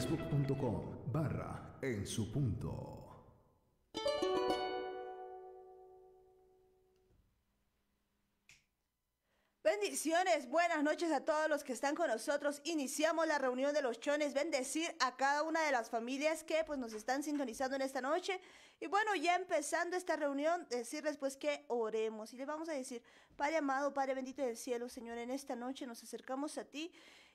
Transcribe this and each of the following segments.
facebook.com barra en su punto. Bendiciones, buenas noches a todos los que están con nosotros. Iniciamos la reunión de los chones, bendecir a cada una de las familias que pues nos están sintonizando en esta noche. Y bueno, ya empezando esta reunión, decirles pues que oremos y le vamos a decir, Padre amado, Padre bendito del cielo, Señor, en esta noche nos acercamos a ti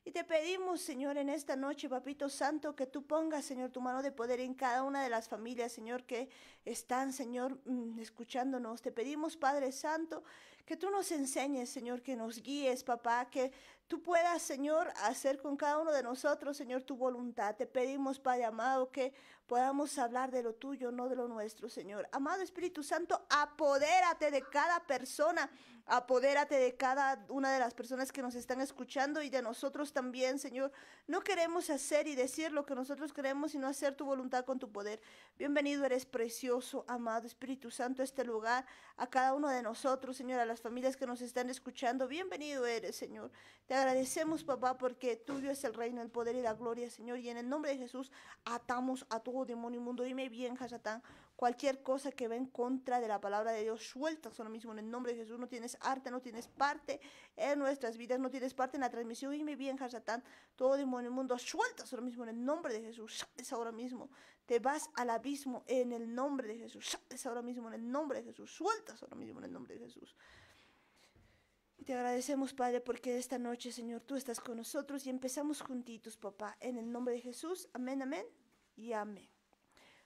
y te pedimos, Señor, en esta noche, Papito Santo, que tú pongas, Señor, tu mano de poder en cada una de las familias, Señor, que están, Señor, mm, escuchándonos. Te pedimos, Padre Santo, que tú nos enseñes, Señor, que nos guíes, papá, que tú puedas, Señor, hacer con cada uno de nosotros, Señor, tu voluntad. Te pedimos, Padre amado, que podamos hablar de lo tuyo, no de lo nuestro, Señor. Amado Espíritu Santo, apodérate de cada persona Apodérate de cada una de las personas que nos están escuchando y de nosotros también, Señor. No queremos hacer y decir lo que nosotros queremos, sino hacer tu voluntad con tu poder. Bienvenido eres precioso, amado Espíritu Santo, este lugar, a cada uno de nosotros, Señor, a las familias que nos están escuchando. Bienvenido eres, Señor. Te agradecemos, papá, porque tuyo es el reino, el poder y la gloria, Señor. Y en el nombre de Jesús atamos a todo demonio mundo Dime bien, jazatán cualquier cosa que va en contra de la palabra de Dios, suelta ahora mismo en el nombre de Jesús. No tienes arte, no tienes parte en nuestras vidas, no tienes parte en la transmisión. Y mi bien, Satán, todo en el mundo, sueltas ahora mismo en el nombre de Jesús. Es ahora mismo, te vas al abismo en el nombre de Jesús. Es ahora mismo en el nombre de Jesús, sueltas ahora mismo en el nombre de Jesús. te agradecemos, Padre, porque esta noche, Señor, tú estás con nosotros y empezamos juntitos, papá, en el nombre de Jesús. Amén, amén y amén.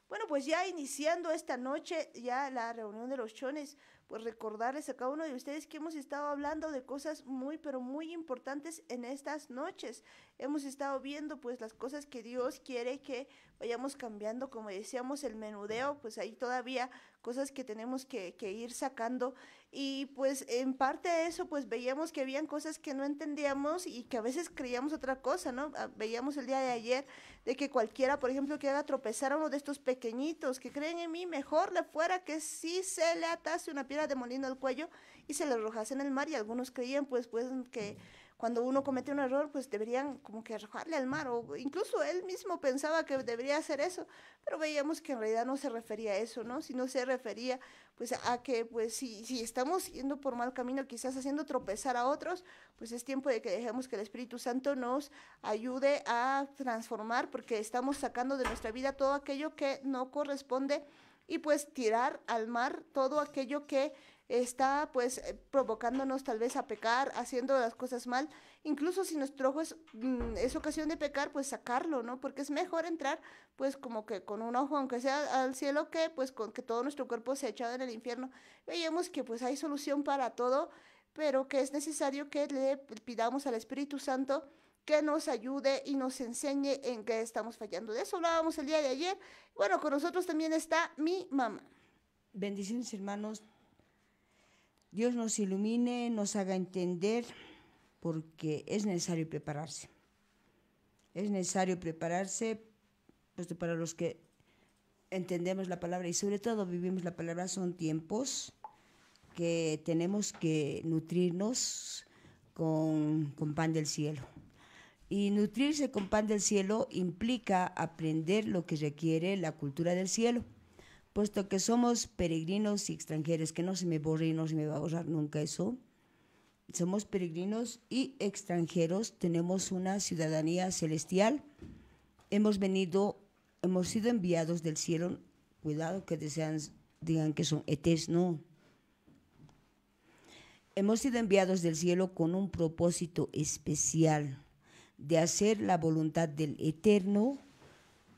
Bueno, pues ya iniciando esta noche ya la reunión de los chones, pues recordarles a cada uno de ustedes que hemos estado hablando de cosas muy, pero muy importantes en estas noches. Hemos estado viendo pues las cosas que Dios quiere que vayamos cambiando, como decíamos, el menudeo, pues ahí todavía cosas que tenemos que, que ir sacando. Y pues en parte de eso, pues veíamos que habían cosas que no entendíamos y que a veces creíamos otra cosa, ¿no? Ah, veíamos el día de ayer de que cualquiera, por ejemplo, que haga tropezar a uno de estos pequeñitos que creen en mí, mejor le fuera que si se le atase una piedra demoliendo el cuello y se le arrojase en el mar y algunos creían pues, pues que cuando uno comete un error pues deberían como que arrojarle al mar o incluso él mismo pensaba que debería hacer eso, pero veíamos que en realidad no se refería a eso, ¿no? Sino se refería pues a que pues si, si estamos yendo por mal camino, quizás haciendo tropezar a otros, pues es tiempo de que dejemos que el Espíritu Santo nos ayude a transformar porque estamos sacando de nuestra vida todo aquello que no corresponde y pues tirar al mar todo aquello que está pues eh, provocándonos tal vez a pecar, haciendo las cosas mal, incluso si nuestro ojo mm, es, ocasión de pecar, pues sacarlo, ¿no? Porque es mejor entrar pues como que con un ojo, aunque sea al cielo, que pues con que todo nuestro cuerpo se ha echado en el infierno. Veíamos que pues hay solución para todo, pero que es necesario que le pidamos al Espíritu Santo que nos ayude y nos enseñe en qué estamos fallando. De eso hablábamos el día de ayer. Bueno, con nosotros también está mi mamá. Bendiciones, hermanos. Dios nos ilumine, nos haga entender, porque es necesario prepararse. Es necesario prepararse, puesto para los que entendemos la palabra y sobre todo vivimos la palabra, son tiempos que tenemos que nutrirnos con, con pan del cielo. Y nutrirse con pan del cielo implica aprender lo que requiere la cultura del cielo, puesto que somos peregrinos y extranjeros, que no se me borre y no se me va a borrar nunca eso. Somos peregrinos y extranjeros, tenemos una ciudadanía celestial, hemos venido, hemos sido enviados del cielo, cuidado que desean, digan que son etes, no. Hemos sido enviados del cielo con un propósito especial de hacer la voluntad del Eterno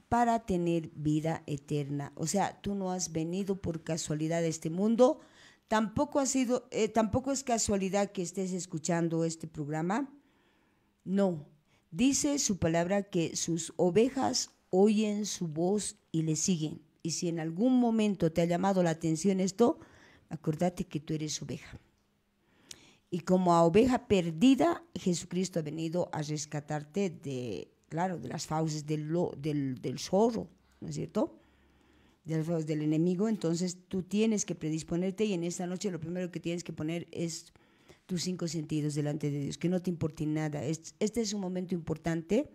para tener vida eterna. O sea, tú no has venido por casualidad a este mundo, tampoco, ha sido, eh, tampoco es casualidad que estés escuchando este programa. No, dice su palabra que sus ovejas oyen su voz y le siguen. Y si en algún momento te ha llamado la atención esto, acuérdate que tú eres oveja. Y como a oveja perdida, Jesucristo ha venido a rescatarte de, claro, de las fauces del, del, del zorro, ¿no es cierto? De las fauces del enemigo. Entonces tú tienes que predisponerte y en esta noche lo primero que tienes que poner es tus cinco sentidos delante de Dios, que no te importe nada. Este es un momento importante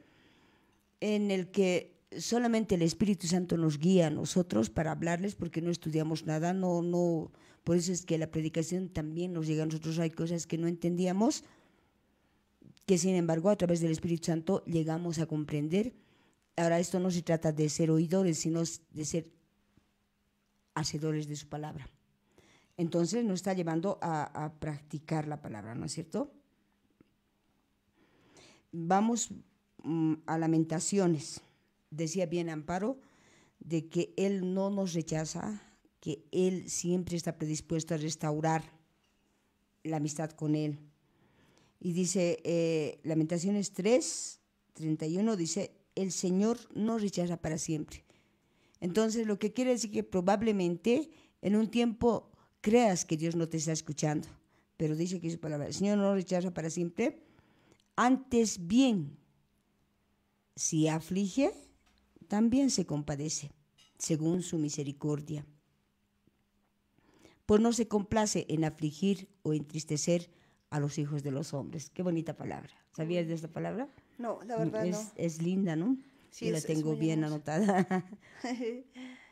en el que solamente el Espíritu Santo nos guía a nosotros para hablarles porque no estudiamos nada, no, no, por eso es que la predicación también nos llega a nosotros. Hay cosas que no entendíamos, que sin embargo a través del Espíritu Santo llegamos a comprender. Ahora esto no se trata de ser oidores, sino de ser hacedores de su palabra. Entonces nos está llevando a, practicar la palabra, ¿no es cierto? Vamos mm, a lamentaciones. Decía bien Amparo de que Él no nos rechaza, que Él siempre está predispuesto a restaurar la amistad con Él. Y dice, eh, Lamentaciones 3, 31, dice, el Señor no rechaza para siempre. Entonces, lo que quiere decir que probablemente en un tiempo creas que Dios no te está escuchando, pero dice que su palabra, el Señor no rechaza para siempre, antes bien, si aflige, también se compadece, según su misericordia pues no se complace en afligir o entristecer a los hijos de los hombres. Qué bonita palabra. ¿Sabías de esta palabra? No, la verdad es, no. Es linda, ¿no? Sí, la tengo bien anotada.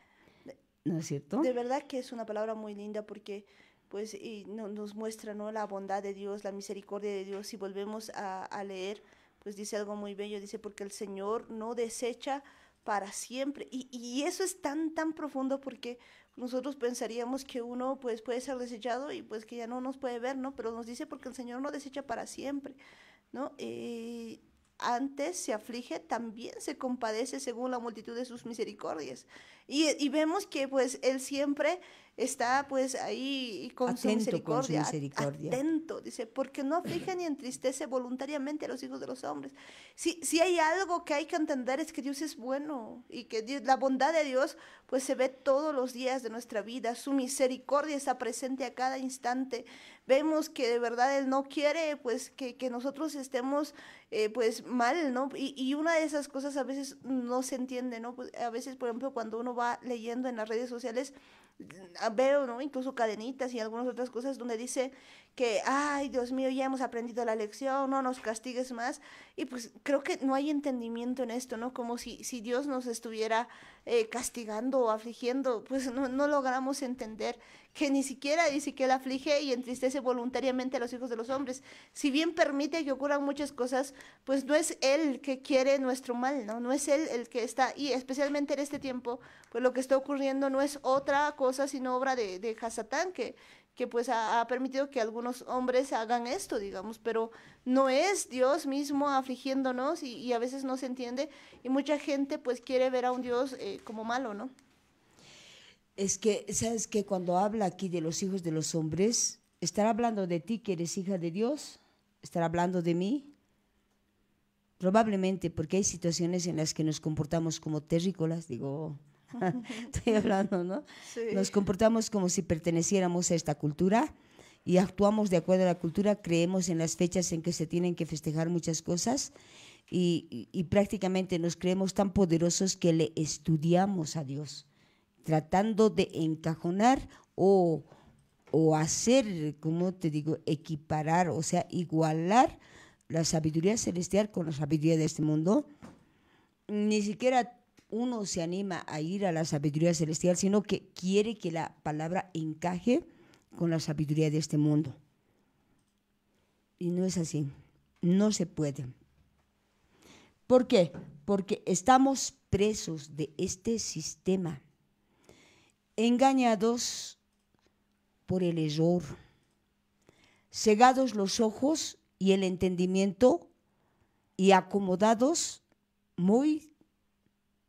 ¿No es cierto? De verdad que es una palabra muy linda porque pues nos muestra ¿no? la bondad de Dios, la misericordia de Dios. Si volvemos a, leer, pues dice algo muy bello, dice, porque el Señor no desecha para siempre. y, eso es tan, tan profundo porque nosotros pensaríamos que uno pues puede ser desechado y pues que ya no nos puede ver, ¿no? Pero nos dice porque el Señor no desecha para siempre, ¿no? Eh, antes se aflige, también se compadece según la multitud de sus misericordias. Y, y vemos que pues Él siempre está pues ahí con su misericordia, con su misericordia. atento, dice, porque no aflige ni entristece voluntariamente a los hijos de los hombres. Si, si hay algo que hay que entender es que Dios es bueno y que la bondad de Dios pues se ve todos los días de nuestra vida, su misericordia está presente a cada instante. Vemos que de verdad Él no quiere pues que, nosotros estemos eh, pues mal, ¿no? Y, una de esas cosas a veces no se entiende, ¿no? Pues, a veces, por ejemplo, cuando uno va leyendo en las redes sociales, veo, ¿no? Incluso cadenitas y algunas otras cosas donde dice que, ay, Dios mío, ya hemos aprendido la lección, no nos castigues más. Y pues creo que no hay entendimiento en esto, ¿no? Como si, si Dios nos estuviera eh, castigando o afligiendo, pues no, logramos entender que ni siquiera dice que Él aflige y entristece voluntariamente a los hijos de los hombres. Si bien permite que ocurran muchas cosas, pues no es Él que quiere nuestro mal, ¿no? No es Él el que está, y especialmente en este tiempo, pues lo que está ocurriendo no es otra cosa sino obra de, de Hasatán, que que pues ha, permitido que algunos hombres hagan esto, digamos, pero no es Dios mismo afligiéndonos y, a veces no se entiende y mucha gente pues quiere ver a un Dios eh, como malo, ¿no? Es que, ¿sabes que Cuando habla aquí de los hijos de los hombres, ¿estará hablando de ti que eres hija de Dios? ¿Estará hablando de mí? Probablemente, porque hay situaciones en las que nos comportamos como terrícolas, digo, estoy hablando, ¿no? Nos comportamos como si perteneciéramos a esta cultura y actuamos de acuerdo a la cultura, creemos en las fechas en que se tienen que festejar muchas cosas y, prácticamente nos creemos tan poderosos que le estudiamos a Dios, tratando de encajonar o, o hacer, como te digo, equiparar, o sea, igualar la sabiduría celestial con la sabiduría de este mundo. Ni siquiera uno se anima a ir a la sabiduría celestial, sino que quiere que la palabra encaje con la sabiduría de este mundo. Y no es así, no se puede. ¿Por qué? Porque estamos presos de este sistema, engañados por el error, cegados los ojos y el entendimiento y acomodados muy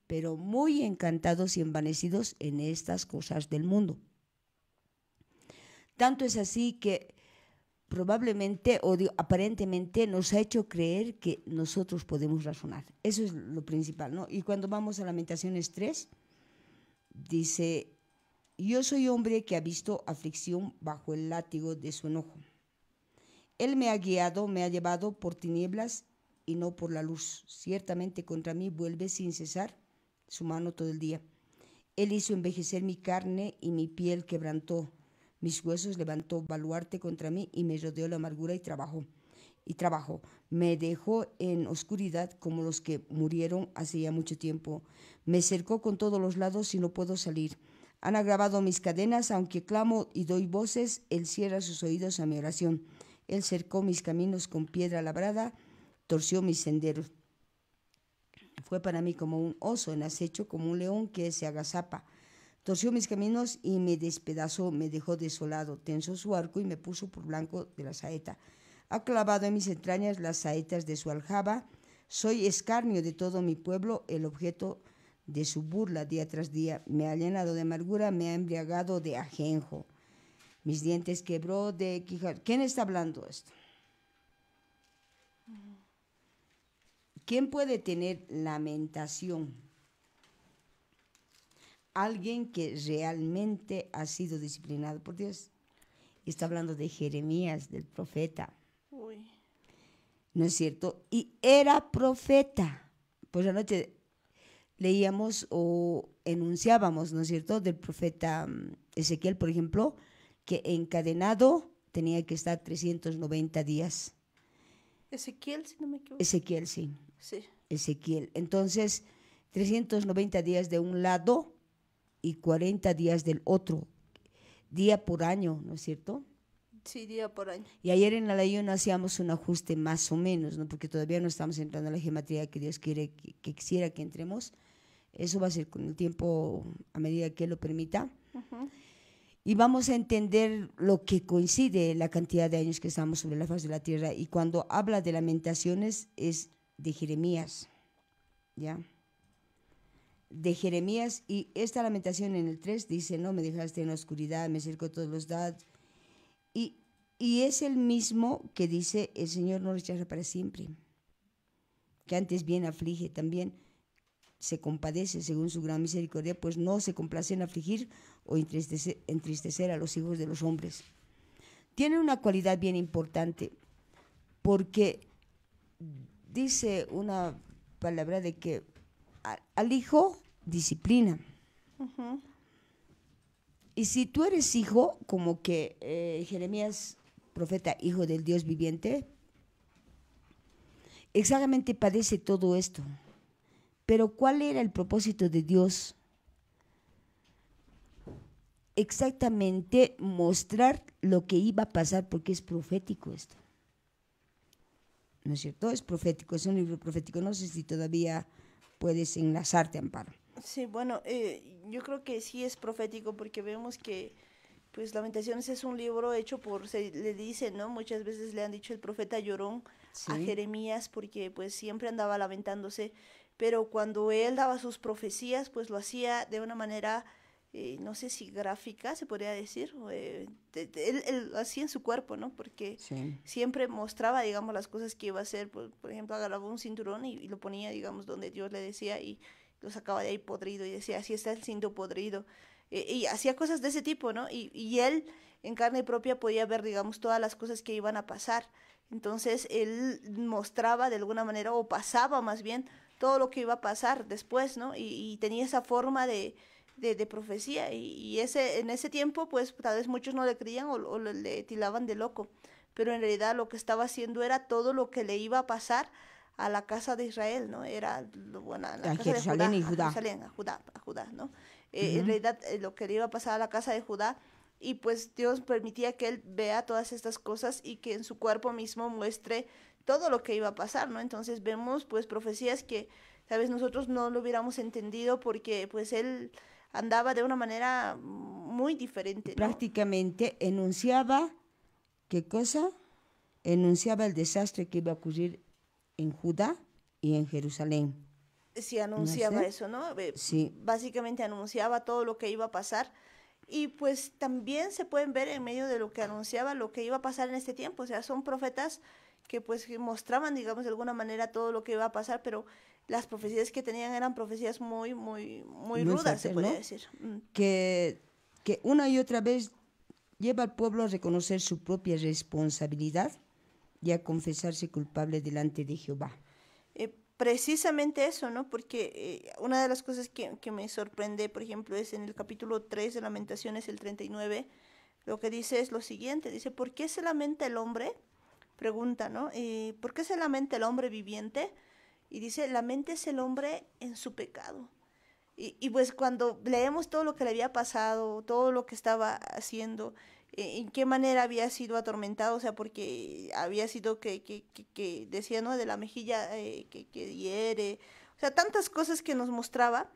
pero muy encantados y envanecidos en estas cosas del mundo. Tanto es así que probablemente o aparentemente nos ha hecho creer que nosotros podemos razonar. Eso es lo principal, ¿no? Y cuando vamos a Lamentaciones 3, dice, yo soy hombre que ha visto aflicción bajo el látigo de su enojo. Él me ha guiado, me ha llevado por tinieblas y no por la luz. Ciertamente contra mí vuelve sin cesar su mano todo el día. Él hizo envejecer mi carne y mi piel quebrantó. Mis huesos levantó baluarte contra mí y me rodeó la amargura y trabajo. Y trabajo. Me dejó en oscuridad como los que murieron hace ya mucho tiempo. Me cercó con todos los lados y no puedo salir. Han agravado mis cadenas, aunque clamo y doy voces, Él cierra sus oídos a mi oración. Él cercó mis caminos con piedra labrada, torció mis senderos. Fue para mí como un oso en acecho, como un león que se agazapa. Torció mis caminos y me despedazó, me dejó desolado, tensó su arco y me puso por blanco de la saeta. Ha clavado en mis entrañas las saetas de su aljaba. Soy escarnio de todo mi pueblo, el objeto de su burla día tras día. Me ha llenado de amargura, me ha embriagado de ajenjo. Mis dientes quebró de quijar. ¿Quién está hablando esto? ¿Quién puede tener lamentación? Alguien que realmente ha sido disciplinado por Dios. Está hablando de Jeremías, del profeta. ¿No es cierto? Y era profeta. Pues anoche leíamos o enunciábamos, ¿no es cierto?, del profeta mm, Ezequiel, por ejemplo, que encadenado tenía que estar 390 días. Ezequiel, si no me equivoco. Ezequiel, sí. Sí. Ezequiel. Entonces, 390 días de un lado y 40 días del otro, día por año, ¿no es cierto? Sí, día por año. Y ayer en la no hacíamos un ajuste más o menos, ¿no? porque todavía no estamos entrando a la geometría que Dios quiere que, quisiera que entremos. Eso va a ser con el tiempo a medida que Él lo permita. Ajá y vamos a entender lo que coincide la cantidad de años que estamos sobre la faz de la tierra. Y cuando habla de lamentaciones es de Jeremías, ¿ya? De Jeremías y esta lamentación en el 3 dice, no me dejaste en la oscuridad, me a todos los dados. Y, y es el mismo que dice, el Señor no rechaza para siempre, que antes bien aflige también, se compadece según su gran misericordia, pues no se complace en afligir, o entristecer, a los hijos de los hombres. Tiene una cualidad bien importante, porque dice una palabra de que al hijo disciplina. Y si tú eres hijo, como que eh, Jeremías, profeta, hijo del Dios viviente, exactamente padece todo esto. Pero ¿cuál era el propósito de Dios exactamente mostrar lo que iba a pasar porque es profético esto. ¿No es cierto? Es profético, es un libro profético. No sé si todavía puedes enlazarte, Amparo. Sí, bueno, eh, yo creo que sí es profético porque vemos que pues Lamentaciones es un libro hecho por, se le dice, ¿no? Muchas veces le han dicho el profeta llorón a Jeremías porque pues siempre andaba lamentándose, pero cuando él daba sus profecías pues lo hacía de una manera eh, no sé si gráfica, se podría decir, eh, él, así en su cuerpo, ¿no? Porque siempre mostraba, digamos, las cosas que iba a hacer, por, ejemplo, agarraba un cinturón y, lo ponía, digamos, donde Dios le decía y lo sacaba de ahí podrido y decía, así está el cinto podrido. Eh, y hacía cosas de ese tipo, ¿no? Y, y él en carne propia podía ver, digamos, todas las cosas que iban a pasar. Entonces él mostraba de alguna manera, o pasaba más bien, todo lo que iba a pasar después, ¿no? y tenía esa forma de, de, profecía y, y, ese, en ese tiempo pues tal vez muchos no le creían o, le tilaban de loco, pero en realidad lo que estaba haciendo era todo lo que le iba a pasar a la casa de Israel, ¿no? Era bueno, a la casa de Judá, y Judá. A, a Judá, a Judá, ¿no? Eh, en realidad eh, lo que le iba a pasar a la casa de Judá y pues Dios permitía que él vea todas estas cosas y que en su cuerpo mismo muestre todo lo que iba a pasar, ¿no? Entonces vemos pues profecías que tal vez nosotros no lo hubiéramos entendido porque pues él andaba de una manera muy diferente. Prácticamente enunciaba, ¿qué cosa? Enunciaba el desastre que iba a ocurrir en Judá y en Jerusalén. Sí, anunciaba eso, ¿no? Sí. Básicamente anunciaba todo lo que iba a pasar. Y pues también se pueden ver en medio de lo que anunciaba lo que iba a pasar en este tiempo. O sea, son profetas que pues mostraban, digamos, de alguna manera todo lo que iba a pasar, pero las profecías que tenían eran profecías muy, muy, muy, rudas, se puede decir. Mm. Que, que una y otra vez lleva al pueblo a reconocer su propia responsabilidad y a confesarse culpable delante de Jehová. Eh, precisamente eso, ¿no? Porque eh, una de las cosas que, me sorprende, por ejemplo, es en el capítulo 3 de Lamentaciones, el 39, lo que dice es lo siguiente, dice, ¿por qué se lamenta el hombre? Pregunta, ¿no? Eh, ¿Por qué se lamenta el hombre viviente? Y dice, la mente es el hombre en su pecado. Y, pues cuando leemos todo lo que le había pasado, todo lo que estaba haciendo, eh, en qué manera había sido atormentado, o sea, porque había sido que, que, que, decía, ¿no? De la mejilla eh, que, que, hiere, o sea, tantas cosas que nos mostraba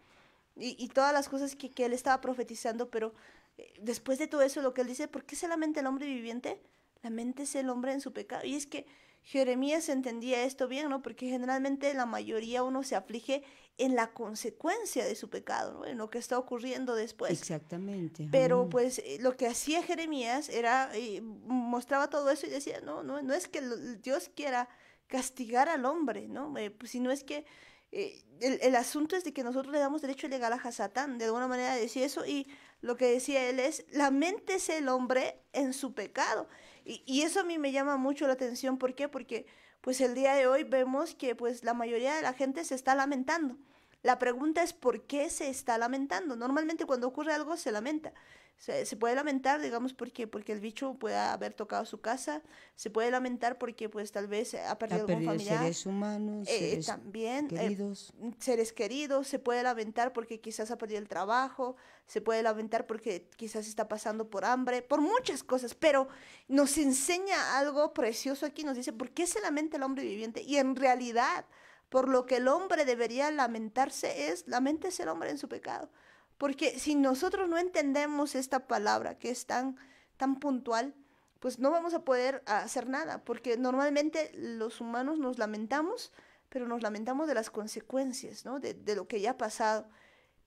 y, todas las cosas que, él estaba profetizando, pero eh, después de todo eso, lo que él dice, ¿por qué solamente el hombre viviente? La mente es el hombre en su pecado. Y es que Jeremías entendía esto bien, ¿no? Porque generalmente la mayoría uno se aflige en la consecuencia de su pecado, en lo que está ocurriendo después. Exactamente. Pero pues eh, lo que hacía Jeremías era, y eh, mostraba todo eso y decía, no, no, no es que Dios quiera castigar al hombre, ¿no? Eh, pues, sino es que eh, el, asunto es de que nosotros le damos derecho legal a Satán, de alguna manera decía eso, y lo que decía él es, la mente es el hombre en su pecado. Y, eso a mí me llama mucho la atención, ¿por qué? Porque pues el día de hoy vemos que pues la mayoría de la gente se está lamentando. La pregunta es por qué se está lamentando. Normalmente cuando ocurre algo se lamenta. Se, puede lamentar, digamos, porque, porque el bicho pueda haber tocado su casa, se puede lamentar porque pues tal vez ha perdido, ha perdido algún familiar. Seres humanos, eh, seres eh, queridos. Mm, seres queridos, se puede lamentar porque quizás ha perdido el trabajo, se puede lamentar porque quizás está pasando por hambre, por muchas cosas, pero nos enseña algo precioso aquí, nos dice, ¿por qué se lamenta el hombre viviente? Y en realidad, por lo que el hombre debería lamentarse es, lamentarse el hombre en su pecado. Porque si nosotros no entendemos esta palabra que es tan, tan puntual, pues no vamos a poder hacer nada, porque normalmente los humanos nos lamentamos, pero nos lamentamos de las consecuencias, ¿no? De, lo que ya ha pasado.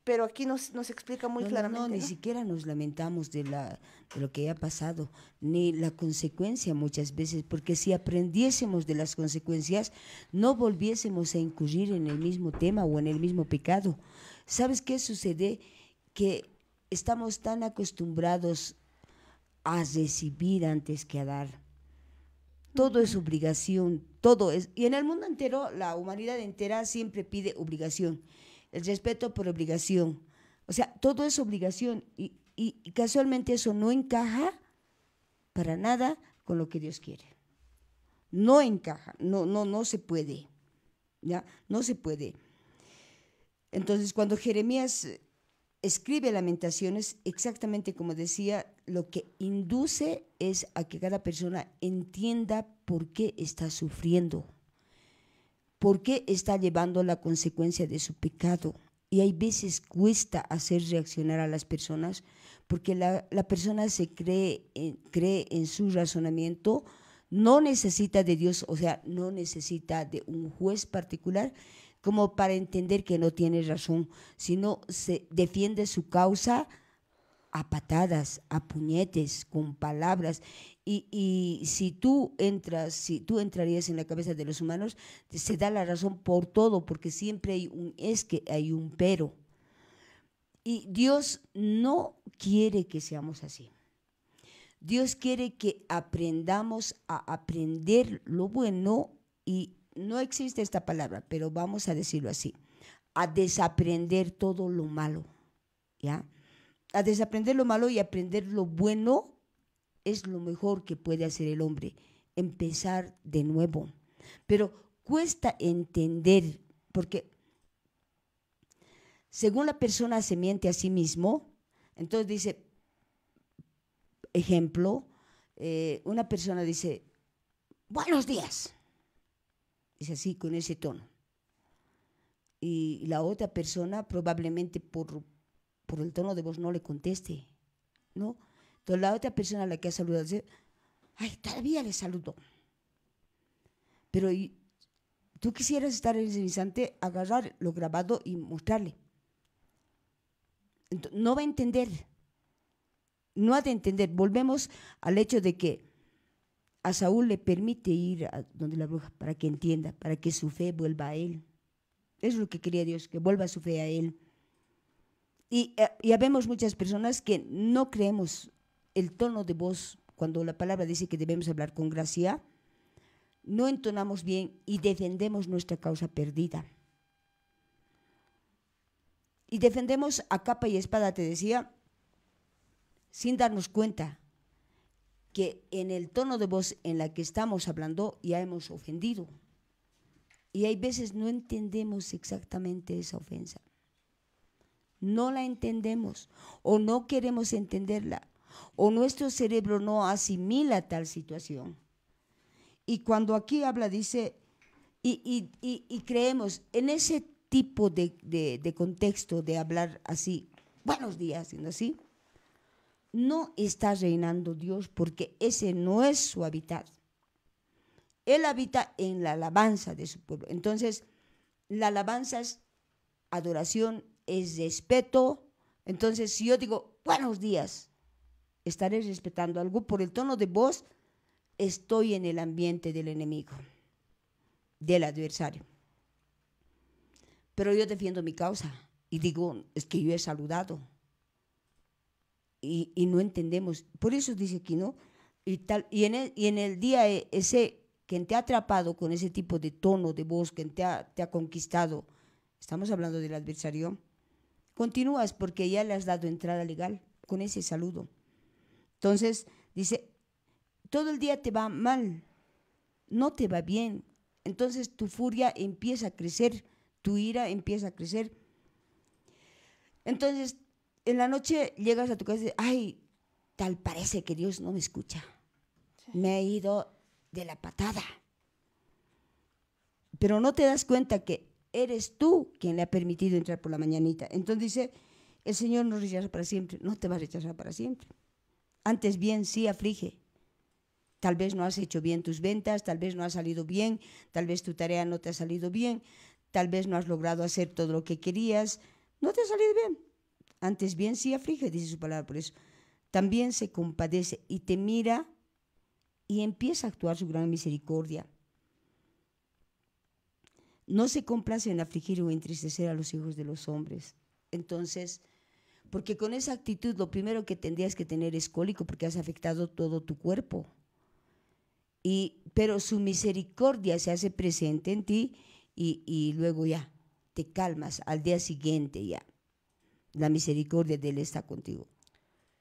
Pero aquí nos, explica muy claramente. No, ni siquiera nos lamentamos de, la, de lo que ya ha pasado, ni la consecuencia muchas veces, porque si aprendiésemos de las consecuencias, no volviésemos a incurrir en el mismo tema o en el mismo pecado. ¿Sabes qué sucede? que estamos tan acostumbrados a recibir antes que a dar. Todo es obligación, todo es. Y en el mundo entero, la humanidad entera siempre pide obligación, el respeto por obligación. O sea, todo es obligación y, casualmente eso no encaja para nada con lo que Dios quiere. No encaja, no, no, no se puede. ¿ya? No se puede. Entonces, cuando Jeremías escribe Lamentaciones exactamente como decía, lo que induce es a que cada persona entienda por qué está sufriendo, por qué está llevando la consecuencia de su pecado. Y hay veces cuesta hacer reaccionar a las personas porque la, persona se cree, cree en su razonamiento, no necesita de Dios, o sea, no necesita de un juez particular, como para entender que no tiene razón, sino se defiende su causa a patadas, a puñetes, con palabras. Y, y, si tú entras, si tú entrarías en la cabeza de los humanos, se da la razón por todo, porque siempre hay un es que hay un pero. Y Dios no quiere que seamos así. Dios quiere que aprendamos a aprender lo bueno y no existe esta palabra, pero vamos a decirlo así, a desaprender todo lo malo, ¿ya? A desaprender lo malo y aprender lo bueno es lo mejor que puede hacer el hombre, empezar de nuevo. Pero cuesta entender, porque según la persona se miente a sí mismo, entonces dice, ejemplo, eh, una persona dice, buenos días es así, con ese tono. Y la otra persona probablemente por, por el tono de voz no le conteste, ¿no? Entonces la otra persona a la que ha saludado dice, ay, todavía le saludo. Pero tú quisieras estar en ese instante, agarrar lo grabado y mostrarle. no va a entender, no ha de entender. Volvemos al hecho de que a Saúl le permite ir a donde la bruja para que entienda, para que su fe vuelva a él. es lo que quería Dios, que vuelva su fe a él. Y eh, ya vemos muchas personas que no creemos el tono de voz cuando la palabra dice que debemos hablar con gracia, no entonamos bien y defendemos nuestra causa perdida. Y defendemos a capa y espada, te decía, sin darnos cuenta que en el tono de voz en la que estamos hablando ya hemos ofendido. Y hay veces no entendemos exactamente esa ofensa. No la entendemos o no queremos entenderla o nuestro cerebro no asimila tal situación. Y cuando aquí habla dice, y, y, y, creemos en ese tipo de, de contexto de hablar así, buenos días, siendo así, no está reinando Dios porque ese no es su hábitat. Él habita en la alabanza de su pueblo. Entonces, la alabanza es adoración, es respeto. Entonces, si yo digo, buenos días, estaré respetando algo por el tono de voz, estoy en el ambiente del enemigo, del adversario. Pero yo defiendo mi causa y digo, es que yo he saludado y, no entendemos. Por eso dice que ¿no? Y, tal, y, en el, y día e, ese, quien te ha atrapado con ese tipo de tono de voz, quien te ha, te ha conquistado, estamos hablando del adversario, continúas porque ya le has dado entrada legal con ese saludo. Entonces, dice, todo el día te va mal, no te va bien. Entonces tu furia empieza a crecer, tu ira empieza a crecer. Entonces en la noche llegas a tu casa y dices, ay, tal parece que Dios no me escucha. Me he ido de la patada. Pero no te das cuenta que eres tú quien le ha permitido entrar por la mañanita. Entonces dice, el Señor no rechaza para siempre, no te va a rechazar para siempre. Antes bien sí aflige. Tal vez no has hecho bien tus ventas, tal vez no ha salido bien, tal vez tu tarea no te ha salido bien, tal vez no has logrado hacer todo lo que querías, no te ha salido bien. Antes bien sí aflige, dice su palabra, por eso. También se compadece y te mira y empieza a actuar su gran misericordia. No se complace en afligir o entristecer a los hijos de los hombres. Entonces, porque con esa actitud lo primero que tendrías que tener es cólico porque has afectado todo tu cuerpo. Y, pero su misericordia se hace presente en ti y, y luego ya te calmas al día siguiente ya la misericordia de Él está contigo.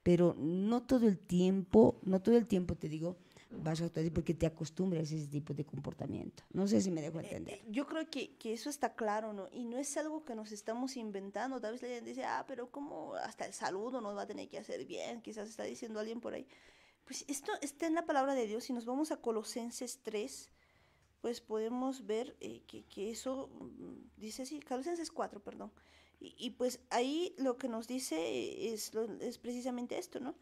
Pero no todo el tiempo, no todo el tiempo te digo, vas a actuar porque te acostumbras a ese tipo de comportamiento. No sé si me dejo eh, entender. Eh, yo creo que, que, eso está claro, ¿no? Y no es algo que nos estamos inventando. Tal vez la dice, ah, pero ¿cómo hasta el saludo nos va a tener que hacer bien? Quizás está diciendo alguien por ahí. Pues esto está en la palabra de Dios. Si nos vamos a Colosenses 3, pues podemos ver eh, que, que, eso, mm, dice así, Colosenses 4, perdón. Y, pues ahí lo que nos dice es, es precisamente esto, ¿no?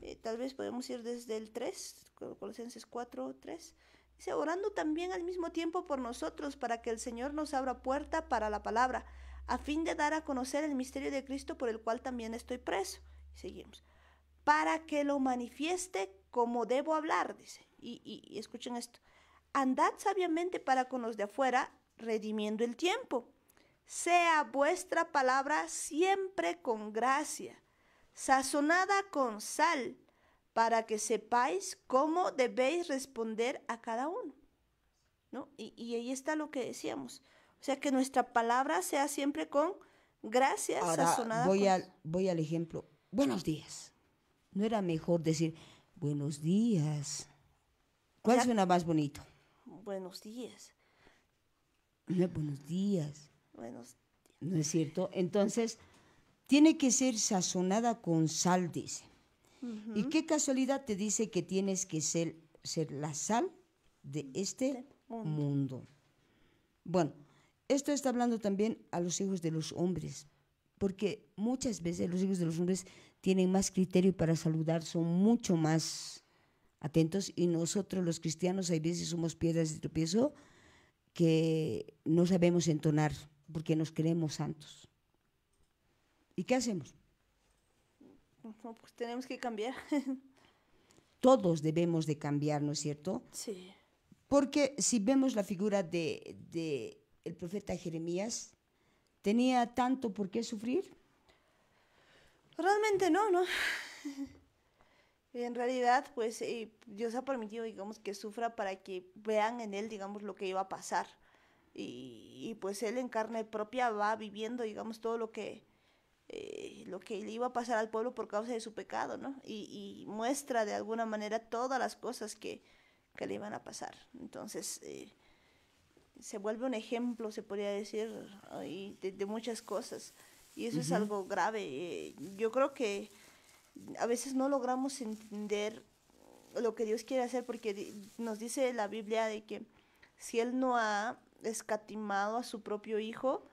Eh, tal vez podemos ir desde el 3, Colosenses 4, 3. Dice, orando también al mismo tiempo por nosotros, para que el Señor nos abra puerta para la palabra, a fin de dar a conocer el misterio de Cristo por el cual también estoy preso. seguimos. Para que lo manifieste como debo hablar, dice. Y, y, y escuchen esto. Andad sabiamente para con los de afuera, redimiendo el tiempo sea vuestra palabra siempre con gracia, sazonada con sal, para que sepáis cómo debéis responder a cada uno. ¿No? Y, ahí está lo que decíamos. O sea, que nuestra palabra sea siempre con gracia, sazonada voy Al, voy al ejemplo. Buenos días. ¿No era mejor decir buenos días? ¿Cuál suena más bonito? Buenos días. buenos días. Bueno, ¿No es cierto? Entonces, tiene que ser sazonada con sal, dice. ¿Y qué casualidad te dice que tienes que ser, ser la sal de este mundo. mundo? Bueno, esto está hablando también a los hijos de los hombres, porque muchas veces los hijos de los hombres tienen más criterio para saludar, son mucho más atentos y nosotros los cristianos hay veces somos piedras de tropiezo que no sabemos entonar porque nos creemos santos. ¿Y qué hacemos? pues tenemos que cambiar. Todos debemos de cambiar, ¿no es cierto? Sí. Porque si vemos la figura de, el profeta Jeremías, ¿tenía tanto por qué sufrir? Realmente no, ¿no? En realidad, pues eh, Dios ha permitido, digamos, que sufra para que vean en él, digamos, lo que iba a pasar. Y, pues él en carne propia va viviendo, digamos, todo lo que, eh, lo que le iba a pasar al pueblo por causa de su pecado, ¿no? Y, muestra de alguna manera todas las cosas que, que le iban a pasar. Entonces, eh, se vuelve un ejemplo, se podría decir, de, muchas cosas. Y eso es algo grave. Eh, yo creo que a veces no logramos entender lo que Dios quiere hacer porque nos dice la Biblia de que si Él no ha escatimado a su propio Hijo,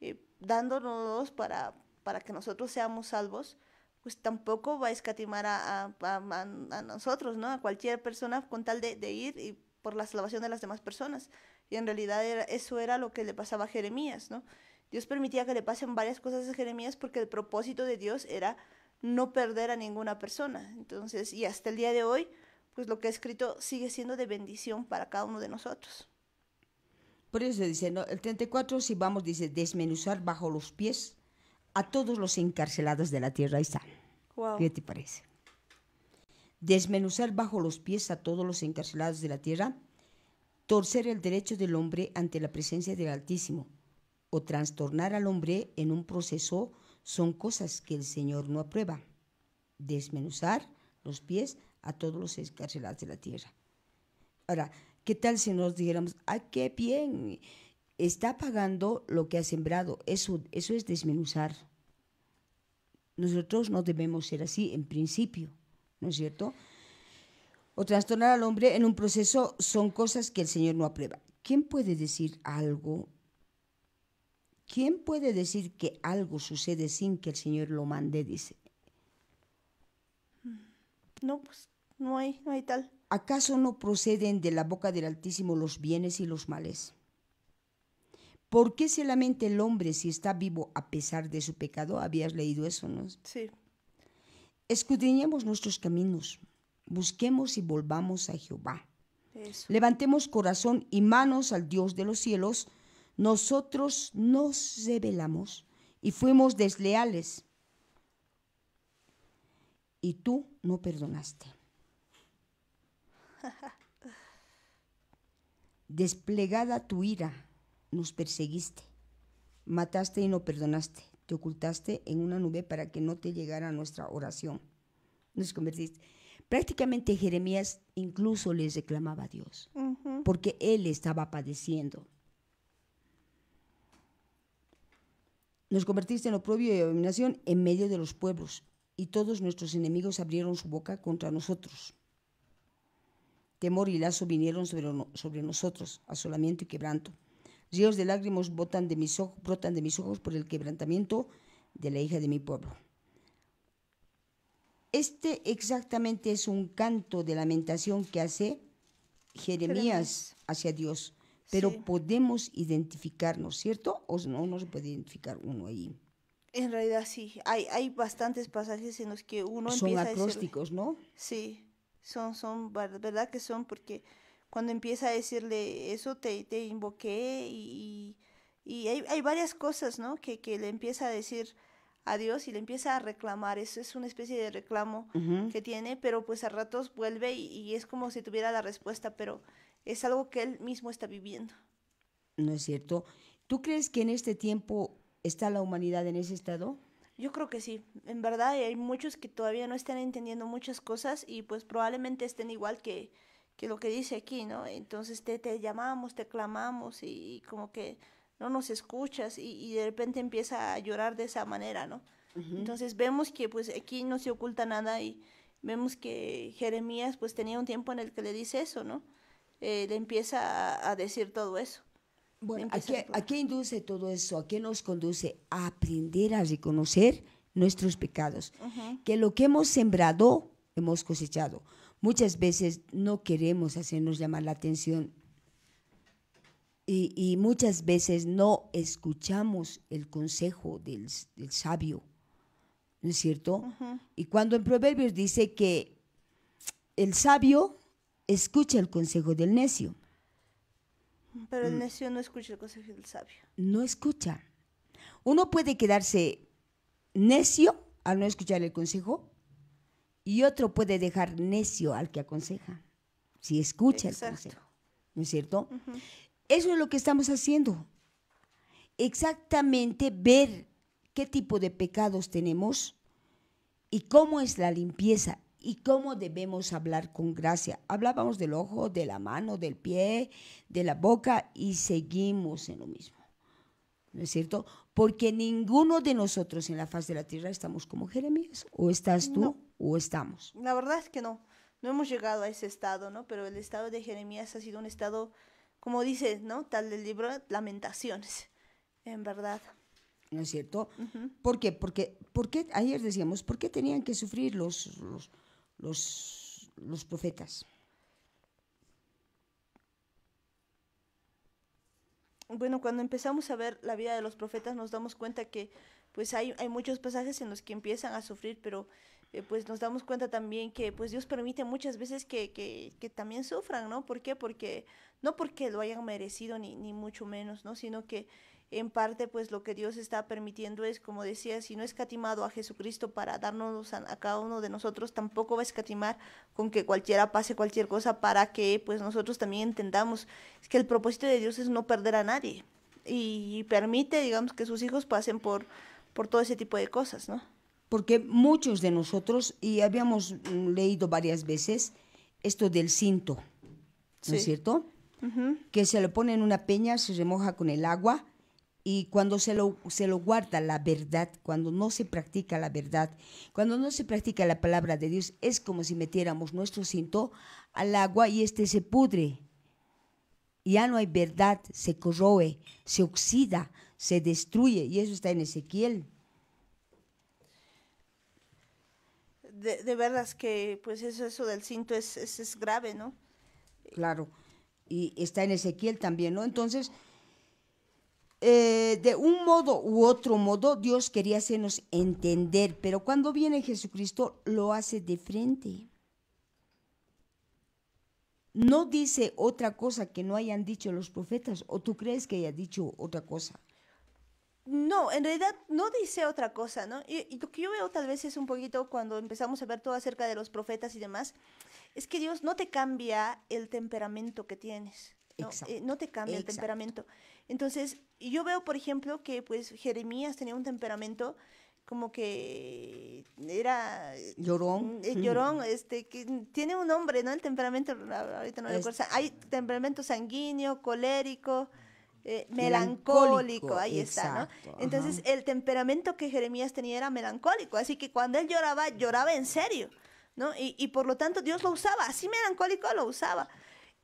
y eh, dándonos para, para que nosotros seamos salvos, pues tampoco va a escatimar a, a, nosotros, ¿no? A cualquier persona con tal de, ir y por la salvación de las demás personas. Y en realidad eso era lo que le pasaba a Jeremías, ¿no? Dios permitía que le pasen varias cosas a Jeremías porque el propósito de Dios era no perder a ninguna persona. Entonces, y hasta el día de hoy, pues lo que ha escrito sigue siendo de bendición para cada uno de nosotros. Por eso dice, el 34, si vamos, dice, desmenuzar bajo los pies a todos los encarcelados de la tierra y Wow. ¿Qué te parece? Desmenuzar bajo los pies a todos los encarcelados de la tierra, torcer el derecho del hombre ante la presencia del Altísimo o trastornar al hombre en un proceso son cosas que el Señor no aprueba. Desmenuzar los pies a todos los encarcelados de la tierra. Ahora, ¿Qué tal si nos dijéramos, ay, qué bien, está pagando lo que ha sembrado? Eso, eso es desmenuzar. Nosotros no debemos ser así en principio, ¿no es cierto? O trastornar al hombre en un proceso son cosas que el Señor no aprueba. ¿Quién puede decir algo? ¿Quién puede decir que algo sucede sin que el Señor lo mande? Dice. No, pues no hay, no hay tal. ¿acaso no proceden de la boca del Altísimo los bienes y los males? ¿Por qué se lamenta el hombre si está vivo a pesar de su pecado? Habías leído eso, ¿no? Sí. Escudriñemos nuestros caminos, busquemos y volvamos a Jehová. Levantemos corazón y manos al Dios de los cielos. Nosotros nos rebelamos y fuimos desleales. Y tú no perdonaste. Desplegada tu ira, nos perseguiste, mataste y no perdonaste, te ocultaste en una nube para que no te llegara nuestra oración. Nos convertiste. Prácticamente Jeremías incluso les reclamaba a Dios, porque él estaba padeciendo. Nos convertiste en oprobio y abominación en medio de los pueblos, y todos nuestros enemigos abrieron su boca contra nosotros. Temor y lazo vinieron sobre, nosotros, asolamiento y quebranto. Ríos de lágrimas de mis ojos, brotan de mis ojos por el quebrantamiento de la hija de mi pueblo. Este exactamente es un canto de lamentación que hace Jeremías hacia Dios, pero podemos identificarnos, ¿cierto? O no, nos se puede identificar uno ahí. En realidad sí, hay, hay bastantes pasajes en los que uno Son empieza acrósticos, ¿no? Sí son, son, verdad que son, porque cuando empieza a decirle eso, te, te invoqué y, y hay, varias cosas, ¿no? Que, que le empieza a decir a Dios y le empieza a reclamar, eso es una especie de reclamo que tiene, pero pues a ratos vuelve y, y es como si tuviera la respuesta, pero es algo que él mismo está viviendo. No es cierto. ¿Tú crees que en este tiempo está la humanidad en ese estado? Yo creo que sí, en verdad hay muchos que todavía no están entendiendo muchas cosas y pues probablemente estén igual que, que lo que dice aquí, ¿no? Entonces te, te llamamos, te clamamos y, como que no nos escuchas y, de repente empieza a llorar de esa manera, ¿no? Entonces vemos que pues aquí no se oculta nada y vemos que Jeremías pues tenía un tiempo en el que le dice eso, ¿no? Eh, le empieza a decir todo eso. Bueno, ¿a qué, induce todo eso? ¿A qué nos conduce? A aprender a reconocer nuestros pecados. Que lo que hemos sembrado, hemos cosechado. Muchas veces no queremos hacernos llamar la atención y, muchas veces no escuchamos el consejo del, sabio, ¿no es cierto? Y cuando en Proverbios dice que el sabio escucha el consejo del necio, pero el mm. necio no escucha el consejo del sabio. No escucha. Uno puede quedarse necio al no escuchar el consejo y otro puede dejar necio al que aconseja, si escucha el consejo. ¿No es cierto? Eso es lo que estamos haciendo. Exactamente ver qué tipo de pecados tenemos y cómo es la limpieza y cómo debemos hablar con gracia. Hablábamos del ojo, de la mano, del pie, de la boca y seguimos en lo mismo. ¿No es cierto? Porque ninguno de nosotros en la faz de la tierra estamos como Jeremías. O estás tú o estamos. La verdad es que no. No hemos llegado a ese estado, ¿no? Pero el estado de Jeremías ha sido un estado, como dice ¿no? Tal del libro Lamentaciones, en verdad. ¿No es cierto? porque ¿Por qué? Porque, ayer decíamos, ¿por qué tenían que sufrir los los, los profetas. Bueno, cuando empezamos a ver la vida de los profetas nos damos cuenta que pues hay, hay muchos pasajes en los que empiezan a sufrir, pero eh, pues nos damos cuenta también que pues Dios permite muchas veces que, también sufran, ¿no? ¿Por qué? Porque no porque lo hayan merecido ni, ni mucho menos, ¿no? Sino que en parte pues lo que Dios está permitiendo es, como decía, si no escatimado a Jesucristo para darnos a, cada uno de nosotros, tampoco va a escatimar con que cualquiera pase cualquier cosa para que pues nosotros también entendamos que el propósito de Dios es no perder a nadie y permite, digamos, que sus hijos pasen por, por todo ese tipo de cosas, ¿no? Porque muchos de nosotros, y habíamos mm, leído varias veces, esto del cinto, ¿no es cierto? Que se lo pone en una peña, se remoja con el agua, y cuando se lo, se lo guarda la verdad, cuando no se practica la verdad, cuando no se practica la palabra de Dios, es como si metiéramos nuestro cinto al agua y este se pudre. Ya no hay verdad, se corroe, se oxida, se destruye, y eso está en Ezequiel. De, veras que, pues eso, eso del cinto es, es grave, ¿no? Claro, y está en Ezequiel también, ¿no? Entonces, eh, de un modo u otro modo, Dios quería hacernos entender, pero cuando viene Jesucristo lo hace de frente. No dice otra cosa que no hayan dicho los profetas, o tú crees que haya dicho otra cosa. No, en realidad no dice otra cosa, ¿no? y, lo que yo veo tal vez es un poquito cuando empezamos a ver todo acerca de los profetas y demás, es que Dios no te cambia el temperamento que tienes. Eh, ¿no? te cambia el temperamento. Entonces, yo veo, por ejemplo, que pues Jeremías tenía un temperamento como que era eh, llorón eh, llorón este que tiene un nombre no el temperamento ahorita no recuerdo hay temperamento sanguíneo colérico melancólico, ahí está, ¿no? Entonces, el temperamento que Jeremías tenía era melancólico, así que cuando él lloraba, lloraba en serio, ¿no? Y, y por lo tanto, Dios lo usaba, así melancólico lo usaba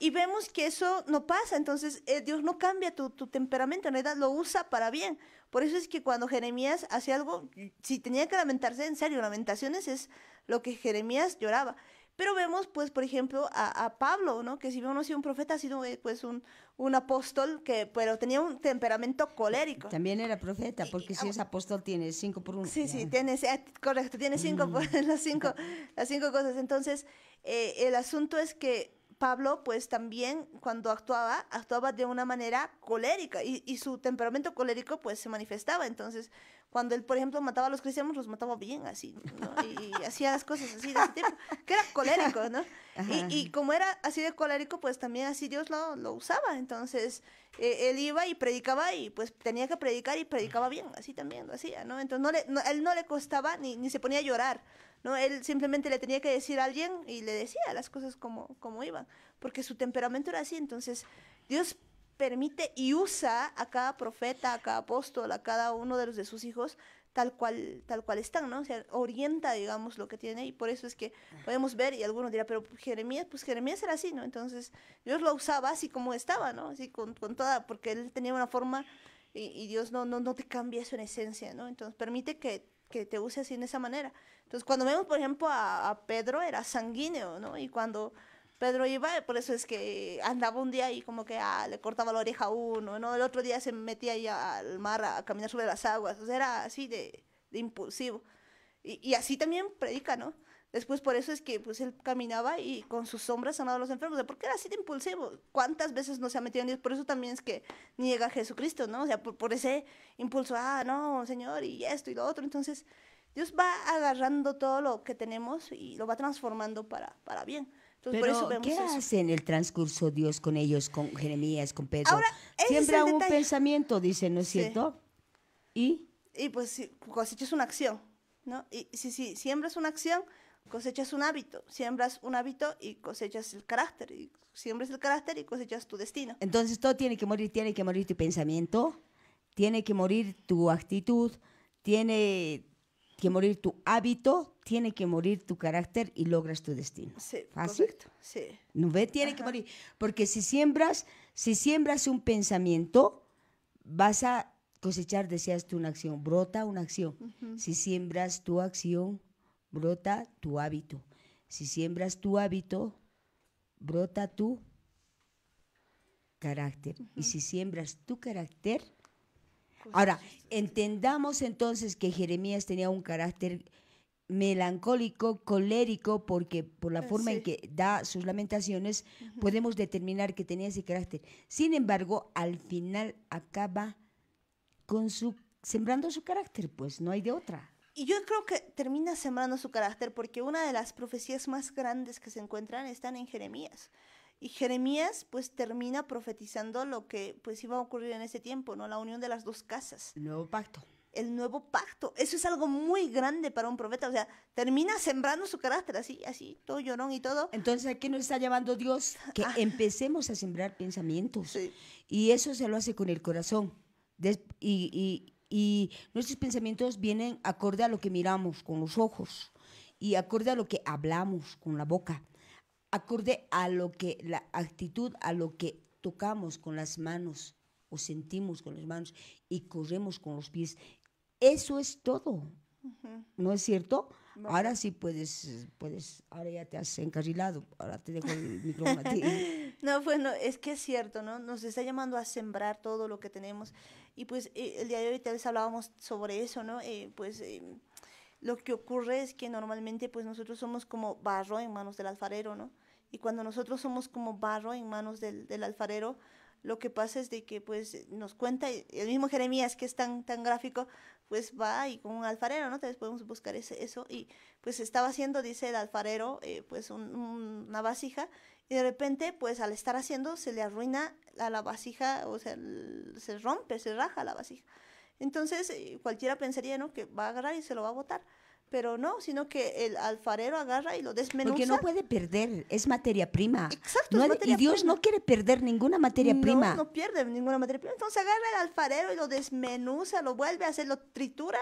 y vemos que eso no pasa. Entonces, eh, Dios no cambia tu, temperamento, en realidad lo usa para bien. Por eso es que cuando Jeremías hace algo, si tenía que lamentarse, en serio, lamentaciones es lo que Jeremías lloraba. Pero vemos, pues, por ejemplo, a, Pablo, ¿no? Que si bien no ha sido un profeta, ha sido, eh, pues, un, apóstol, que, pero tenía un temperamento colérico. También era profeta, porque si es apóstol tiene cinco por uno. Sí, sí, tiene, correcto, tiene cinco mm. por las cinco, las cinco cosas. Entonces, eh, el asunto es que Pablo, pues también cuando actuaba, actuaba de una manera colérica y, su temperamento colérico pues se manifestaba. Entonces, cuando él, por ejemplo, mataba a los cristianos, los mataba bien así, ¿no? Y, hacía las cosas así de ese tipo, que era colérico, ¿no? Y, como era así de colérico, pues también así Dios lo, lo usaba. Entonces, e, él iba y predicaba y pues tenía que predicar y predicaba bien, así también lo hacía, ¿no? Entonces, no le, él no le costaba ni, ni se ponía a llorar. ¿no? Él simplemente le tenía que decir a alguien y le decía las cosas como, como iban, porque su temperamento era así. Entonces, Dios permite y usa a cada profeta, a cada apóstol, a cada uno de los de sus hijos tal cual, tal cual están, ¿no? O sea, orienta, digamos, lo que tiene y por eso es que podemos ver y algunos dirán, pero Jeremías, pues Jeremías era así, ¿no? Entonces Dios lo usaba así como estaba, ¿no? Así con, toda, porque él tenía una forma y, Dios no, no, no te cambia eso en esencia, ¿no? Entonces permite que, que te use así en esa manera. Entonces, cuando vemos, por ejemplo, a, Pedro, era sanguíneo, ¿no? Y cuando Pedro iba, por eso es que andaba un día y como que ah, le cortaba la oreja a uno, ¿no? El otro día se metía ahí al mar a, caminar sobre las aguas. O sea, era así de, impulsivo. Y, así también predica, ¿no? Después por eso es que pues él caminaba y con sus sombras sanaba a los enfermos. ¿Por qué era así de impulsivo? ¿Cuántas veces no se ha metido en Dios? Por eso también es que niega a Jesucristo, ¿no? O sea, por, por ese impulso, ah, no, Señor, y esto y lo otro. Entonces, Dios va agarrando todo lo que tenemos y lo va transformando para, para bien. Entonces, Pero, ¿qué hace en el transcurso Dios con ellos, con Jeremías, con Pedro? Ahora, Siempre un pensamiento, dice, ¿no es cierto? ¿Y? Y pues cosechas una acción, ¿no? Y si, si siembras una acción, cosechas un hábito, siembras un hábito y cosechas el carácter, y siembras el carácter y cosechas tu destino. Entonces todo tiene que morir, tiene que morir tu pensamiento, tiene que morir tu actitud, tiene que morir tu hábito, tiene que morir tu carácter y logras tu destino. Sí, ¿Fácil? Sí. No ve, tiene que morir. Porque si siembras, si siembras un pensamiento, vas a cosechar, deseas tú, una acción. Brota una acción. Si siembras tu acción, brota tu hábito. Si siembras tu hábito, brota tu carácter. Y si siembras tu carácter, Ahora, entendamos entonces que Jeremías tenía un carácter melancólico, colérico, porque por la ah, forma en que da sus lamentaciones, podemos determinar que tenía ese carácter. Sin embargo, al final acaba con su sembrando su carácter, pues no hay de otra. Y yo creo que termina sembrando su carácter porque una de las profecías más grandes que se encuentran están en Jeremías. Y Jeremías pues termina profetizando lo que pues iba a ocurrir en ese tiempo, ¿no? La unión de las dos casas. El nuevo pacto. El nuevo pacto. Eso es algo muy grande para un profeta. O sea, termina sembrando su carácter así, así, todo llorón y todo. Entonces, ¿a qué nos está llamando Dios? Que ah. empecemos a sembrar pensamientos. Y eso se lo hace con el corazón. y, y nuestros pensamientos vienen acorde a lo que miramos con los ojos y acorde a lo que hablamos con la boca acorde a lo que, la actitud, a lo que tocamos con las manos o sentimos con las manos y corremos con los pies. Eso es todo. ¿No es cierto? Ahora sí puedes, puedes, ahora ya te has encarrilado, ahora te dejo el micrófono a ti. No, bueno, es que es cierto, ¿no? Nos está llamando a sembrar todo lo que tenemos. Y pues eh, el día de hoy tal vez hablábamos sobre eso, ¿no? Eh, pues eh, lo que ocurre es que normalmente pues nosotros somos como barro en manos del alfarero, ¿no? Y cuando nosotros somos como barro en manos del, alfarero, lo que pasa es de que pues nos cuenta, el mismo Jeremías que es tan, tan gráfico, pues va y con un alfarero, ¿no? Entonces podemos buscar ese, eso y pues estaba haciendo, dice el alfarero, eh, pues una vasija y de repente pues al estar haciendo se le arruina a la vasija, o sea, se rompe, se raja la vasija. Entonces eh, cualquiera pensaría, ¿no? Que va a agarrar y se lo va a botar pero no, sino que el alfarero agarra y lo desmenuza. Porque no puede perder, es materia prima. Exacto, y Dios no quiere perder ninguna materia prima. No, pierde ninguna materia prima. Entonces agarra el alfarero y lo desmenuza, lo vuelve a hacer, lo tritura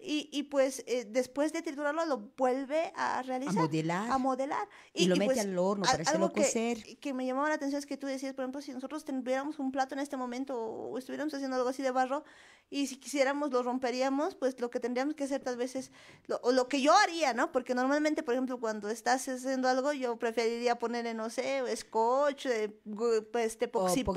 y, y pues eh, después de triturarlo lo vuelve a realizar. A modelar. A modelar. Y, lo mete pues, al horno para hacerlo cocer. Que, que me llamaba la atención es que tú decías, por ejemplo, si nosotros tuviéramos un plato en este momento o estuviéramos haciendo algo así de barro y si quisiéramos lo romperíamos, pues lo que tendríamos que hacer tal vez es, o lo que yo haría, ¿no? Porque normalmente, por ejemplo, cuando estás haciendo algo, yo preferiría ponerle, no sé, scotch, este poxipol,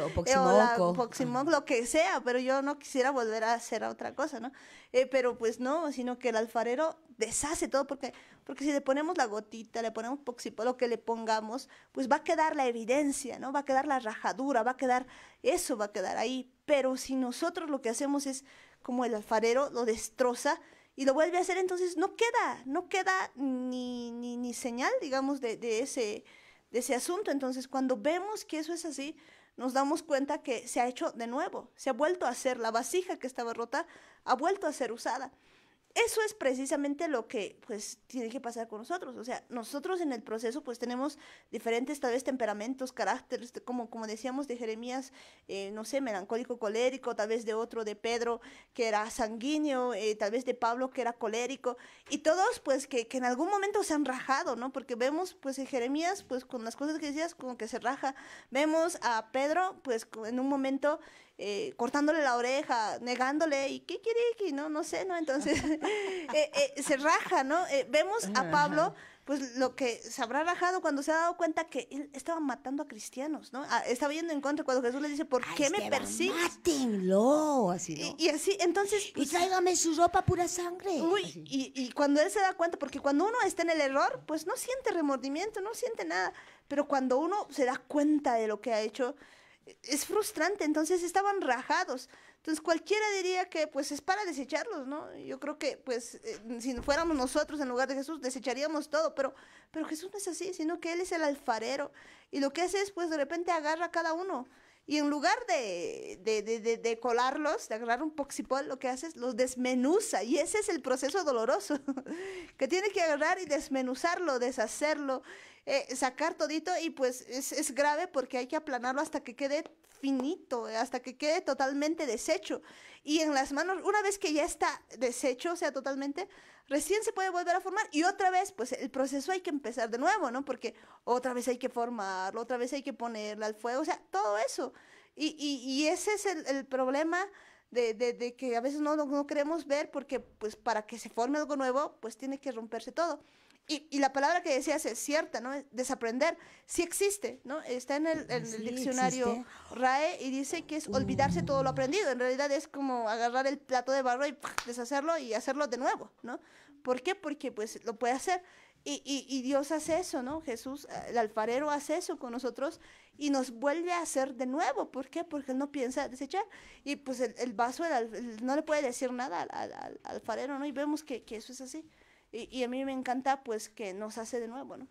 o poxipol, eh, o poximoco. lo que sea, pero yo no quisiera volver a hacer otra cosa, ¿no? Eh, pero pues no, sino que el alfarero deshace todo porque, porque si le ponemos la gotita, le ponemos poxipo, lo que le pongamos, pues va a quedar la evidencia, ¿no? Va a quedar la rajadura, va a quedar, eso va a quedar ahí. Pero si nosotros lo que hacemos es como el alfarero lo destroza y lo vuelve a hacer, entonces no queda, no queda ni, ni, ni señal, digamos, de, de, ese, de ese asunto. Entonces cuando vemos que eso es así, nos damos cuenta que se ha hecho de nuevo, se ha vuelto a hacer, la vasija que estaba rota ha vuelto a ser usada eso es precisamente lo que pues tiene que pasar con nosotros. O sea, nosotros en el proceso pues tenemos diferentes tal vez temperamentos, caracteres, como, como decíamos de Jeremías, eh, no sé, melancólico, colérico, tal vez de otro, de Pedro, que era sanguíneo, eh, tal vez de Pablo, que era colérico, y todos pues que, que, en algún momento se han rajado, ¿no? Porque vemos pues en Jeremías pues con las cosas que decías como que se raja, vemos a Pedro pues en un momento eh, cortándole la oreja, negándole, y qué quiere que no, no sé, ¿no? Entonces, eh, eh, se raja, ¿no? vemos a Pablo, pues lo que se habrá rajado cuando se ha dado cuenta que él estaba matando a cristianos, ¿no? Ah, estaba yendo en contra cuando Jesús le dice, ¿por qué me persigues? ¡Mátenlo! Así, ¿no? y, así, entonces... y pues tráigame su ropa pura sangre. Uy, y, y cuando él se da cuenta, porque cuando uno está en el error, pues no siente remordimiento, no siente nada, pero cuando uno se da cuenta de lo que ha hecho es frustrante, entonces estaban rajados. Entonces cualquiera diría que pues es para desecharlos, ¿no? Yo creo que pues eh, si fuéramos nosotros en lugar de Jesús desecharíamos todo, pero, pero Jesús no es así, sino que Él es el alfarero y lo que hace es pues de repente agarra a cada uno y en lugar de, de, colarlos, de agarrar un poxipol, lo que haces, los desmenuza. Y ese es el proceso doloroso, que tiene que agarrar y desmenuzarlo, deshacerlo, eh, sacar todito. Y pues es, es grave porque hay que aplanarlo hasta que quede finito, eh, hasta que quede totalmente deshecho. Y en las manos, una vez que ya está deshecho, o sea, totalmente, recién se puede volver a formar y otra vez, pues el proceso hay que empezar de nuevo, ¿no? Porque otra vez hay que formarlo, otra vez hay que ponerla al fuego, o sea, todo eso. Y, y, y ese es el, problema de, de, que a veces no, no, no queremos ver porque pues para que se forme algo nuevo, pues tiene que romperse todo. Y, la palabra que decías es cierta, ¿no? Desaprender. Sí existe, ¿no? Está en el, diccionario RAE y dice que es olvidarse todo lo aprendido. En realidad es como agarrar el plato de barro y deshacerlo y hacerlo de nuevo, ¿no? ¿Por qué? Porque pues lo puede hacer. Y, y, Dios hace eso, ¿no? Jesús, el alfarero, hace eso con nosotros y nos vuelve a hacer de nuevo. ¿Por qué? Porque no piensa desechar. Y pues el, vaso no le puede decir nada al, al, alfarero, ¿no? Y vemos que, que eso es así. Y, a mí me encanta pues que nos hace de nuevo, ¿no?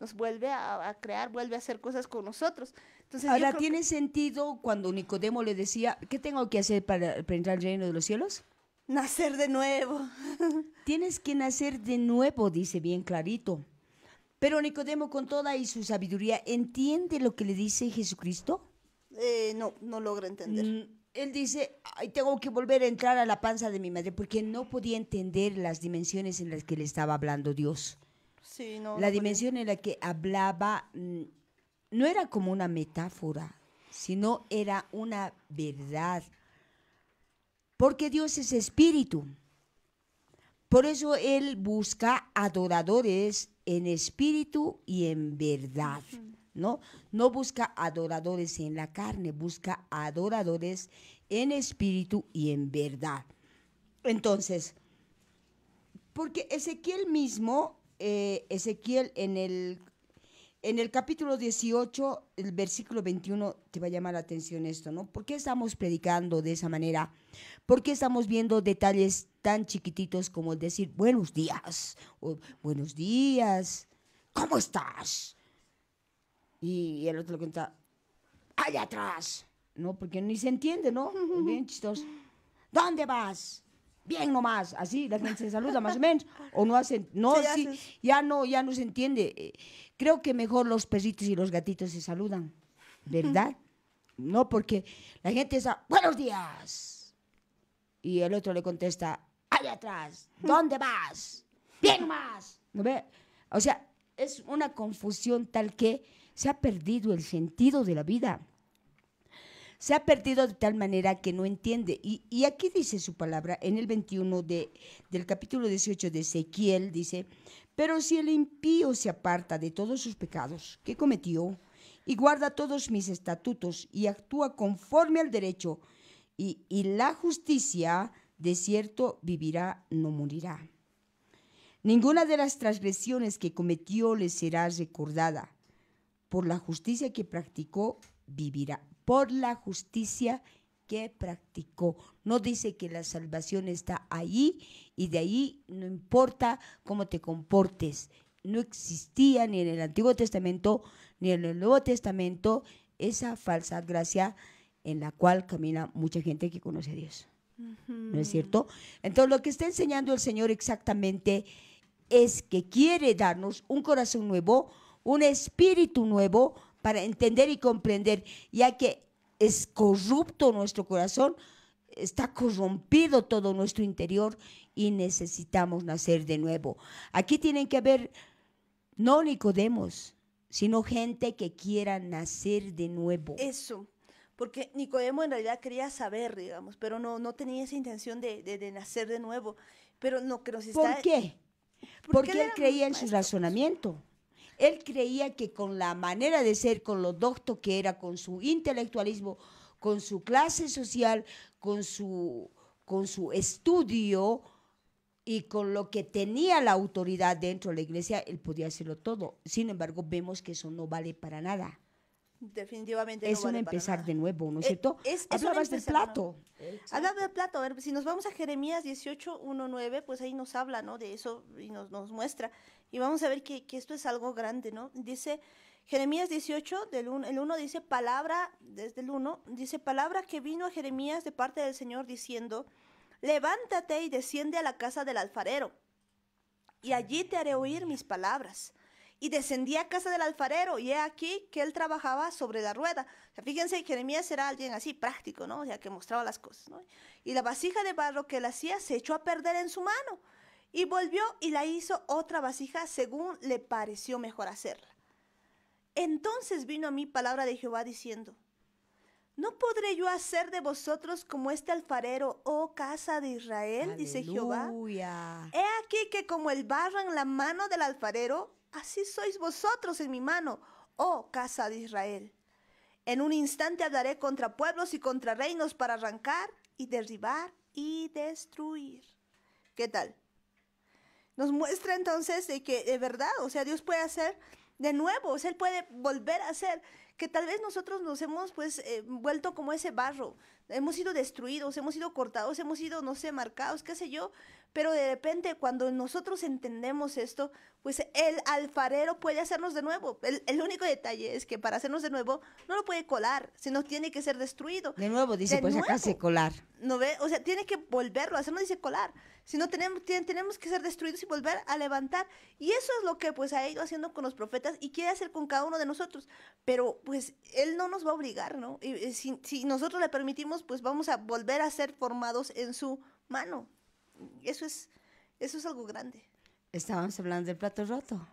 Nos vuelve a, crear, vuelve a hacer cosas con nosotros. Entonces, Ahora, ¿tiene sentido cuando Nicodemo le decía, ¿qué tengo que hacer para, entrar al reino de los cielos? Nacer de nuevo. Tienes que nacer de nuevo, dice bien clarito. Pero Nicodemo con toda y su sabiduría, ¿entiende lo que le dice Jesucristo? Eh, no, no logra entender. Mm, él dice, Ay, tengo que volver a entrar a la panza de mi madre, porque no podía entender las dimensiones en las que le estaba hablando Dios. la dimensión en la que hablaba mm, no era como una metáfora, sino era una verdad. Porque Dios es espíritu. Por eso Él busca adoradores en espíritu y en verdad. ¿no? busca adoradores en la carne, busca adoradores en espíritu y en verdad. Entonces, porque Ezequiel mismo, eh, Ezequiel en el, en el capítulo 18, el versículo 21, te va a llamar la atención esto, ¿no? ¿Por qué estamos predicando de esa manera? ¿Por qué estamos viendo detalles tan chiquititos como decir buenos días? O buenos días, ¿cómo estás? Y el otro le cuenta, allá atrás. No, porque ni se entiende, ¿no? Bien chistoso. ¿Dónde vas? Bien nomás, así la gente se saluda más o menos, o no hacen, no, sí, ya no, ya no se entiende. Eh, creo que mejor los perritos y los gatitos se saludan, ¿verdad? no, porque la gente está, buenos días. Y el otro le contesta, allá atrás, ¿dónde vas? Bien nomás. ¿No ve? O sea, es una confusión tal que se ha perdido el sentido de la vida. Se ha perdido de tal manera que no entiende. Y, aquí dice su palabra, en el 21 de, del capítulo 18 de Ezequiel, dice, pero si el impío se aparta de todos sus pecados que cometió y guarda todos mis estatutos y actúa conforme al derecho y, y la justicia, de cierto vivirá, no morirá. Ninguna de las transgresiones que cometió le será recordada, por la justicia que practicó, vivirá. Por la justicia que practicó. No dice que la salvación está ahí y de ahí no importa cómo te comportes. No existía ni en el Antiguo Testamento ni en el Nuevo Testamento esa falsa gracia en la cual camina mucha gente que conoce a Dios. ¿No es cierto? Entonces lo que está enseñando el Señor exactamente es que quiere darnos un corazón nuevo, un espíritu nuevo para entender y comprender, ya que es corrupto nuestro corazón, está corrompido todo nuestro interior y necesitamos nacer de nuevo. Aquí tienen que haber no Nicodemos, sino gente que quiera nacer de nuevo. Eso, porque Nicodemo en realidad quería saber, digamos, pero no, no tenía esa intención de, nacer de nuevo. Pero no ¿Por qué? Porque, él creía en su razonamiento. Él creía que con la manera de ser, con lo docto que era, con su intelectualismo, con su clase social, con su, con su estudio y con lo que tenía la autoridad dentro de la iglesia, él podía hacerlo todo. Sin embargo, vemos que eso no vale para nada. Definitivamente. Es no un empezar de nuevo, ¿no es eh, cierto? Es, Hablabas del plato. No. de del plato. A ver, si nos vamos a Jeremías 18, 9, pues ahí nos habla, ¿no? De eso y nos, nos muestra y vamos a ver que, esto es algo grande, ¿no? Dice Jeremías 18, del el 1 dice palabra, desde el 1, dice palabra que vino a Jeremías de parte del Señor diciendo, levántate y desciende a la casa del alfarero, y allí te haré oír mis palabras. Y descendí a casa del alfarero, y he aquí que él trabajaba sobre la rueda. O sea, fíjense, Jeremías era alguien así práctico, ¿no? O sea, que mostraba las cosas, ¿no? Y la vasija de barro que él hacía se echó a perder en su mano. Y volvió y la hizo otra vasija según le pareció mejor hacerla. Entonces vino a mí palabra de Jehová diciendo, ¿No podré yo hacer de vosotros como este alfarero, oh casa de Israel? dice Jehová. He aquí que como el barro en la mano del alfarero, así sois vosotros en mi mano, oh casa de Israel. En un instante hablaré contra pueblos y contra reinos para arrancar y derribar y destruir. ¿Qué tal? nos muestra entonces de que de verdad, o sea, Dios puede hacer de nuevo, o sea, Él puede volver a hacer que tal vez nosotros nos hemos pues eh, vuelto como ese barro, hemos sido destruidos, hemos sido cortados, hemos sido, no sé, marcados, qué sé yo, pero de repente, cuando nosotros entendemos esto, pues el alfarero puede hacernos de nuevo. El, único detalle es que para hacernos de nuevo no lo puede colar, sino tiene que ser destruido. De nuevo, dice, pues se acá colar. ¿No ve? O sea, tiene que volverlo a hacer, dice colar, no tenemos, tenemos que ser destruidos y volver a levantar. Y eso es lo que pues ha ido haciendo con los profetas y quiere hacer con cada uno de nosotros. Pero pues él no nos va a obligar, ¿no? Y, si nosotros le permitimos, pues vamos a volver a ser formados en su mano eso es, eso es algo grande. Estábamos hablando del plato roto.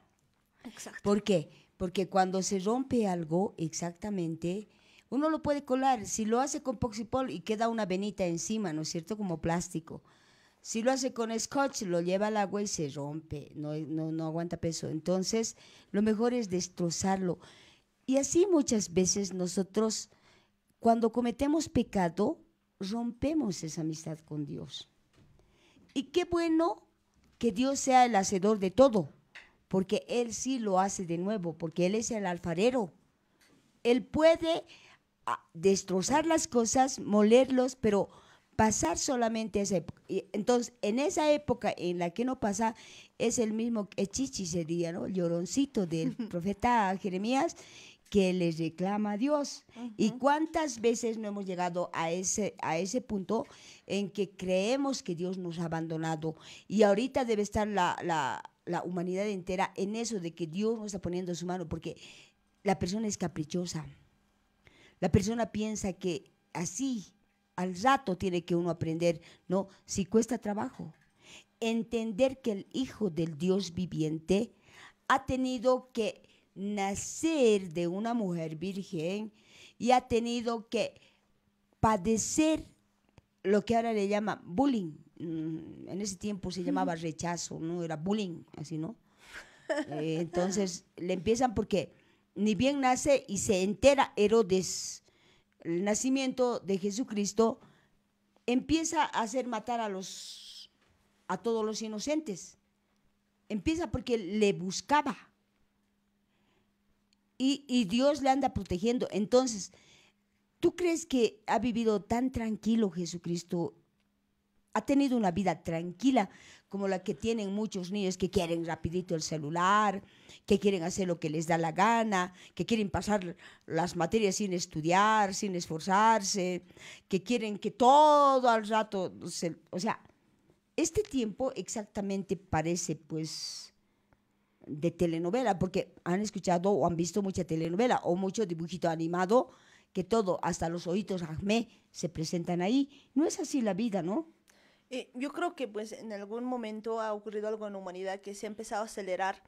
Exacto. ¿Por qué? Porque cuando se rompe algo, exactamente, uno lo puede colar. Si lo hace con poxipol y queda una venita encima, ¿no es cierto? Como plástico. Si lo hace con scotch, lo lleva al agua y se rompe, no, aguanta peso. Entonces, lo mejor es destrozarlo. Y así muchas veces nosotros, cuando cometemos pecado, rompemos esa amistad con Dios. Y qué bueno que Dios sea el hacedor de todo, porque Él sí lo hace de nuevo, porque Él es el alfarero. Él puede ah, destrozar las cosas, molerlos, pero pasar solamente esa época. Entonces, en esa época en la que no pasa, es el mismo chichi sería, ¿no? El lloroncito del profeta Jeremías, que les reclama a Dios. ¿Y cuántas veces no hemos llegado a ese, a ese punto en que creemos que Dios nos ha abandonado? Y ahorita debe estar la, la humanidad entera en eso de que Dios nos está poniendo su mano, porque la persona es caprichosa. La persona piensa que así, al rato tiene que uno aprender, ¿no? Si cuesta trabajo. Entender que el Hijo del Dios viviente ha tenido que nacer de una mujer virgen y ha tenido que padecer lo que ahora le llama bullying. Mm, en ese tiempo se llamaba rechazo, no era bullying, así, ¿no? Eh, entonces le empiezan porque ni bien nace y se entera Herodes el nacimiento de Jesucristo, empieza a hacer matar a los a todos los inocentes. Empieza porque le buscaba y, Dios le anda protegiendo. Entonces, ¿tú crees que ha vivido tan tranquilo Jesucristo? Ha tenido una vida tranquila como la que tienen muchos niños que quieren rapidito el celular, que quieren hacer lo que les da la gana, que quieren pasar las materias sin estudiar, sin esforzarse, que quieren que todo al rato, o sea, este tiempo exactamente parece pues de telenovela, porque han escuchado o han visto mucha telenovela o mucho dibujito animado, que todo, hasta los ojitos se presentan ahí. No es así la vida, ¿no? Eh, yo creo que pues en algún momento ha ocurrido algo en la humanidad que se ha empezado a acelerar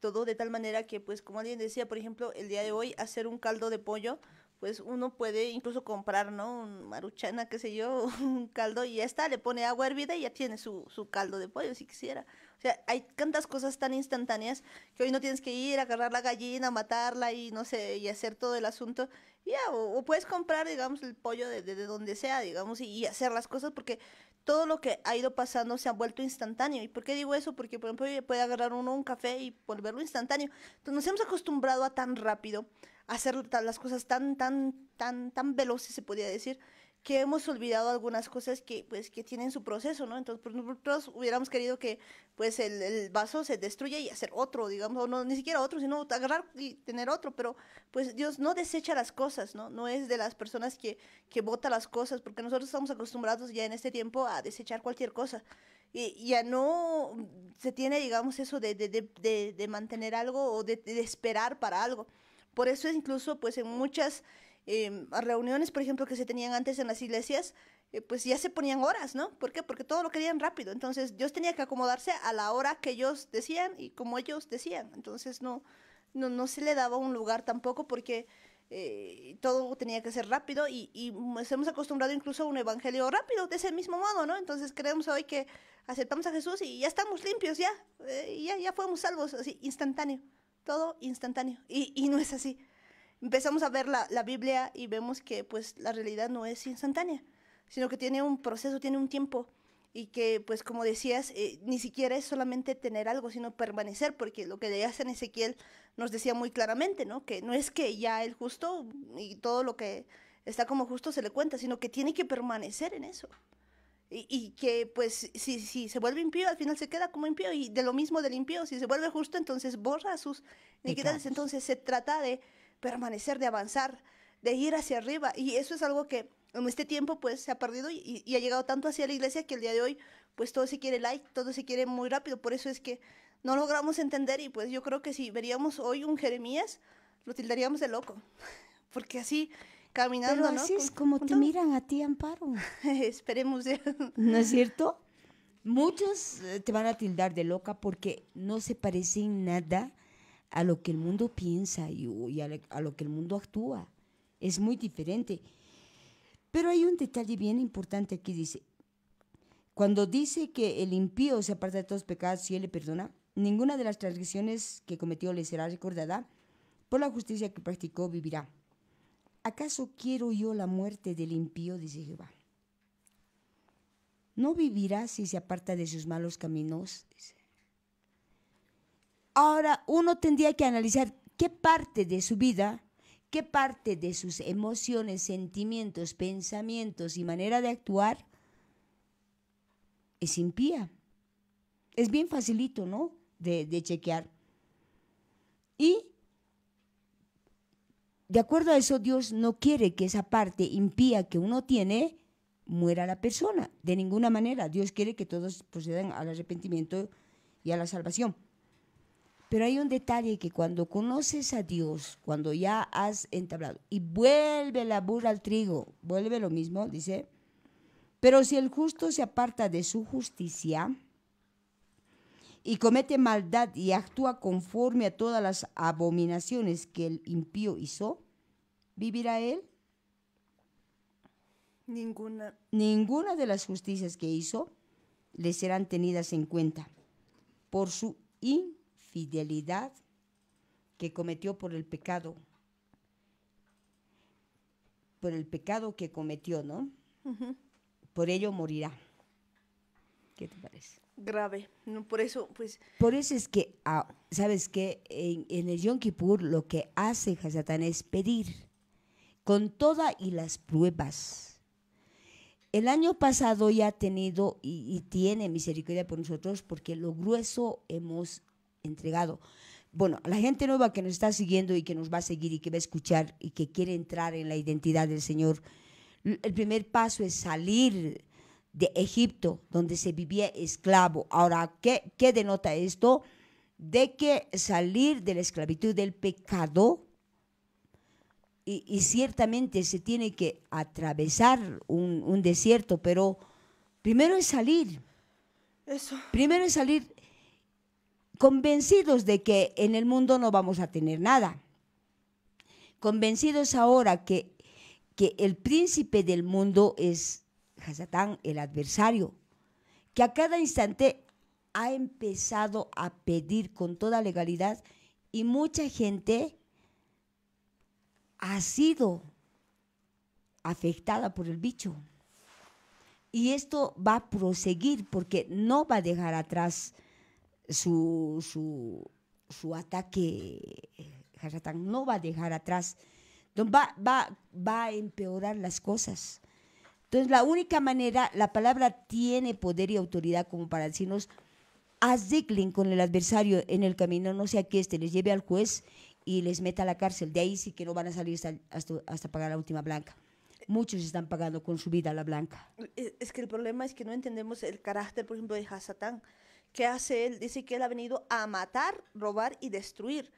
todo de tal manera que pues como alguien decía, por ejemplo, el día de hoy hacer un caldo de pollo, pues uno puede incluso comprar, ¿no? Un maruchana, qué sé yo, un caldo y ya está, le pone agua hervida y ya tiene su caldo de pollo si quisiera. O sea, hay tantas cosas tan instantáneas que hoy no tienes que ir a agarrar la gallina, matarla y no sé, y hacer todo el asunto. Ya, o, puedes comprar, digamos, el pollo de, de, donde sea, digamos, y, hacer las cosas porque todo lo que ha ido pasando se ha vuelto instantáneo. ¿Y por qué digo eso? Porque, por ejemplo, puede agarrar uno un café y volverlo instantáneo. Entonces nos hemos acostumbrado a tan rápido, a hacer las cosas tan, tan, tan, tan veloces, se podría decir, que hemos olvidado algunas cosas que, pues, que tienen su proceso, ¿no? Entonces, pues, nosotros hubiéramos querido que, pues, el, el, vaso se destruya y hacer otro, digamos, o no, ni siquiera otro, sino agarrar y tener otro, pero, pues, Dios no desecha las cosas, ¿no? No es de las personas que, que bota las cosas, porque nosotros estamos acostumbrados ya en este tiempo a desechar cualquier cosa. Y ya no se tiene, digamos, eso de, de, de, de mantener algo o de, esperar para algo. Por eso incluso, pues, en muchas Em, a reuniones, por ejemplo, que se tenían antes en las iglesias, eh, pues ya se ponían horas, ¿no? ¿Por qué? Porque todo lo querían rápido. Entonces, Dios tenía que acomodarse a la hora que ellos decían y como ellos decían. Entonces, no, no, no se le daba un lugar tampoco porque... Eh, todo tenía que ser rápido y, nos hemos acostumbrado incluso a un evangelio rápido, de ese mismo modo, ¿no? Entonces creemos hoy que aceptamos a Jesús y ya estamos limpios, ya, eh, ya, ya fuimos salvos, así, instantáneo, todo instantáneo. y no es así empezamos a ver la, la, Biblia y vemos que pues la realidad no es instantánea, sino que tiene un proceso, tiene un tiempo y que pues como decías, eh, ni siquiera es solamente tener algo, sino permanecer, porque lo que le en Ezequiel nos decía muy claramente, ¿no? Que no es que ya el justo y todo lo que está como justo se le cuenta, sino que tiene que permanecer en eso. Y, y, que pues si, si se vuelve impío, al final se queda como impío. Y de lo mismo del impío, si se vuelve justo, entonces borra sus iniquidades. Entonces se trata de permanecer, de avanzar, de ir hacia arriba. Y eso es algo que en este tiempo pues se ha perdido y, ha llegado tanto hacia la iglesia que el día de hoy pues todo se quiere like, todo se quiere muy rápido. Por eso es que no logramos entender y pues yo creo que si veríamos hoy un Jeremías, lo tildaríamos de loco. Porque así caminando, así es como te miran a ti, Amparo. Esperemos. de ¿No es cierto? Muchos eh, te van a tildar de loca porque no se parecen nada a lo que el mundo piensa y, a, lo que el mundo actúa. Es muy diferente. Pero hay un detalle bien importante aquí, dice, cuando dice que el impío se aparta de todos los pecados y él le perdona, ninguna de las transgresiones que cometió le será recordada, por la justicia que practicó vivirá. ¿Acaso quiero yo la muerte del impío? dice Jehová. No vivirá si se aparta de sus malos caminos, dice. Ahora uno tendría que analizar qué parte de su vida, qué parte de sus emociones, sentimientos, pensamientos y manera de actuar es impía. Es bien facilito, ¿no? De, de chequear. Y de acuerdo a eso, Dios no quiere que esa parte impía que uno tiene muera la persona. De ninguna manera. Dios quiere que todos procedan al arrepentimiento y a la salvación. Pero hay un detalle que cuando conoces a Dios, cuando ya has entablado, y vuelve la burra al trigo, vuelve lo mismo, dice, pero si el justo se aparta de su justicia y comete maldad y actúa conforme a todas las abominaciones que el impío hizo, ¿vivirá él? Ninguna. Ninguna de las justicias que hizo le serán tenidas en cuenta por su Fidelidad que cometió por el pecado, por el pecado que cometió, ¿no? Por ello morirá. ¿Qué te parece? Grave. No, por eso, pues. Por eso es que, ah, ¿sabes qué? En, el Yom Kippur lo que hace Hasatán es pedir con toda y las pruebas. El año pasado ya ha tenido y tiene misericordia por nosotros porque lo grueso hemos entregado. Bueno, la gente nueva que nos está siguiendo y que nos va a seguir y que va a escuchar y que quiere entrar en la identidad del Señor, el primer paso es salir de Egipto, donde se vivía esclavo. Ahora, ¿qué, qué denota esto? De que salir de la esclavitud del pecado, y, ciertamente se tiene que atravesar un, un, desierto, pero primero es salir. Eso. Primero es salir convencidos de que en el mundo no vamos a tener nada, convencidos ahora que, que el príncipe del mundo es Hasatán, el adversario, que a cada instante ha empezado a pedir con toda legalidad y mucha gente ha sido afectada por el bicho. Y esto va a proseguir porque no va a dejar atrás su, su, su ataque, Hasatán no va a dejar atrás, va, va, va a empeorar las cosas. Entonces, la única manera, la palabra tiene poder y autoridad como para decirnos, haz con el adversario en el camino, no sea que este les lleve al juez y les meta a la cárcel. De ahí sí que no van a salir hasta, pagar la última blanca. Muchos están pagando con su vida la blanca. Es que el problema es que no entendemos el carácter, por ejemplo, de Hasatán. ¿Qué hace él? Dice que él ha venido a matar, robar y destruir.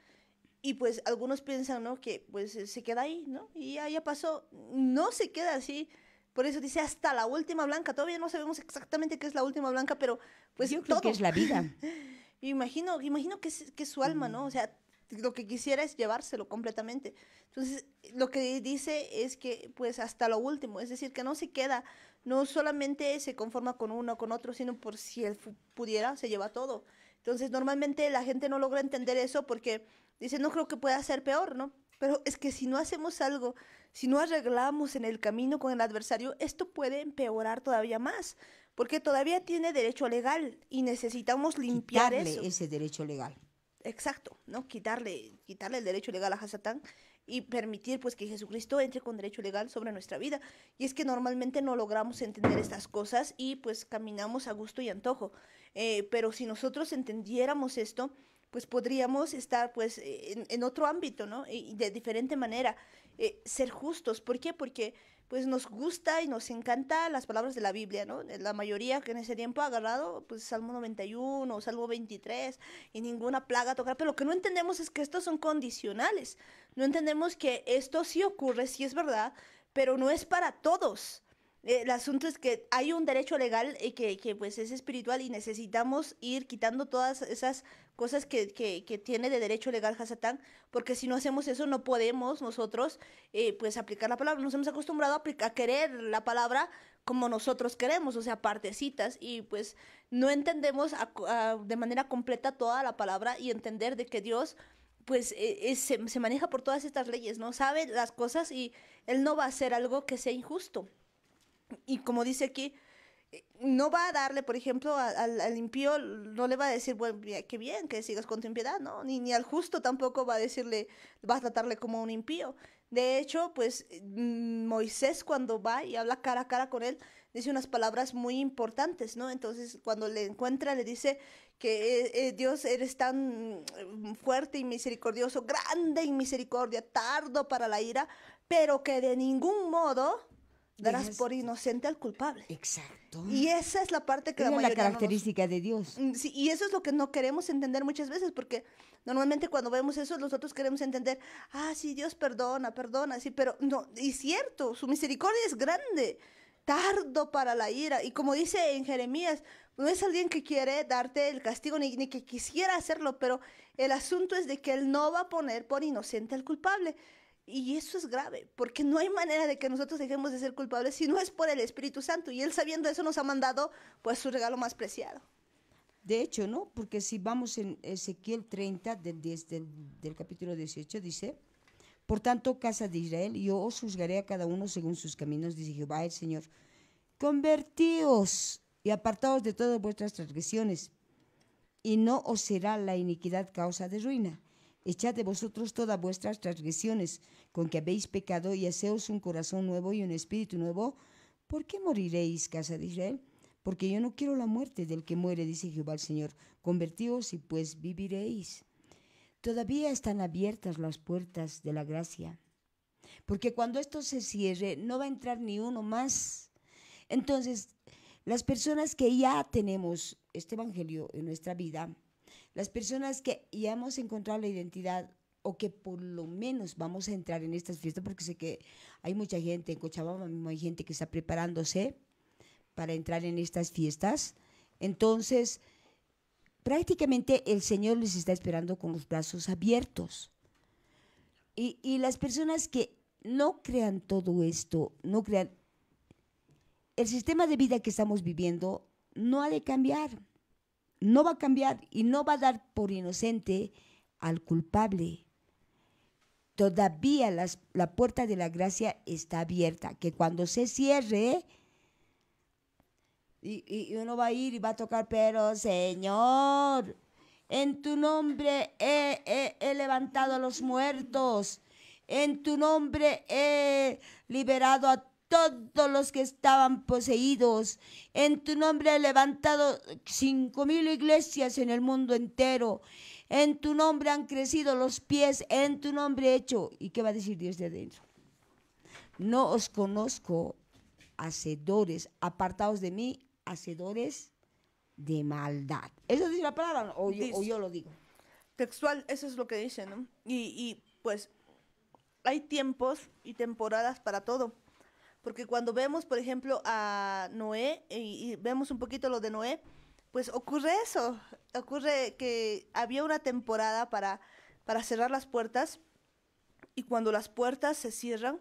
Y pues algunos piensan, ¿no? Que pues eh, se queda ahí, ¿no? Y ya, ya pasó. No se queda así. Por eso dice hasta la última blanca. Todavía no sabemos exactamente qué es la última blanca, pero pues Yo creo que es la vida. imagino, imagino que es, que es su alma, ¿no? O sea, lo que quisiera es llevárselo completamente. Entonces, lo que dice es que, pues, hasta lo último, es decir, que no se queda no solamente se conforma con uno o con otro, sino por si él pudiera, se lleva todo. Entonces, normalmente la gente no logra entender eso porque dice, no creo que pueda ser peor, ¿no? Pero es que si no hacemos algo, si no arreglamos en el camino con el adversario, esto puede empeorar todavía más, porque todavía tiene derecho legal y necesitamos limpiar ese derecho legal. Exacto, ¿no? Quitarle, quitarle el derecho legal a Hasatán y permitir pues que Jesucristo entre con derecho legal sobre nuestra vida. Y es que normalmente no logramos entender estas cosas y pues caminamos a gusto y antojo. Eh, pero si nosotros entendiéramos esto, pues podríamos estar pues en, otro ámbito, ¿no? Y de diferente manera, eh, ser justos. ¿Por qué? Porque pues nos gusta y nos encanta las palabras de la Biblia, ¿no? Eh, la mayoría que en ese tiempo ha agarrado, pues Salmo 91 o Salmo 23, y ninguna plaga tocar. pero lo que no entendemos es que estos son condicionales, no entendemos que esto sí ocurre, sí es verdad, pero no es para todos. Eh, el asunto es que hay un derecho legal eh, que, pues es espiritual y necesitamos ir quitando todas esas cosas que, tiene de derecho legal Hasatán, porque si no hacemos eso no podemos nosotros eh, pues aplicar la palabra. Nos hemos acostumbrado a, querer la palabra como nosotros queremos, o sea, partecitas, y pues no entendemos de manera completa toda la palabra y entender de que Dios pues se, se maneja por todas estas leyes, ¿no? Sabe las cosas y Él no va a hacer algo que sea injusto. Y como dice aquí, eh, no va a darle, por ejemplo, al, impío, no le va a decir, bueno, qué bien, que sigas con tu impiedad, ¿no? Ni, ni al justo tampoco va a decirle, va a tratarle como un impío. De hecho, pues mm, Moisés cuando va y habla cara a cara con él, dice unas palabras muy importantes, ¿no? Entonces, cuando le encuentra, le dice que eh, eh, Dios eres tan mm, fuerte y misericordioso, grande y misericordia, tardo para la ira, pero que de ningún modo darás por inocente al culpable. Exacto. Y esa es la parte que la, la característica de Dios. Mm, sí, y eso es lo que no queremos entender muchas veces, porque normalmente cuando vemos eso, nosotros queremos entender, ah, sí, Dios perdona, perdona, sí, pero no, y cierto, su misericordia es grande, tardo para la ira. Y como dice en Jeremías, no es alguien que quiere darte el castigo ni que quisiera hacerlo, pero el asunto es de que Él no va a poner por inocente al culpable. Y eso es grave, porque no hay manera de que nosotros dejemos de ser culpables si no es por el Espíritu Santo. Y Él sabiendo eso nos ha mandado pues su regalo más preciado. De hecho, ¿no? Porque si vamos en Ezequiel 30 del, del, capítulo 18, dice, por tanto, casa de Israel, yo os juzgaré a cada uno según sus caminos, dice Jehová el Señor. Convertíos y apartaos de todas vuestras transgresiones, y no os será la iniquidad causa de ruina Echad de vosotros todas vuestras transgresiones con que habéis pecado y haceos un corazón nuevo y un espíritu nuevo. ¿Por qué moriréis, casa de Israel? Porque yo no quiero la muerte del que muere, dice Jehová el Señor. Convertíos y pues viviréis. Todavía están abiertas las puertas de la gracia. Porque cuando esto se cierre, no va a entrar ni uno más. Entonces, las personas que ya tenemos este Evangelio en nuestra vida, las personas que ya hemos encontrado la identidad o que por lo menos vamos a entrar en estas fiestas, porque sé que hay mucha gente, en Cochabamba hay gente que está preparándose para entrar en estas fiestas. Entonces, prácticamente el Señor les está esperando con los brazos abiertos. Y, y las personas que no crean todo esto, no crean... El sistema de vida que estamos viviendo no ha de cambiar no va a cambiar y no va a dar por inocente al culpable. Todavía la puerta de la gracia está abierta, que cuando se cierre, y, uno va a ir y va a tocar, pero Señor, en tu nombre he, levantado a los muertos, en tu nombre he liberado a todos los que estaban poseídos. En tu nombre he levantado cinco mil iglesias en el mundo entero. En tu nombre han crecido los pies, en tu nombre he hecho. ¿Y qué va a decir Dios de adentro? No os conozco, hacedores, apartados de mí, hacedores de maldad. ¿Eso dice la palabra o yo, lo digo? Textual, eso es lo que dice, ¿no? y pues hay tiempos y temporadas para todo. Porque cuando vemos, por ejemplo, a Noé y, vemos un poquito lo de Noé, pues ocurre eso, ocurre que había una temporada para, para cerrar las puertas y cuando las puertas se cierran,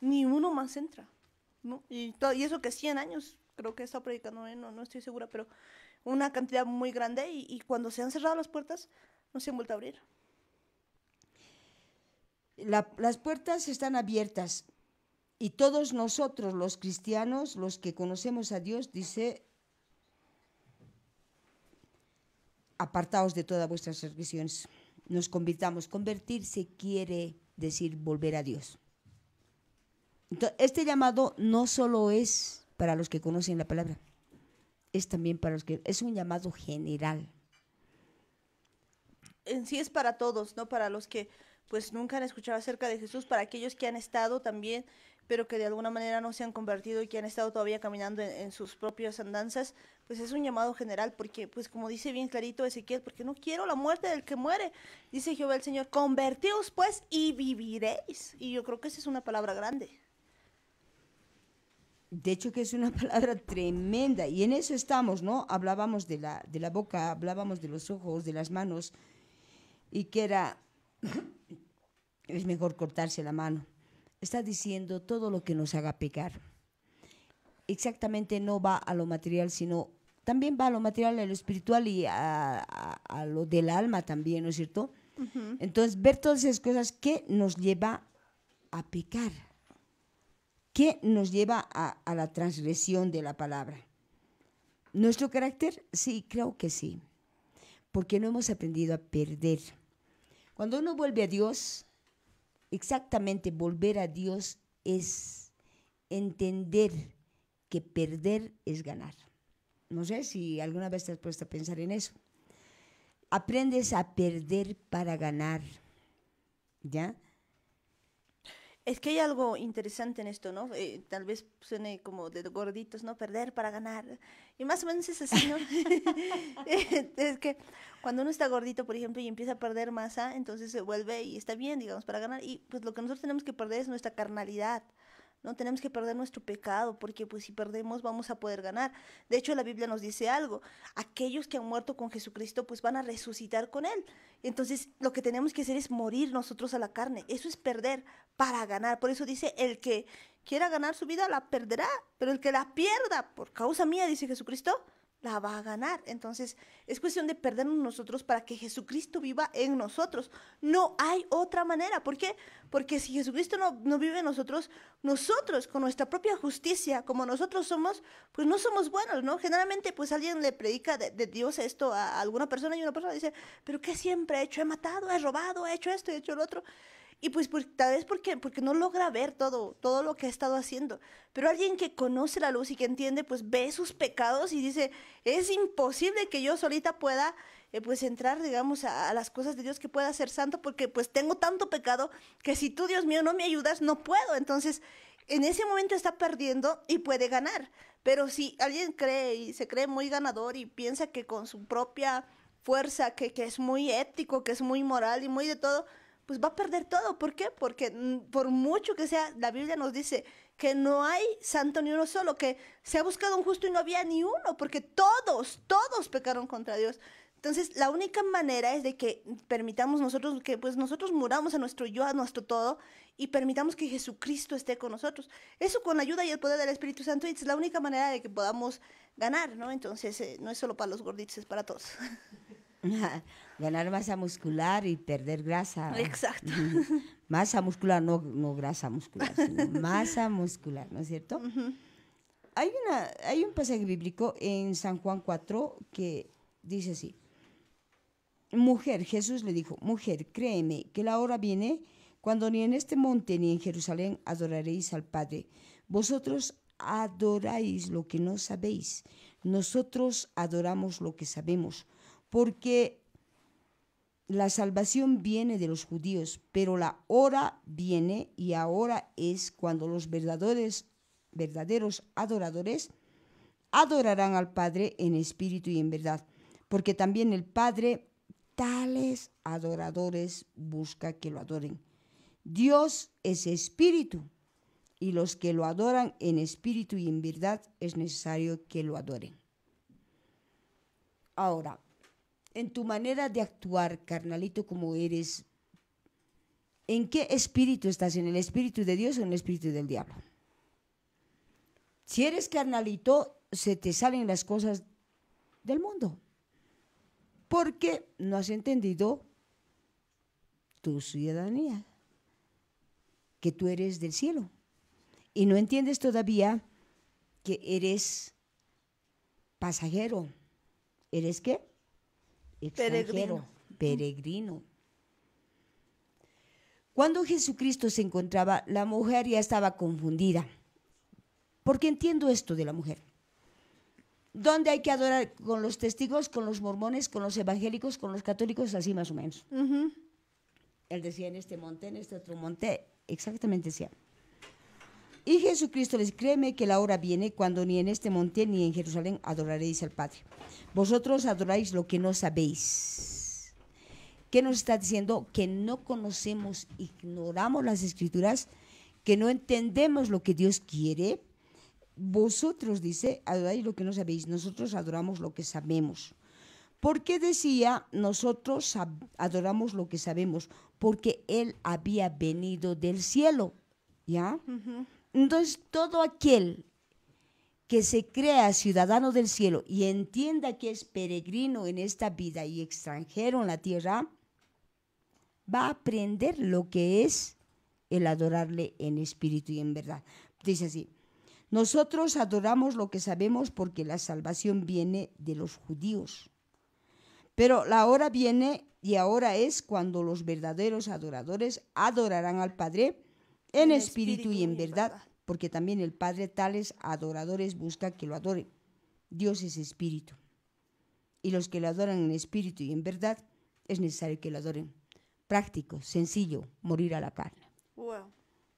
ni uno más entra. Y, eso que 100 años, creo que está predicando, no, no estoy segura, pero una cantidad muy grande y, cuando se han cerrado las puertas, no se han vuelto a abrir. las puertas están abiertas y todos nosotros los cristianos, los que conocemos a Dios, dice, apartaos de todas vuestras serviciones, nos convirtamos. Convertirse quiere decir volver a Dios. Entonces, este llamado no solo es para los que conocen la palabra, es también para los que... Es un llamado general. En sí es para todos, ¿no? Para los que pues nunca han escuchado acerca de Jesús, para aquellos que han estado también pero que de alguna manera no se han convertido y que han estado todavía caminando en, sus propias andanzas, pues es un llamado general, porque pues como dice bien clarito Ezequiel, porque no quiero la muerte del que muere, dice Jehová el Señor, convertíos pues y viviréis. Y yo creo que esa es una palabra grande. De hecho que es una palabra tremenda y en eso estamos, ¿no? Hablábamos de la, de la boca, hablábamos de los ojos, de las manos y que era, es mejor cortarse la mano está diciendo todo lo que nos haga pecar. Exactamente no va a lo material, sino también va a lo material, a lo espiritual y a, lo del alma también, ¿no es cierto? Entonces, ver todas esas cosas que nos lleva a pecar, que nos lleva a, a la transgresión de la palabra. ¿Nuestro carácter? Sí, creo que sí, porque no hemos aprendido a perder. Cuando uno vuelve a Dios, exactamente volver a Dios es entender que perder es ganar. No sé si alguna vez te has puesto a pensar en eso. Aprendes a perder para ganar. ¿Ya? Es que hay algo interesante en esto, ¿no? Eh, tal vez suene como de gorditos, ¿no? Perder para ganar. Y más o menos es así, ¿no? Eh, es que cuando uno está gordito, por ejemplo, y empieza a perder masa, entonces se vuelve y está bien, digamos, para ganar. Y pues lo que nosotros tenemos que perder es nuestra carnalidad. No tenemos que perder nuestro pecado, porque pues si perdemos vamos a poder ganar. De hecho, la Biblia nos dice algo, aquellos que han muerto con Jesucristo pues van a resucitar con él. Entonces, lo que tenemos que hacer es morir nosotros a la carne, eso es perder para ganar. Por eso dice, el que quiera ganar su vida la perderá, pero el que la pierda por causa mía, dice Jesucristo, la va a ganar. Entonces, es cuestión de perdernos nosotros para que Jesucristo viva en nosotros. No hay otra manera. ¿Por qué? Porque si Jesucristo no, vive en nosotros, nosotros con nuestra propia justicia, como nosotros somos, pues no somos buenos, ¿no? Generalmente, pues alguien le predica de, Dios esto a alguna persona y una persona dice, pero ¿qué siempre he hecho? He matado, he robado, he hecho esto, he hecho lo otro. Y pues tal vez porque, porque no logra ver todo, todo lo que ha estado haciendo. Pero alguien que conoce la luz y que entiende, pues ve sus pecados y dice, es imposible que yo solita pueda eh, pues entrar, digamos, a, las cosas de Dios, que pueda ser santo, porque pues tengo tanto pecado que si tú, Dios mío, no me ayudas, no puedo. Entonces, en ese momento está perdiendo y puede ganar. Pero si alguien cree y se cree muy ganador y piensa que con su propia fuerza, que es muy ético, que es muy moral y muy de todo, pues va a perder todo. ¿Por qué? Porque mm, por mucho que sea, la Biblia nos dice que no hay santo ni uno solo, que se ha buscado un justo y no había ni uno, porque todos, todos pecaron contra Dios. Entonces, la única manera es de que permitamos nosotros, que pues nosotros muramos a nuestro yo, a nuestro todo, y permitamos que Jesucristo esté con nosotros. Eso con la ayuda y el poder del Espíritu Santo, es la única manera de que podamos ganar, ¿no? Entonces, eh, no es solo para los gorditos, es para todos. ganar masa muscular y perder grasa. Exacto. masa muscular, no, no grasa muscular, sino masa muscular, ¿no es cierto? hay, una, hay un pasaje bíblico en San Juan 4 que dice así. Mujer, Jesús le dijo, mujer, créeme que la hora viene cuando ni en este monte ni en Jerusalén adoraréis al Padre. Vosotros adoráis lo que no sabéis, nosotros adoramos lo que sabemos, porque la salvación viene de los judíos, pero la hora viene y ahora es cuando los verdaderos, verdaderos adoradores adorarán al Padre en espíritu y en verdad, porque también el Padre tales adoradores busca que lo adoren. Dios es espíritu y los que lo adoran en espíritu y en verdad es necesario que lo adoren. Ahora, en tu manera de actuar, carnalito, como eres, ¿en qué espíritu estás? ¿En el espíritu de Dios o en el espíritu del diablo? Si eres carnalito, se te salen las cosas del mundo. Porque no has entendido tu ciudadanía, que tú eres del cielo. Y no entiendes todavía que eres pasajero. ¿Eres qué? peregrino. peregrino. Cuando Jesucristo se encontraba, la mujer ya estaba confundida. Porque entiendo esto de la mujer. ¿Dónde hay que adorar? Con los testigos, con los mormones, con los evangélicos, con los católicos, así más o menos. Él decía en este monte, en este otro monte, exactamente decía. Y Jesucristo les créeme que la hora viene cuando ni en este monte ni en Jerusalén adoraréis al Padre. Vosotros adoráis lo que no sabéis. ¿Qué nos está diciendo? Que no conocemos, ignoramos las escrituras, que no entendemos lo que Dios quiere. Vosotros, dice, adoráis lo que no sabéis, nosotros adoramos lo que sabemos. ¿Por qué decía, nosotros adoramos lo que sabemos, porque Él había venido del cielo. ¿Ya? Entonces, todo aquel que se crea ciudadano del cielo y entienda que es peregrino en esta vida y extranjero en la tierra, va a aprender lo que es el adorarle en espíritu y en verdad. Dice así, nosotros adoramos lo que sabemos porque la salvación viene de los judíos. Pero la hora viene y ahora es cuando los verdaderos adoradores adorarán al Padre en espíritu y en verdad, porque también el Padre tales adoradores busca que lo adoren. Dios es espíritu. Y los que le adoran en espíritu y en verdad, es necesario que lo adoren. Práctico, sencillo, morir a la carne.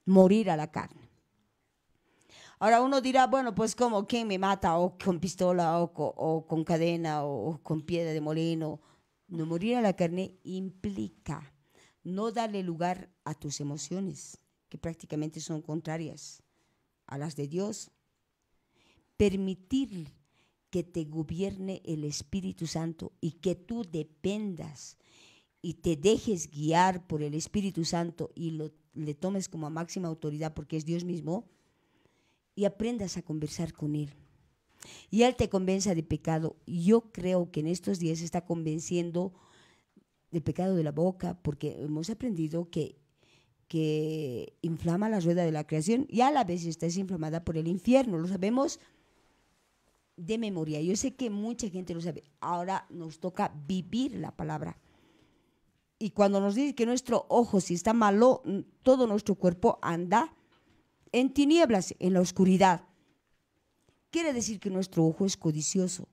Morir a la carne. Ahora uno dirá, bueno, pues como que me mata o con pistola o, con cadena o, o con piedra de molino. No morir a la carne implica no darle lugar a tus emociones, que prácticamente son contrarias a las de Dios. Permitir que te gobierne el Espíritu Santo y que tú dependas y te dejes guiar por el Espíritu Santo y lo, le tomes como máxima autoridad porque es Dios mismo y aprendas a conversar con Él. Y Él te convenza de pecado. Yo creo que en estos días está convenciendo de pecado de la boca porque hemos aprendido que que inflama la rueda de la creación y a la vez está inflamada por el infierno. Lo sabemos de memoria. Yo sé que mucha gente lo sabe. Ahora nos toca vivir la palabra. Y cuando nos dice que nuestro ojo, si está malo, todo nuestro cuerpo anda en tinieblas, en la oscuridad. Quiere decir que nuestro ojo es codicioso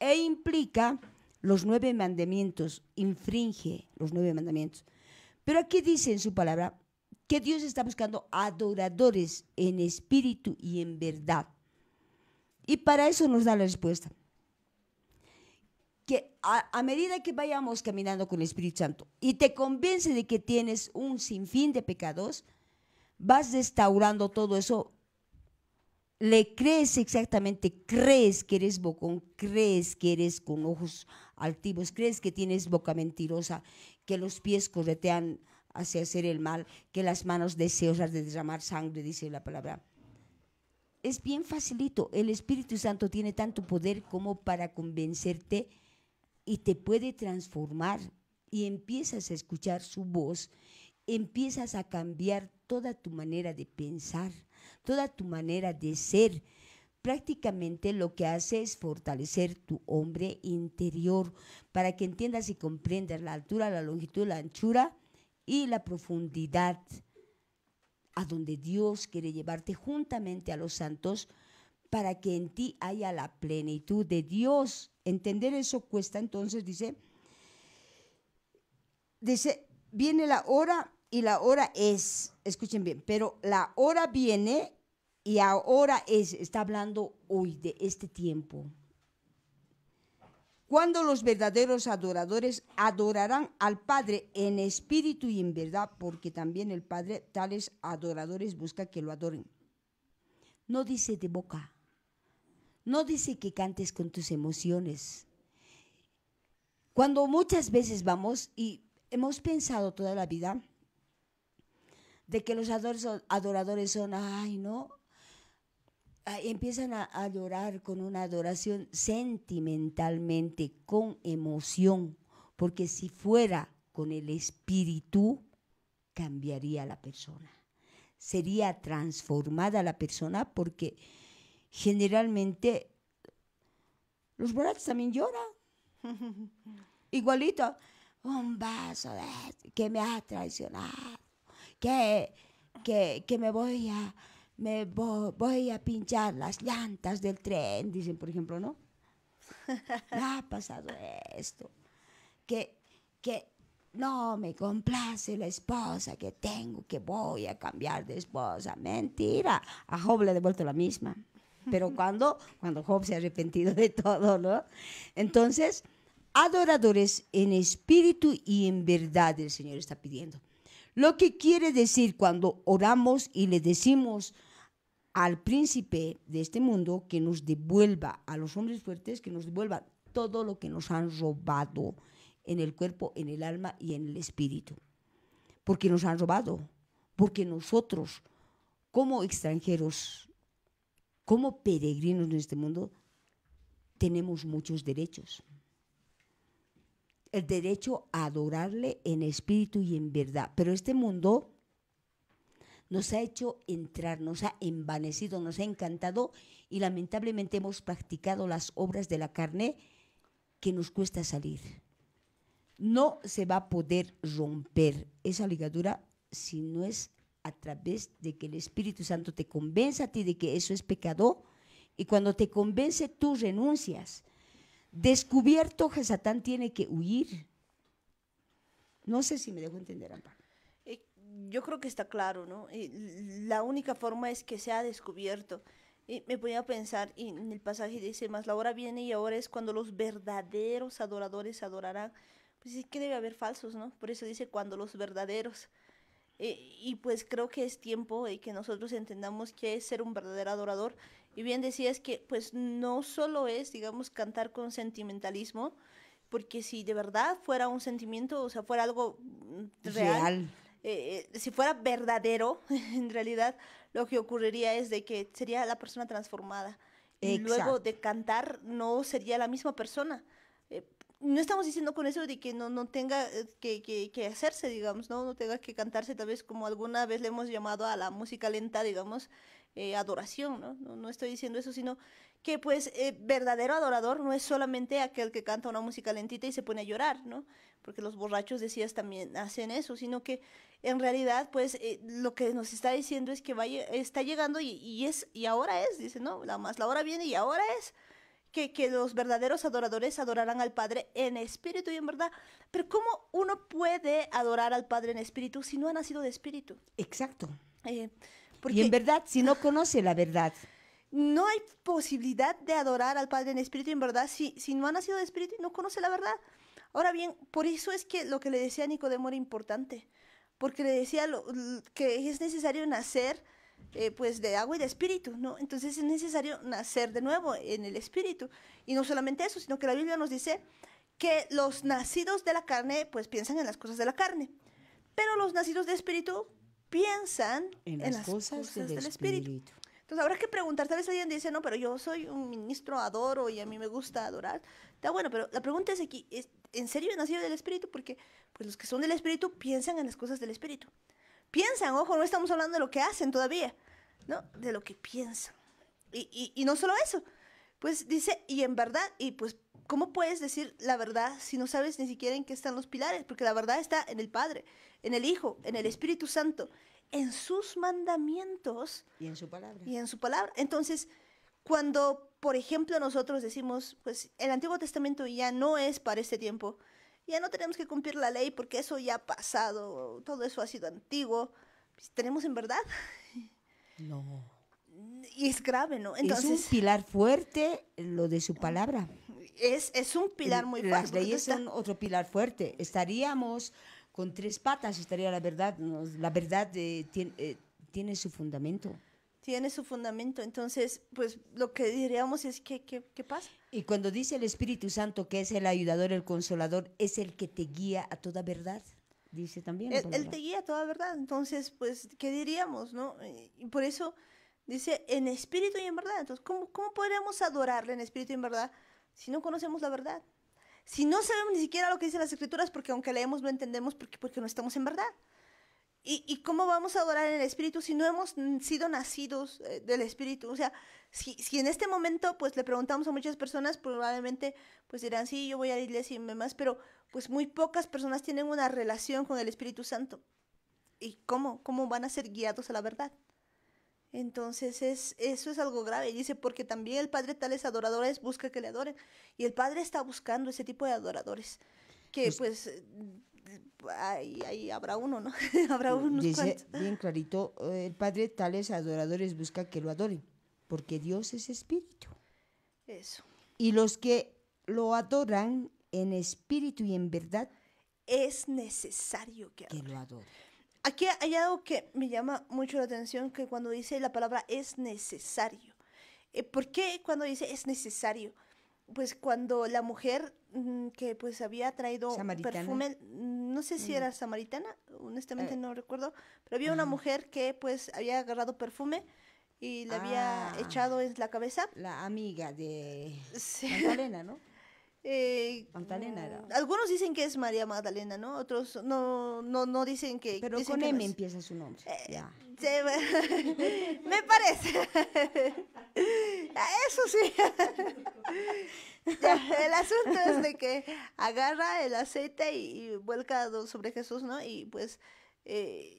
e implica los nueve mandamientos, infringe los nueve mandamientos. Pero aquí dice en su palabra que Dios está buscando adoradores en espíritu y en verdad. Y para eso nos da la respuesta. Que a, medida que vayamos caminando con el Espíritu Santo y te convence de que tienes un sinfín de pecados, vas restaurando todo eso. Le crees exactamente, crees que eres bocón, crees que eres con ojos altivos, crees que tienes boca mentirosa, que los pies corretean hacia hacer el mal, que las manos deseosas de derramar sangre, dice la palabra. Es bien facilito, el Espíritu Santo tiene tanto poder como para convencerte y te puede transformar y empiezas a escuchar su voz, empiezas a cambiar toda tu manera de pensar, toda tu manera de ser prácticamente lo que hace es fortalecer tu hombre interior para que entiendas y comprendas la altura, la longitud, la anchura y la profundidad a donde Dios quiere llevarte juntamente a los santos para que en ti haya la plenitud de Dios. Entender eso cuesta entonces, dice, dice, viene la hora y la hora es, escuchen bien, pero la hora viene y ahora es, está hablando hoy de este tiempo. Cuando los verdaderos adoradores adorarán al Padre en espíritu y en verdad, porque también el Padre tales adoradores busca que lo adoren. No dice de boca, no dice que cantes con tus emociones. Cuando muchas veces vamos y hemos pensado toda la vida de que los adoradores son, ay, no, Ah, empiezan a llorar con una adoración sentimentalmente, con emoción, porque si fuera con el espíritu, cambiaría la persona. Sería transformada la persona porque generalmente los borrachos también lloran. Igualito, un vaso de este, que me ha traicionado, que, que, que me voy a me voy, a pinchar las llantas del tren, dicen, por ejemplo, ¿no? Ah, ha pasado esto, que, que no me complace la esposa que tengo, que voy a cambiar de esposa. Mentira, a Job le ha devuelto la misma. Pero cuando, cuando Job se ha arrepentido de todo, ¿no? Entonces, adoradores en espíritu y en verdad el Señor está pidiendo. Lo que quiere decir cuando oramos y le decimos, al príncipe de este mundo que nos devuelva a los hombres fuertes, que nos devuelva todo lo que nos han robado en el cuerpo, en el alma y en el espíritu. Porque nos han robado, porque nosotros, como extranjeros, como peregrinos en este mundo, tenemos muchos derechos. El derecho a adorarle en espíritu y en verdad. Pero este mundo nos ha hecho entrar, nos ha envanecido, nos ha encantado y lamentablemente hemos practicado las obras de la carne que nos cuesta salir. No se va a poder romper esa ligadura si no es a través de que el Espíritu Santo te convenza a ti de que eso es pecado y cuando te convence tú renuncias. Descubierto que Satán tiene que huir. No sé si me dejo entender, Amparo yo creo que está claro, ¿no? Y la única forma es que sea descubierto. Y me ponía a pensar, y en el pasaje dice, más la hora viene y ahora es cuando los verdaderos adoradores adorarán. Pues sí que debe haber falsos, ¿no? Por eso dice cuando los verdaderos. Y, pues creo que es tiempo de que nosotros entendamos qué es ser un verdadero adorador. Y bien decías que pues no solo es, digamos, cantar con sentimentalismo, porque si de verdad fuera un sentimiento, o sea, fuera algo real. Eh, eh, si fuera verdadero, en realidad lo que ocurriría es de que sería la persona transformada. Y luego de cantar no sería la misma persona. Eh, no estamos diciendo con eso de que no, no tenga que, que, hacerse, digamos, ¿no? No tenga que cantarse tal vez como alguna vez le hemos llamado a la música lenta, digamos, adoración, ¿no? ¿no? estoy diciendo eso, sino que pues verdadero adorador no es solamente aquel que canta una música lentita y se pone a llorar, ¿no? Porque los borrachos decías también hacen eso, sino que en realidad, pues eh, lo que nos está diciendo es que vaya, está llegando y, es, y ahora es, dice, ¿no? La más la hora viene y ahora es. Que, los verdaderos adoradores adorarán al Padre en espíritu y en verdad. Pero ¿cómo uno puede adorar al Padre en espíritu si no ha nacido de espíritu? Exacto. porque, eh, y en verdad, si no conoce la verdad. No hay posibilidad de adorar al Padre en espíritu y en verdad si, si no ha nacido de espíritu y no conoce la verdad. Ahora bien, por eso es que lo que le decía Nicodemo era importante porque le decía que es necesario nacer eh, pues de agua y de espíritu, ¿no? Entonces es necesario nacer de nuevo en el espíritu. Y no solamente eso, sino que la Biblia nos dice que los nacidos de la carne pues piensan en las cosas de la carne, pero los nacidos de espíritu piensan en las, cosas, del, espíritu. Entonces habrá que preguntar, tal vez alguien dice, no, pero yo soy un ministro, adoro y a mí me gusta adorar. Está bueno, pero la pregunta es aquí, en serio nacido del Espíritu, porque pues, los que son del Espíritu piensan en las cosas del Espíritu. Piensan, ojo, no estamos hablando de lo que hacen todavía, ¿no? De lo que piensan. Y, y no solo eso, pues dice, y en verdad, y pues, ¿cómo puedes decir la verdad si no sabes ni siquiera en qué están los pilares? Porque la verdad está en el Padre, en el Hijo, en el Espíritu Santo, en sus mandamientos. Y en su palabra. Y en su palabra. Entonces, cuando por ejemplo, nosotros decimos, pues el Antiguo Testamento ya no es para este tiempo, ya no tenemos que cumplir la ley porque eso ya ha pasado, todo eso ha sido antiguo. Pues, ¿Tenemos en verdad? No. Y es grave, ¿no? Entonces, es un pilar fuerte lo de su palabra. Es, es un pilar muy fuerte. Las leyes son otro pilar fuerte. Estaríamos con tres patas, estaría la verdad. La verdad eh, tiene, eh, tiene su fundamento tiene su fundamento. Entonces, pues lo que diríamos es que, ¿qué, pasa? Y cuando dice el Espíritu Santo que es el ayudador, el consolador, es el que te guía a toda verdad. Dice también. Él, te guía a toda verdad. Entonces, pues, ¿qué diríamos, no? Y por eso dice en espíritu y en verdad. Entonces, ¿cómo, cómo podríamos adorarle en espíritu y en verdad si no conocemos la verdad? Si no sabemos ni siquiera lo que dicen las escrituras, porque aunque leemos no entendemos porque, porque no estamos en verdad. ¿Y, cómo vamos a adorar en el Espíritu si no hemos sido nacidos eh, del Espíritu? O sea, si, si, en este momento pues le preguntamos a muchas personas, probablemente pues dirán, sí, yo voy a la iglesia y demás, pero pues muy pocas personas tienen una relación con el Espíritu Santo. ¿Y cómo? ¿Cómo van a ser guiados a la verdad? Entonces es, eso es algo grave. dice, porque también el Padre tales adoradores busca que le adoren. Y el Padre está buscando ese tipo de adoradores que pues, pues ahí, ahí habrá uno, ¿no? habrá unos Dice bien clarito, eh, el Padre tales adoradores busca que lo adoren, porque Dios es espíritu. Eso. Y los que lo adoran en espíritu y en verdad. Es necesario que, lo adoren. Aquí hay algo que me llama mucho la atención, que cuando dice la palabra es necesario. Eh, ¿Por qué cuando dice es necesario? pues cuando la mujer mm, que pues había traído perfume, no sé si mm. era samaritana, honestamente eh. no recuerdo, pero había una mujer que pues había agarrado perfume y le había ah. echado en la cabeza. La amiga de sí. Magdalena, ¿no? Eh, Magdalena mm, Algunos dicen que es María Magdalena, ¿no? Otros no no dicen que Pero con M empieza su nombre. Eh, ya. me parece. Eso sí. el asunto es de que agarra el aceite y, vuelca sobre Jesús, ¿no? Y pues eh,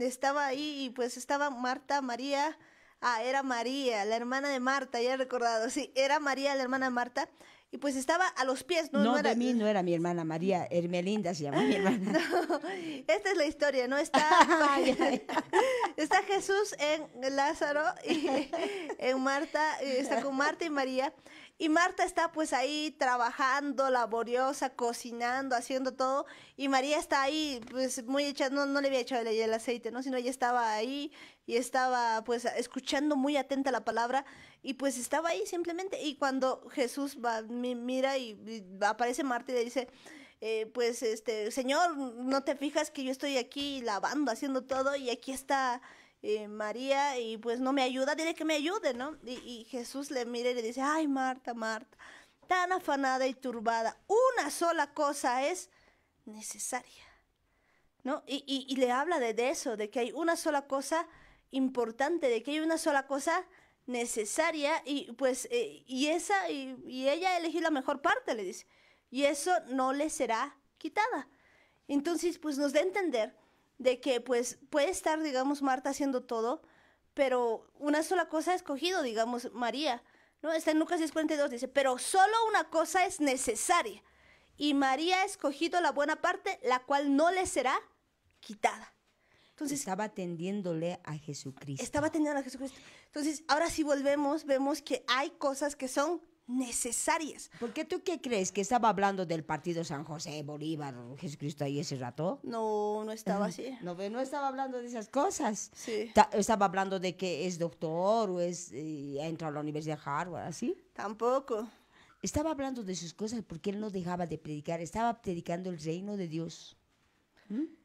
estaba ahí y pues estaba Marta, María. Ah, era María, la hermana de Marta, ya he recordado. Sí, era María, la hermana de Marta y pues estaba a los pies, ¿no? No, no era... de mí no era mi hermana María, Hermelinda eh, se llamó mi hermana. esta es la historia, ¿no? Está, está Jesús en Lázaro, y en Marta, está con Marta y María. Y Marta está pues ahí trabajando, laboriosa, cocinando, haciendo todo. Y María está ahí, pues muy hecha, no, no le había echado el aceite, ¿no? Sino ella estaba ahí y estaba pues escuchando muy atenta la palabra. Y pues estaba ahí simplemente. Y cuando Jesús va, mira y, aparece Marta y le dice, eh, pues este, Señor, no te fijas que yo estoy aquí lavando, haciendo todo y aquí está eh, María y pues no me ayuda, dile que me ayude, ¿no? Y, Jesús le mira y le dice, ay Marta, Marta, tan afanada y turbada, una sola cosa es necesaria, ¿no? Y, y, le habla de eso, de que hay una sola cosa importante, de que hay una sola cosa necesaria y pues eh, y esa y, ella elegir la mejor parte le dice y eso no le será quitada entonces pues nos da a entender de que pues puede estar digamos Marta haciendo todo pero una sola cosa ha escogido digamos María no está en Lucas 10:42 dice pero solo una cosa es necesaria y María ha escogido la buena parte la cual no le será quitada entonces estaba atendiéndole a Jesucristo. Estaba atendiendo a Jesucristo. Entonces, ahora si volvemos, vemos que hay cosas que son necesarias. ¿Por qué tú qué crees? ¿Que estaba hablando del partido San José, Bolívar, Jesucristo ahí ese rato? No, no estaba así. No, no estaba hablando de esas cosas. Sí. estaba hablando de que es doctor o es, eh, a la Universidad Harvard, así. Tampoco. Estaba hablando de sus cosas porque él no dejaba de predicar. Estaba predicando el reino de Dios.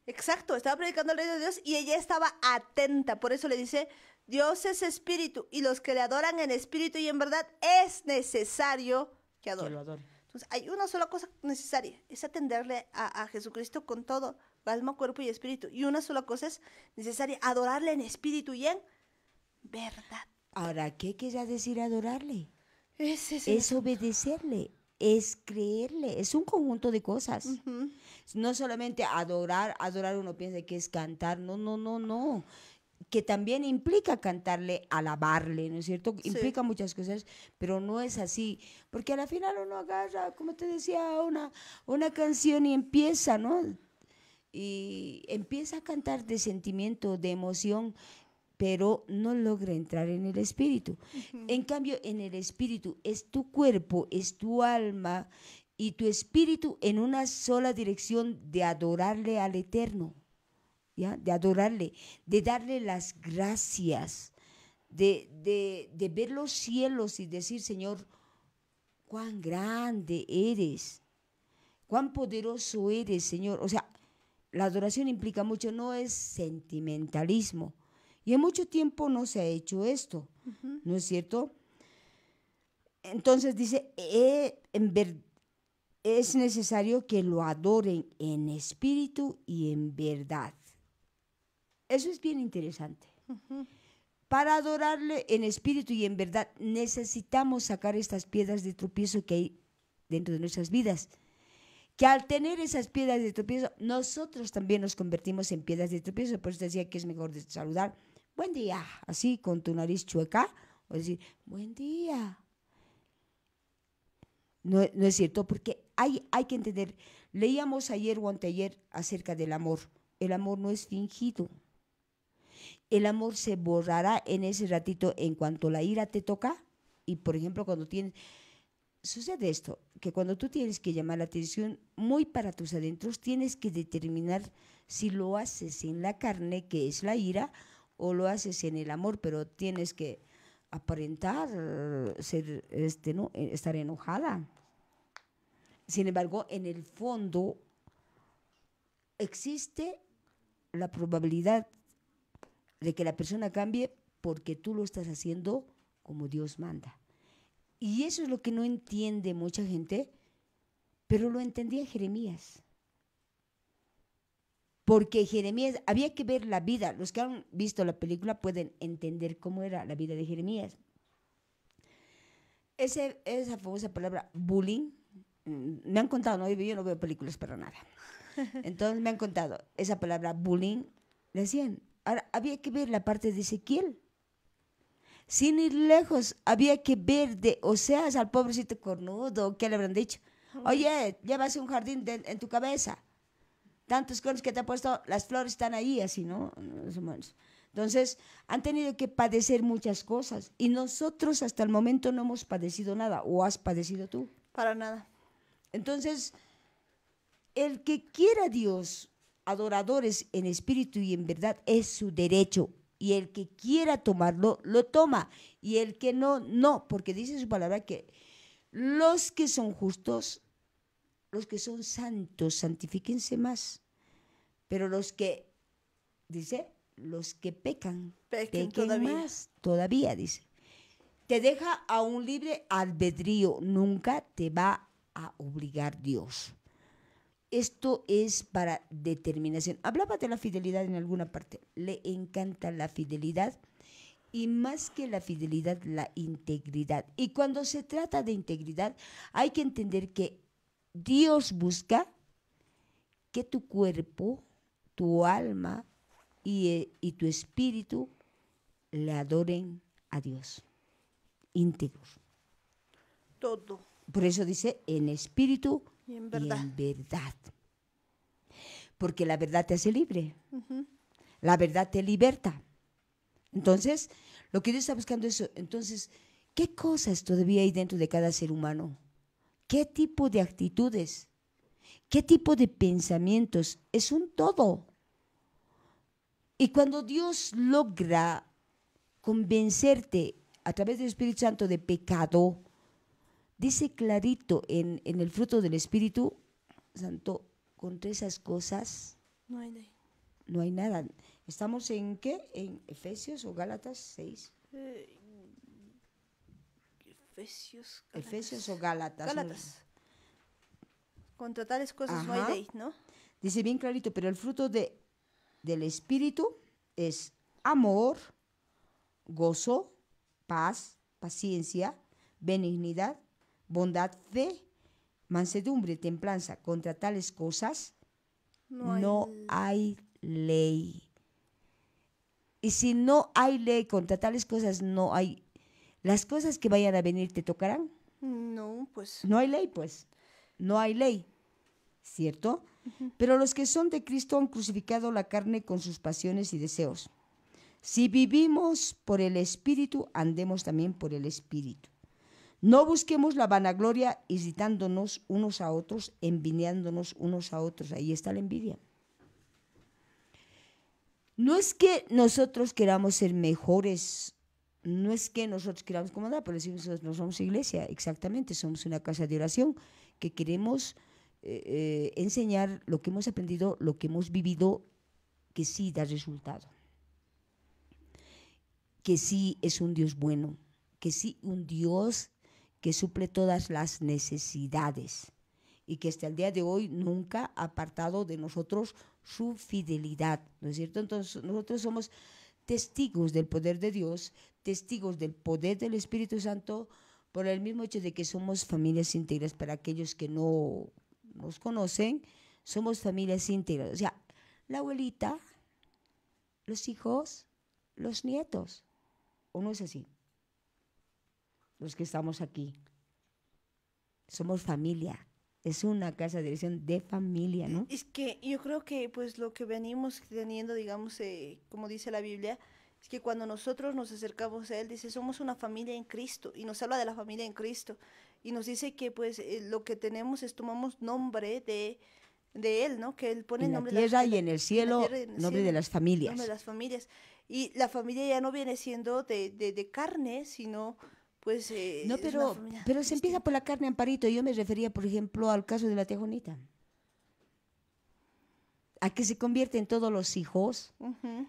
Exacto, estaba predicando el reino de Dios y ella estaba atenta, por eso le dice, Dios es espíritu y los que le adoran en espíritu y en verdad es necesario que adoren. Adore. Entonces hay una sola cosa necesaria, es atenderle a, Jesucristo con todo, alma, cuerpo y espíritu. Y una sola cosa es necesaria, adorarle en espíritu y en verdad. Ahora, ¿qué quiere decir adorarle? Es, obedecerle, es creerle, es un conjunto de cosas. No solamente adorar, adorar uno piensa que es cantar, no, no, no, no que también implica cantarle, alabarle, ¿no es cierto? Implica muchas cosas, pero no es así, porque al final uno agarra, como te decía, una, una canción y empieza, ¿no? Y empieza a cantar de sentimiento, de emoción, pero no logra entrar en el espíritu. En cambio, en el espíritu es tu cuerpo, es tu alma, y tu espíritu en una sola dirección de adorarle al Eterno, ¿ya? de adorarle, de darle las gracias, de, ver los cielos y decir, Señor, cuán grande eres, cuán poderoso eres, Señor. O sea, la adoración implica mucho, no es sentimentalismo. Y en mucho tiempo no se ha hecho esto, ¿no es cierto? Entonces dice, en verdad, es necesario que lo adoren en espíritu y en verdad. Eso es bien interesante. Para adorarle en espíritu y en verdad necesitamos sacar estas piedras de tropiezo que hay dentro de nuestras vidas. Que al tener esas piedras de tropiezo, nosotros también nos convertimos en piedras de tropiezo. Por eso decía que es mejor saludar, buen día, así con tu nariz chueca, o decir, buen día. No, no es cierto, porque hay, que entender, leíamos ayer o anteayer acerca del amor. El amor no es fingido. El amor se borrará en ese ratito en cuanto la ira te toca. Y por ejemplo, cuando tienes... Sucede esto, que cuando tú tienes que llamar la atención muy para tus adentros, tienes que determinar si lo haces en la carne, que es la ira, o lo haces en el amor, pero tienes que aparentar ser este no estar enojada. Sin embargo, en el fondo existe la probabilidad de que la persona cambie porque tú lo estás haciendo como Dios manda. Y eso es lo que no entiende mucha gente, pero lo entendía Jeremías. Porque Jeremías, había que ver la vida. Los que han visto la película pueden entender cómo era la vida de Jeremías. Ese, esa famosa palabra bullying me han contado, no yo no veo películas para nada. Entonces me han contado esa palabra bullying, decían, ahora había que ver la parte de Ezequiel. Sin ir lejos, había que ver de Oseas al pobrecito cornudo, ¿qué le habrán dicho? Oye, llevas un jardín en tu cabeza. Tantos cornos que te ha puesto, las flores están ahí, así, ¿no? Entonces, han tenido que padecer muchas cosas y nosotros hasta el momento no hemos padecido nada, o has padecido tú. Para nada. Entonces, el que quiera Dios, adoradores en espíritu y en verdad, es su derecho. Y el que quiera tomarlo, lo toma. Y el que no, no. Porque dice su palabra que los que son justos, los que son santos, santifíquense más. Pero los que, dice, los que pecan, pequen, todavía. más, todavía, dice. Te deja a un libre albedrío, nunca te va a obligar Dios. Esto es para determinación. Hablaba de la fidelidad en alguna parte. Le encanta la fidelidad y más que la fidelidad, la integridad. Y cuando se trata de integridad, hay que entender que Dios busca que tu cuerpo, tu alma y, eh, tu espíritu le adoren a Dios. íntegro Todo por eso dice en espíritu y en verdad. Porque la verdad te hace libre. La verdad te liberta. Entonces, lo que Dios está buscando es eso. Entonces, ¿qué cosas todavía hay dentro de cada ser humano? ¿Qué tipo de actitudes? ¿Qué tipo de pensamientos? Es un todo. Y cuando Dios logra convencerte a través del Espíritu Santo de pecado, dice clarito en, el fruto del Espíritu Santo, contra esas cosas no hay, nada. ¿Estamos en qué? ¿En Efesios o Gálatas 6? Eh, Efesios, o Gálatas. Gálatas. Contra tales cosas no hay ley, ¿no? Dice bien clarito, pero el fruto de, del Espíritu es amor, gozo, paz, paciencia, benignidad, bondad, fe, mansedumbre, templanza, contra tales cosas no hay, ley. Y si no hay ley contra tales cosas, no hay. ¿Las cosas que vayan a venir te tocarán? No, pues. No hay ley, pues. No hay ley, ¿cierto? Pero los que son de Cristo han crucificado la carne con sus pasiones y deseos. Si vivimos por el Espíritu, andemos también por el Espíritu. No busquemos la vanagloria irritándonos unos a otros, envidiándonos unos a otros. Ahí está la envidia. No es que nosotros queramos ser mejores, no es que nosotros queramos comandar, pero decimos, no somos iglesia, exactamente, somos una casa de oración que queremos eh, eh, enseñar lo que hemos aprendido, lo que hemos vivido, que sí da resultado, que sí es un Dios bueno, que sí un Dios que suple todas las necesidades y que hasta el día de hoy nunca ha apartado de nosotros su fidelidad, ¿no es cierto? Entonces nosotros somos testigos del poder de Dios, testigos del poder del Espíritu Santo, por el mismo hecho de que somos familias íntegras, para aquellos que no nos conocen, somos familias íntegras. O sea, la abuelita, los hijos, los nietos, ¿o no es así? los que estamos aquí. Somos familia. Es una casa de dirección de familia, ¿no? Es que yo creo que pues lo que venimos teniendo, digamos, eh, como dice la Biblia, es que cuando nosotros nos acercamos a Él, dice, somos una familia en Cristo, y nos habla de la familia en Cristo, y nos dice que pues eh, lo que tenemos es tomamos nombre de, de Él, ¿no? Que Él pone en nombre la tierra y en el cielo, nombre de las familias. Nombre de las familias. Y la familia ya no viene siendo de, de, de carne, sino pues... Eh, no, pero, pero se empieza por la carne amparito. Yo me refería, por ejemplo, al caso de la Juanita A que se convierten todos los hijos,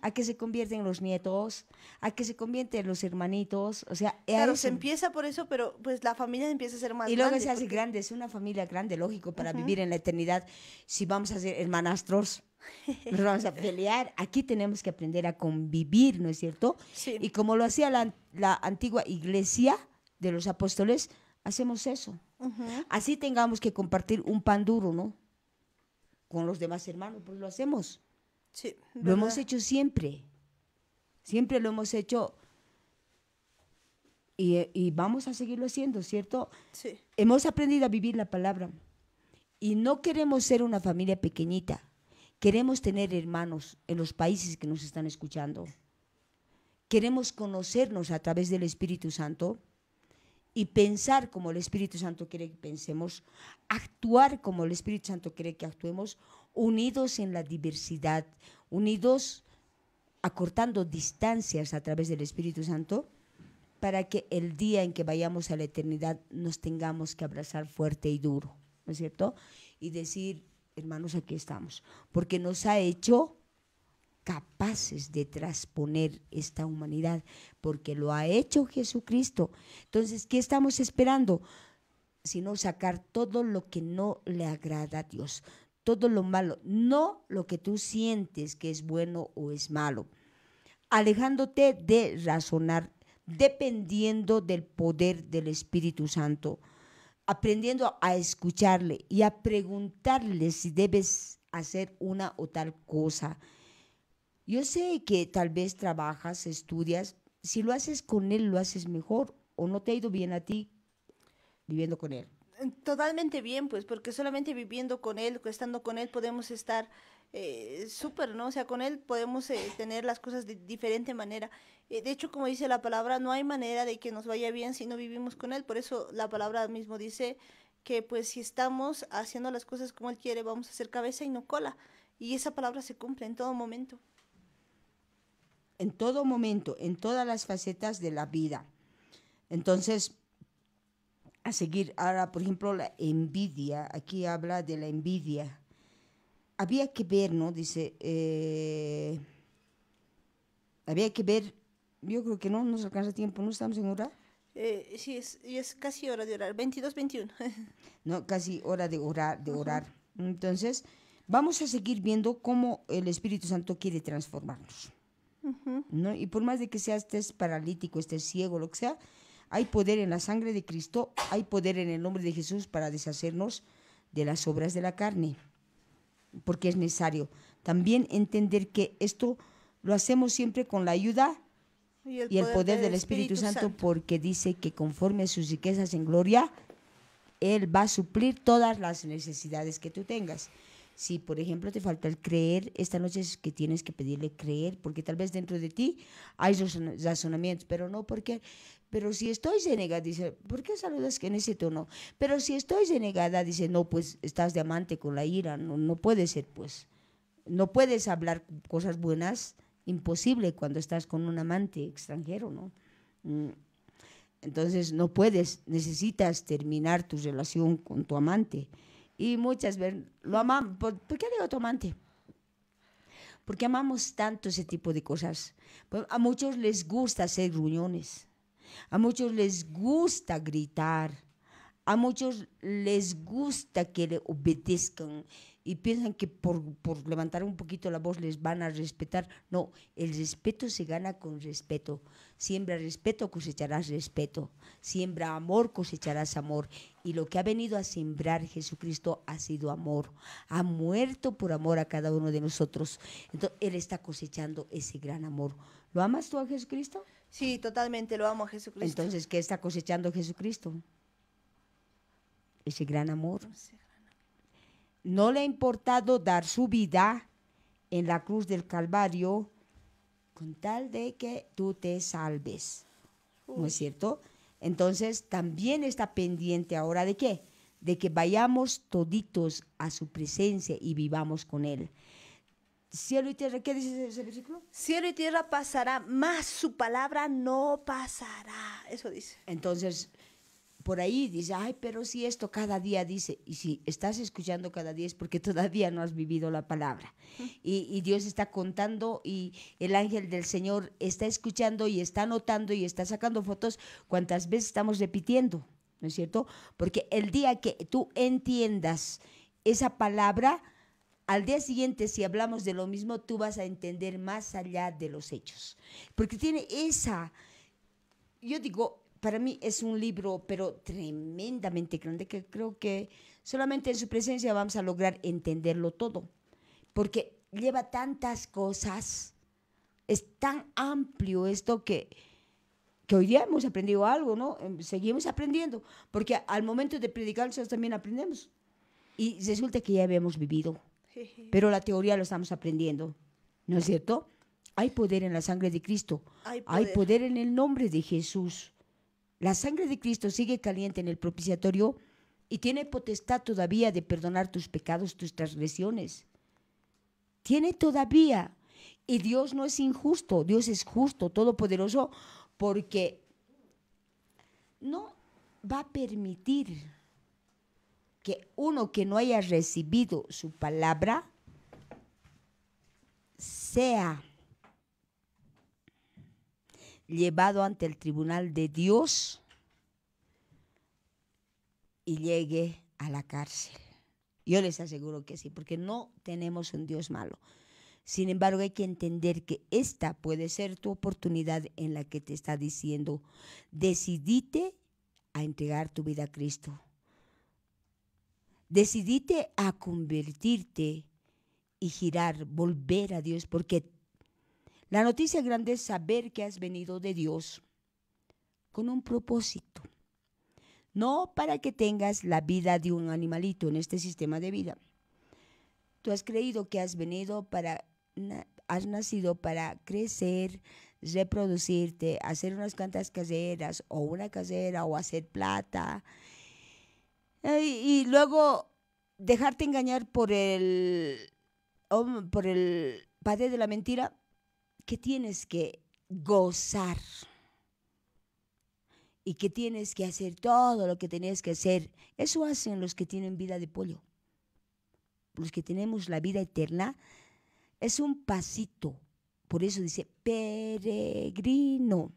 a que se convierten los nietos, a que se convierten los hermanitos. O sea, claro, se empieza por eso, pero pues la familia empieza a ser más grande. Y luego se hace grande, es una familia grande, lógico, para vivir en la eternidad. Si vamos a ser hermanastros, vamos a pelear, aquí tenemos que aprender a convivir, ¿no es cierto? Y como lo hacía la, antigua iglesia de los apóstoles, hacemos eso. Así tengamos que compartir un pan duro, ¿no? Con los demás hermanos, pues lo hacemos. Sí, lo hemos hecho siempre. Siempre lo hemos hecho y, y, vamos a seguirlo haciendo, ¿cierto? Sí. Hemos aprendido a vivir la palabra y no queremos ser una familia pequeñita Queremos tener hermanos en los países que nos están escuchando. Queremos conocernos a través del Espíritu Santo y pensar como el Espíritu Santo quiere que pensemos, actuar como el Espíritu Santo quiere que actuemos, unidos en la diversidad, unidos acortando distancias a través del Espíritu Santo, para que el día en que vayamos a la eternidad nos tengamos que abrazar fuerte y duro, ¿no es cierto? Y decir, hermanos, aquí estamos, porque nos ha hecho capaces de transponer esta humanidad, porque lo ha hecho Jesucristo. Entonces, ¿qué estamos esperando? Sino sacar todo lo que no le agrada a Dios, todo lo malo, no lo que tú sientes que es bueno o es malo, alejándote de razonar dependiendo del poder del Espíritu Santo aprendiendo a escucharle y a preguntarle si debes hacer una o tal cosa. Yo sé que tal vez trabajas, estudias, si lo haces con él lo haces mejor o no te ha ido bien a ti viviendo con él. Totalmente bien, pues, porque solamente viviendo con él, estando con él, podemos estar eh, súper, ¿no? O sea, con él podemos eh, tener las cosas de diferente manera. Eh, de hecho, como dice la palabra, no hay manera de que nos vaya bien si no vivimos con él. Por eso la palabra mismo dice que pues si estamos haciendo las cosas como él quiere, vamos a hacer cabeza y no cola. Y esa palabra se cumple en todo momento. En todo momento, en todas las facetas de la vida. Entonces, a seguir, ahora, por ejemplo, la envidia, aquí habla de la envidia había que ver, ¿no? Dice, eh, había que ver, yo creo que no nos alcanza tiempo, ¿no estamos en hora? Eh, sí, es, es casi hora de orar, 22-21. no, casi hora de orar, de orar. Entonces, vamos a seguir viendo cómo el Espíritu Santo quiere transformarnos. ¿no? Y por más de que seas estés paralítico, estés ciego, lo que sea, hay poder en la sangre de Cristo, hay poder en el nombre de Jesús para deshacernos de las obras de la carne porque es necesario. También entender que esto lo hacemos siempre con la ayuda y el, poder, del Espíritu, Santo, Santo, porque dice que conforme a sus riquezas en gloria, Él va a suplir todas las necesidades que tú tengas. Si, por ejemplo, te falta el creer, esta noche es que tienes que pedirle creer, porque tal vez dentro de ti hay razonamientos, pero no porque pero si estoy denegada, dice, ¿por qué saludas que en ese tono? Pero si estoy denegada, dice, no, pues estás de amante con la ira, no, no puede ser, pues. No puedes hablar cosas buenas, imposible cuando estás con un amante extranjero, ¿no? Mm. Entonces no puedes, necesitas terminar tu relación con tu amante. Y muchas veces lo amamos. ¿Por, qué digo tu amante? Porque amamos tanto ese tipo de cosas. Pues, a muchos les gusta hacer reuniones a muchos les gusta gritar, a muchos les gusta que le obedezcan y piensan que por, levantar un poquito la voz les van a respetar. No, el respeto se gana con respeto. Siembra respeto, cosecharás respeto. Siembra amor, cosecharás amor. Y lo que ha venido a sembrar Jesucristo ha sido amor. Ha muerto por amor a cada uno de nosotros. Entonces, Él está cosechando ese gran amor. ¿Lo amas tú a Jesucristo? Sí, totalmente, lo amo a Jesucristo. Entonces, ¿qué está cosechando Jesucristo? Ese gran amor. No le ha importado dar su vida en la cruz del Calvario con tal de que tú te salves. ¿No es cierto? Entonces, también está pendiente ahora de qué? De que vayamos toditos a su presencia y vivamos con Él cielo y tierra, ¿qué dice ese versículo? Cielo y tierra pasará, más su palabra no pasará. Eso dice. Entonces, por ahí dice, ay, pero si esto cada día dice, y si estás escuchando cada día es porque todavía no has vivido la palabra. Y, Dios está contando y el ángel del Señor está escuchando y está notando y está sacando fotos ¿Cuántas veces estamos repitiendo, ¿no es cierto? Porque el día que tú entiendas esa palabra, al día siguiente, si hablamos de lo mismo, tú vas a entender más allá de los hechos. Porque tiene esa, yo digo, para mí es un libro, pero tremendamente grande, que creo que solamente en su presencia vamos a lograr entenderlo todo. Porque lleva tantas cosas, es tan amplio esto que, que hoy día hemos aprendido algo, ¿no? Em, seguimos aprendiendo, porque al momento de predicar nosotros también aprendemos. Y resulta que ya habíamos vivido pero la teoría lo estamos aprendiendo, ¿no es cierto? Hay poder en la sangre de Cristo, hay poder, en el nombre de Jesús. La sangre de Cristo sigue caliente en el propiciatorio y tiene potestad todavía de perdonar tus pecados, tus transgresiones. Tiene todavía. Y Dios no es injusto, Dios es justo, todopoderoso, porque no va a permitir que uno que no haya recibido su palabra sea llevado ante el tribunal de Dios y llegue a la cárcel. Yo les aseguro que sí, porque no tenemos un Dios malo. Sin embargo, hay que entender que esta puede ser tu oportunidad en la que te está diciendo, decidite a entregar tu vida a Cristo decidite a convertirte y girar, volver a Dios, porque la noticia grande es saber que has venido de Dios con un propósito. No para que tengas la vida de un animalito en este sistema de vida. Tú has creído que has venido para, has nacido para crecer, reproducirte, hacer unas cuantas caseras o una casera o hacer plata, eh, y luego dejarte engañar por el, por el padre de la mentira, que tienes que gozar y que tienes que hacer todo lo que tenías que hacer. Eso hacen los que tienen vida de pollo. Los que tenemos la vida eterna es un pasito. Por eso dice, peregrino.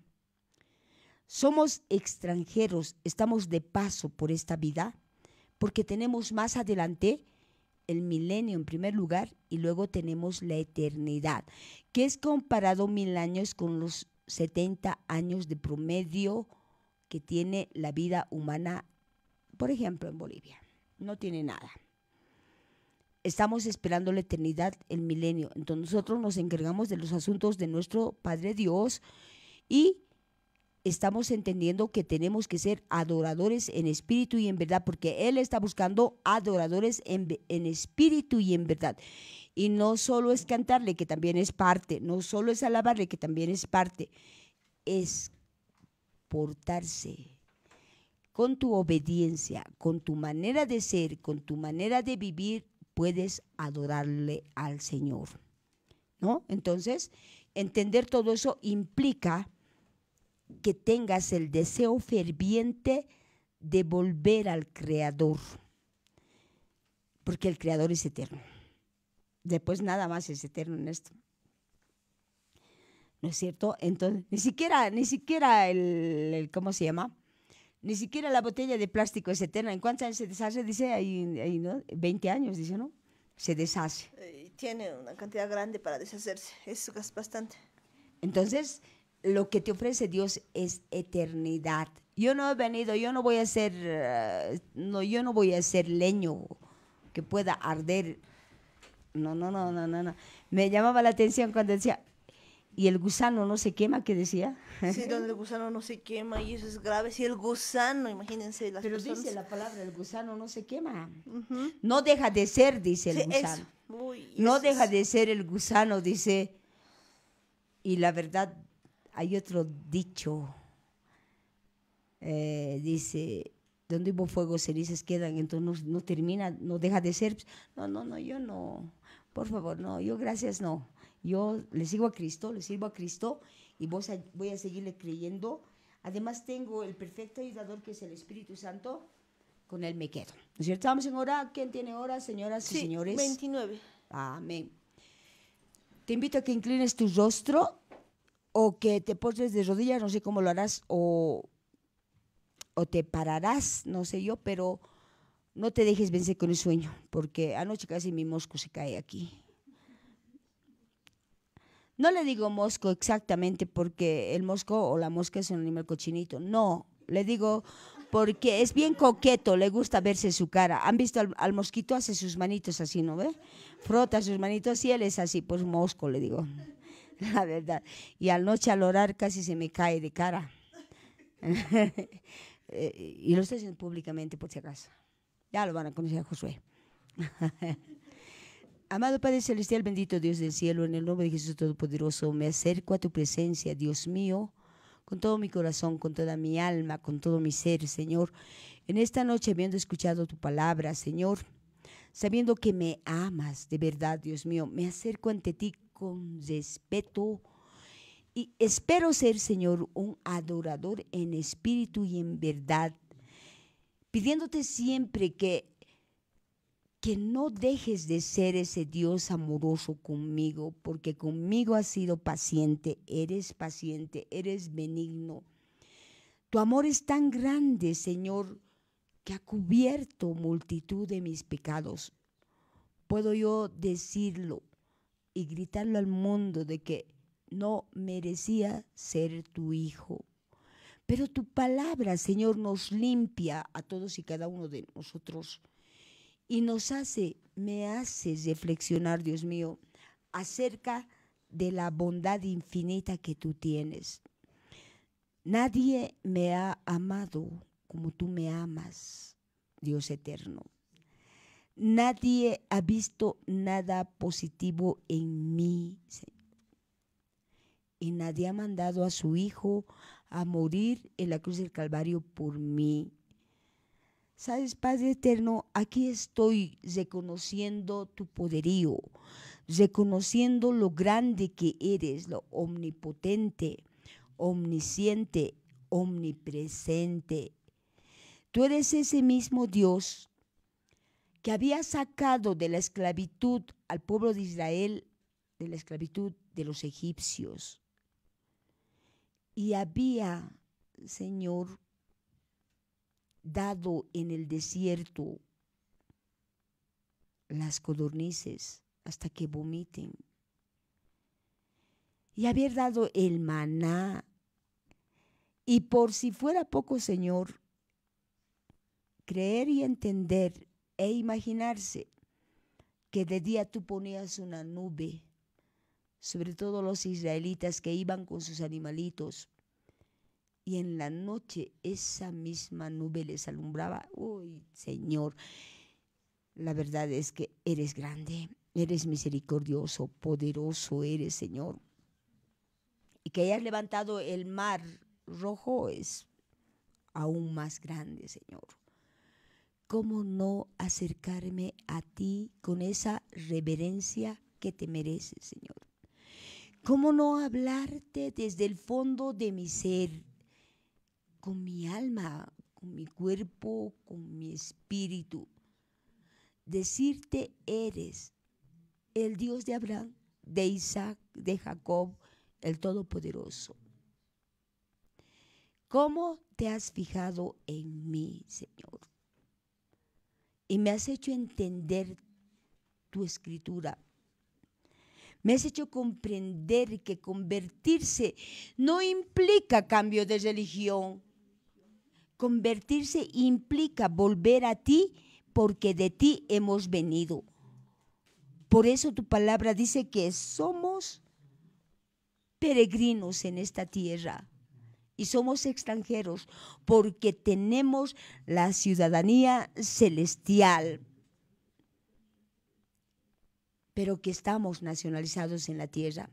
Somos extranjeros, estamos de paso por esta vida porque tenemos más adelante el milenio en primer lugar y luego tenemos la eternidad, que es comparado mil años con los 70 años de promedio que tiene la vida humana, por ejemplo, en Bolivia. No tiene nada. Estamos esperando la eternidad, el milenio. Entonces nosotros nos encargamos de los asuntos de nuestro Padre Dios y estamos entendiendo que tenemos que ser adoradores en espíritu y en verdad, porque Él está buscando adoradores en, en, espíritu y en verdad. Y no solo es cantarle, que también es parte, no solo es alabarle, que también es parte, es portarse con tu obediencia, con tu manera de ser, con tu manera de vivir, puedes adorarle al Señor. ¿No? Entonces, entender todo eso implica que tengas el deseo ferviente de volver al Creador, porque el Creador es eterno. Después nada más es eterno en esto. ¿No es cierto? Entonces, ni siquiera, ni siquiera el, ¿cómo se llama? Ni siquiera la botella de plástico es eterna. ¿En cuántos años se deshace? Dice ahí, ¿no? 20 años, dice, ¿no? Se deshace. Eh, tiene una cantidad grande para deshacerse. Eso es bastante. Entonces, lo que te ofrece Dios es eternidad. Yo no he venido, yo no voy a ser, eh, no, yo no voy a ser leño que pueda arder. No, no, no, no, no, Me llamaba la atención cuando decía, ¿y el gusano no se quema? ¿Qué decía? Sí, donde el gusano no se quema y eso es grave. Si el gusano, imagínense las Pero dice la palabra, el gusano no se quema. No deja de ser, dice el gusano. no deja de ser el gusano, dice. Y la verdad hay otro dicho, eh, dice, donde hubo fuego, cenizas quedan, entonces no, termina, no deja de ser. No, no, no, yo no, por favor, no, yo gracias no. Yo le sigo a Cristo, le sirvo a Cristo y voy a seguirle creyendo. Además tengo el perfecto ayudador que es el Espíritu Santo, con él me quedo. ¿No es cierto? Vamos en hora. ¿Quién tiene hora, señoras y señores? 29. Amén. Te invito a que inclines tu rostro o que te pones de rodillas, no sé cómo lo harás, o, te pararás, no sé yo, pero no te dejes vencer con el sueño, porque anoche casi mi mosco se cae aquí. No le digo mosco exactamente porque el mosco o la mosca es un animal cochinito, no, le digo porque es bien coqueto, le gusta verse su cara. ¿Han visto al, al mosquito? Hace sus manitos así, ¿no ve? Frota sus manitos y él es así, pues mosco, le digo. la verdad. Y anoche al orar casi se me cae de cara. Eh, y lo estoy haciendo públicamente por si acaso. Ya lo van a conocer a Josué. Amado Padre Celestial, bendito Dios del cielo, en el nombre de Jesús Todopoderoso, me acerco a tu presencia, Dios mío, con todo mi corazón, con toda mi alma, con todo mi ser, Señor. En esta noche, habiendo escuchado tu palabra, Señor, sabiendo que me amas de verdad, Dios mío, me acerco ante ti con respeto. Y espero ser, Señor, un adorador en espíritu y en verdad, pidiéndote siempre que, que no dejes de ser ese Dios amoroso conmigo, porque conmigo has sido paciente, eres paciente, eres benigno. Tu amor es tan grande, Señor, que ha cubierto multitud de mis pecados. Puedo yo decirlo y gritarlo al mundo de que no merecía ser tu hijo. Pero tu palabra, Señor, nos limpia a todos y cada uno de nosotros y nos hace, me haces reflexionar, Dios mío, acerca de la bondad infinita que tú tienes. Nadie me ha amado como tú me amas, Dios eterno. Nadie ha visto nada positivo en mí, Y nadie ha mandado a su Hijo a morir en la cruz del Calvario por mí. Sabes, Padre Eterno, aquí estoy reconociendo tu poderío, reconociendo lo grande que eres, lo omnipotente, omnisciente, omnipresente. Tú eres ese mismo Dios que había sacado de la esclavitud al pueblo de Israel, de la esclavitud de los egipcios. Y había, Señor, dado en el desierto las codornices hasta que vomiten. Y había dado el maná. Y por si fuera poco, Señor, creer y entender e imaginarse que de día tú ponías una nube sobre todos los israelitas que iban con sus animalitos y en la noche esa misma nube les alumbraba. Uy, Señor, la verdad es que eres grande, eres misericordioso, poderoso eres, Señor. Y que hayas levantado el mar rojo es aún más grande, Señor. ¿cómo no acercarme a ti con esa reverencia que te mereces, Señor? ¿Cómo no hablarte desde el fondo de mi ser, con mi alma, con mi cuerpo, con mi espíritu? Decirte eres el Dios de Abraham, de Isaac, de Jacob, el Todopoderoso. ¿Cómo te has fijado en mí, Señor? y me has hecho entender tu escritura. Me has hecho comprender que convertirse no implica cambio de religión. Convertirse implica volver a ti porque de ti hemos venido. Por eso tu palabra dice que somos peregrinos en esta tierra y somos extranjeros porque tenemos la ciudadanía celestial, pero que estamos nacionalizados en la tierra.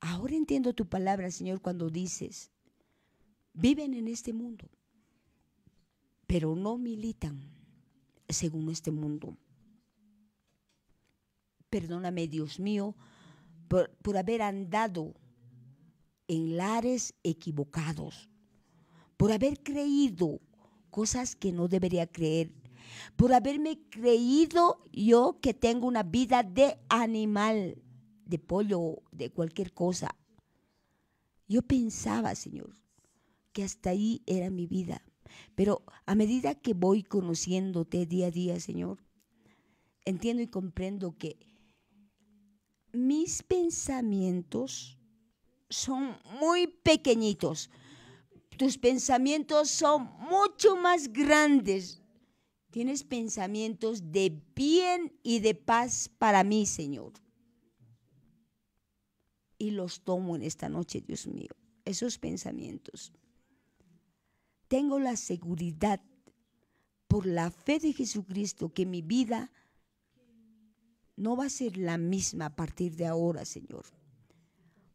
Ahora entiendo tu palabra, Señor, cuando dices, viven en este mundo, pero no militan según este mundo. Perdóname, Dios mío, por, por haber andado en lares equivocados, por haber creído cosas que no debería creer, por haberme creído yo que tengo una vida de animal, de pollo, de cualquier cosa. Yo pensaba, Señor, que hasta ahí era mi vida. Pero a medida que voy conociéndote día a día, Señor, entiendo y comprendo que mis pensamientos son muy pequeñitos. Tus pensamientos son mucho más grandes. Tienes pensamientos de bien y de paz para mí, Señor. Y los tomo en esta noche, Dios mío, esos pensamientos. Tengo la seguridad por la fe de Jesucristo que mi vida no va a ser la misma a partir de ahora, Señor.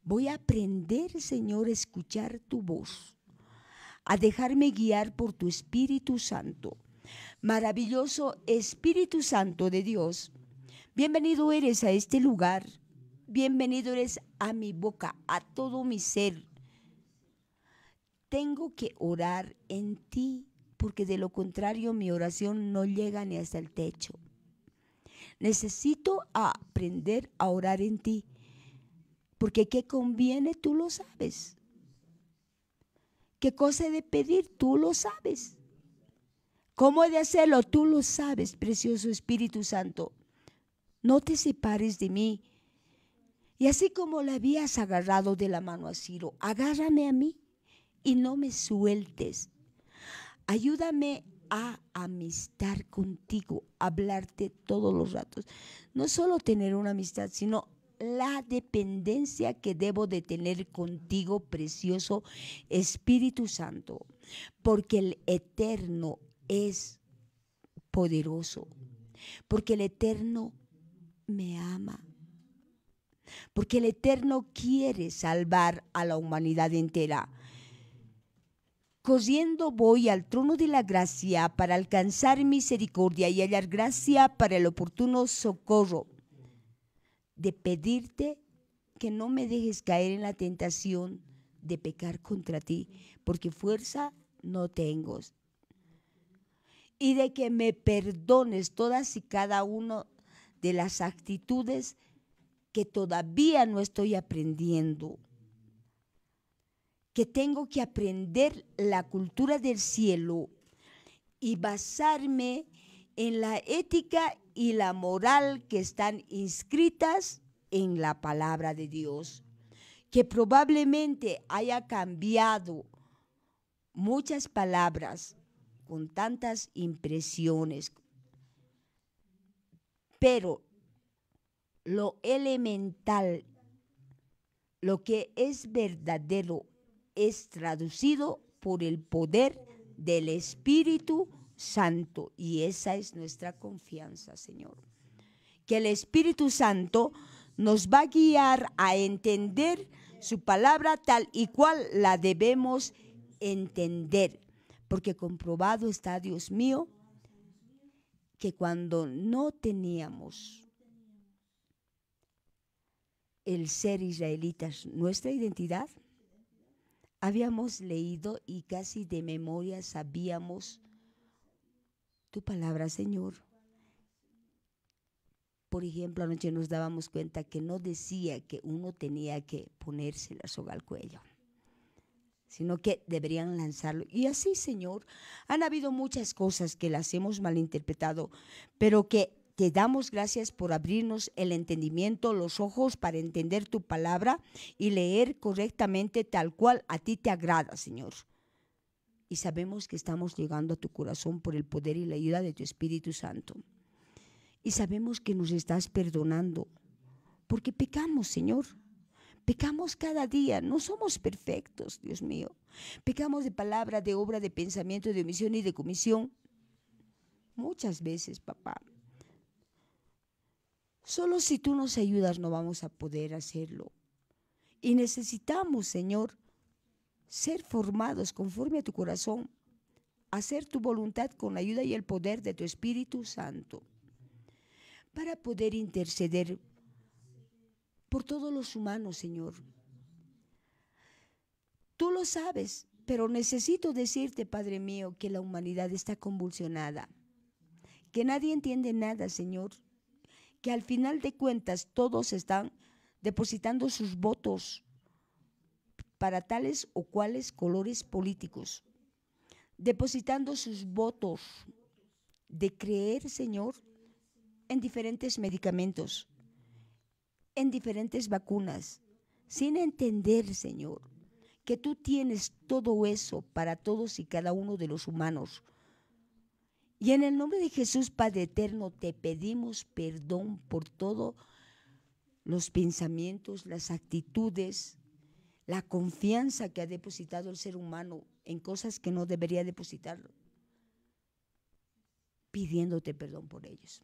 Voy a aprender, Señor, a escuchar tu voz, a dejarme guiar por tu Espíritu Santo. Maravilloso Espíritu Santo de Dios, bienvenido eres a este lugar, bienvenido eres a mi boca, a todo mi ser. Tengo que orar en ti, porque de lo contrario mi oración no llega ni hasta el techo. Necesito aprender a orar en ti porque qué conviene tú lo sabes. ¿Qué cosa he de pedir? Tú lo sabes. ¿Cómo he de hacerlo? Tú lo sabes, precioso Espíritu Santo. No te separes de mí. Y así como la habías agarrado de la mano a Ciro, agárrame a mí y no me sueltes. Ayúdame a amistar contigo, hablarte todos los ratos. No solo tener una amistad, sino la dependencia que debo de tener contigo, precioso Espíritu Santo, porque el eterno es poderoso, porque el eterno me ama, porque el eterno quiere salvar a la humanidad entera. Corriendo voy al trono de la gracia para alcanzar misericordia y hallar gracia para el oportuno socorro de pedirte que no me dejes caer en la tentación de pecar contra ti, porque fuerza no tengo. Y de que me perdones todas y cada una de las actitudes que todavía no estoy aprendiendo. Que tengo que aprender la cultura del cielo y basarme en la ética y la moral que están inscritas en la palabra de Dios, que probablemente haya cambiado muchas palabras con tantas impresiones, pero lo elemental, lo que es verdadero, es traducido por el poder del Espíritu Santo. Y esa es nuestra confianza, Señor. Que el Espíritu Santo nos va a guiar a entender su palabra tal y cual la debemos entender. Porque comprobado está, Dios mío, que cuando no teníamos el ser israelitas, nuestra identidad, habíamos leído y casi de memoria sabíamos tu palabra, Señor. Por ejemplo, anoche nos dábamos cuenta que no decía que uno tenía que ponerse la soga al cuello, sino que deberían lanzarlo. Y así, Señor, han habido muchas cosas que las hemos malinterpretado, pero que te damos gracias por abrirnos el entendimiento, los ojos para entender tu palabra y leer correctamente tal cual a ti te agrada, Señor y sabemos que estamos llegando a tu corazón por el poder y la ayuda de tu Espíritu Santo. Y sabemos que nos estás perdonando, porque pecamos, Señor. Pecamos cada día, no somos perfectos, Dios mío. Pecamos de palabra, de obra, de pensamiento, de omisión y de comisión. Muchas veces, papá. Solo si tú nos ayudas no vamos a poder hacerlo. Y necesitamos, Señor, ser formados conforme a tu corazón, hacer tu voluntad con la ayuda y el poder de tu Espíritu Santo, para poder interceder por todos los humanos, Señor. Tú lo sabes, pero necesito decirte, Padre mío, que la humanidad está convulsionada, que nadie entiende nada, Señor, que al final de cuentas todos están depositando sus votos para tales o cuales colores políticos, depositando sus votos de creer, Señor, en diferentes medicamentos, en diferentes vacunas, sin entender, Señor, que tú tienes todo eso para todos y cada uno de los humanos. Y en el nombre de Jesús, Padre Eterno, te pedimos perdón por todos los pensamientos, las actitudes, la confianza que ha depositado el ser humano en cosas que no debería depositarlo, pidiéndote perdón por ellos.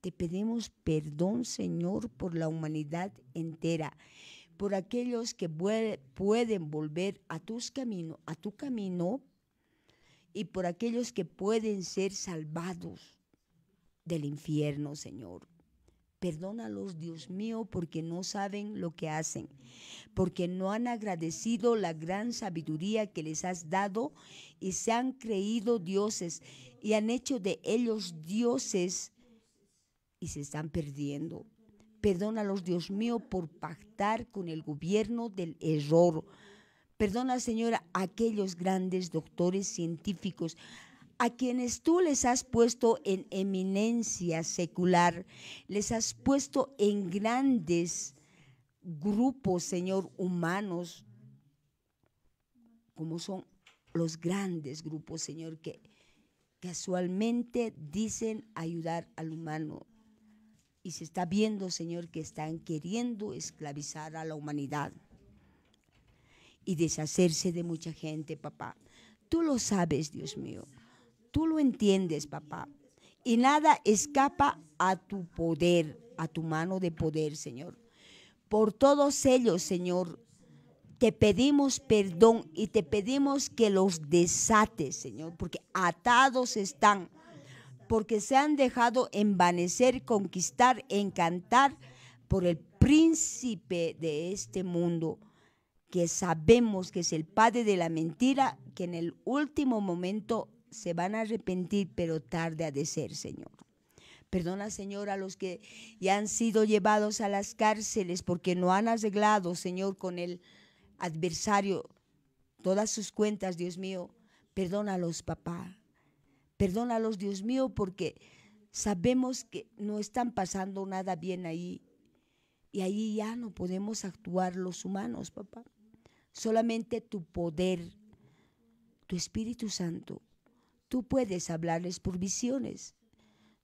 Te pedimos perdón, Señor, por la humanidad entera, por aquellos que pueden volver a tus caminos, a tu camino, y por aquellos que pueden ser salvados del infierno, Señor. Perdónalos, Dios mío, porque no saben lo que hacen, porque no han agradecido la gran sabiduría que les has dado y se han creído dioses y han hecho de ellos dioses y se están perdiendo. Perdónalos, Dios mío, por pactar con el gobierno del error. Perdona, Señora, aquellos grandes doctores científicos, a quienes tú les has puesto en eminencia secular, les has puesto en grandes grupos, Señor, humanos, como son los grandes grupos, Señor, que casualmente dicen ayudar al humano. Y se está viendo, Señor, que están queriendo esclavizar a la humanidad y deshacerse de mucha gente, papá. Tú lo sabes, Dios mío tú lo entiendes, papá. Y nada escapa a tu poder, a tu mano de poder, Señor. Por todos ellos, Señor, te pedimos perdón y te pedimos que los desates, Señor, porque atados están, porque se han dejado envanecer, conquistar, encantar por el príncipe de este mundo, que sabemos que es el padre de la mentira, que en el último momento se van a arrepentir, pero tarde ha de ser, Señor. Perdona, Señor, a los que ya han sido llevados a las cárceles porque no han arreglado, Señor, con el adversario todas sus cuentas, Dios mío. Perdónalos, papá. Perdónalos, Dios mío, porque sabemos que no están pasando nada bien ahí. Y ahí ya no podemos actuar los humanos, papá. Solamente tu poder, tu Espíritu Santo Tú puedes hablarles por visiones.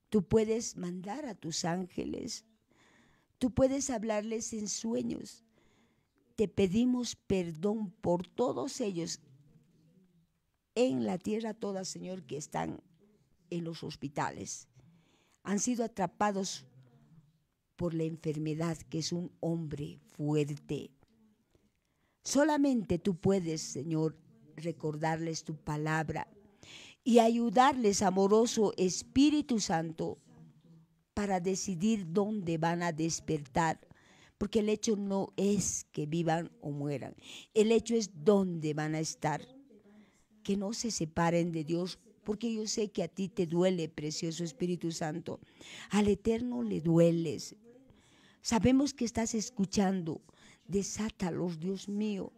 Tú puedes mandar a tus ángeles. Tú puedes hablarles en sueños. Te pedimos perdón por todos ellos en la tierra toda, Señor, que están en los hospitales. Han sido atrapados por la enfermedad que es un hombre fuerte. Solamente tú puedes, Señor, recordarles tu palabra y ayudarles, amoroso Espíritu Santo, para decidir dónde van a despertar. Porque el hecho no es que vivan o mueran, el hecho es dónde van a estar. Que no se separen de Dios, porque yo sé que a ti te duele, precioso Espíritu Santo. Al Eterno le dueles. Sabemos que estás escuchando. Desátalos, Dios mío.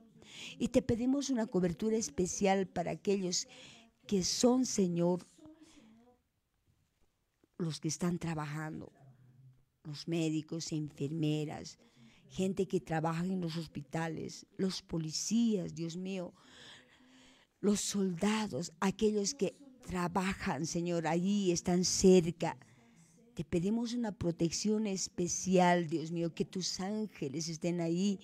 Y te pedimos una cobertura especial para aquellos que son, Señor, los que están trabajando, los médicos, enfermeras, gente que trabaja en los hospitales, los policías, Dios mío, los soldados, aquellos que trabajan, Señor, allí están cerca. Te pedimos una protección especial, Dios mío, que tus ángeles estén ahí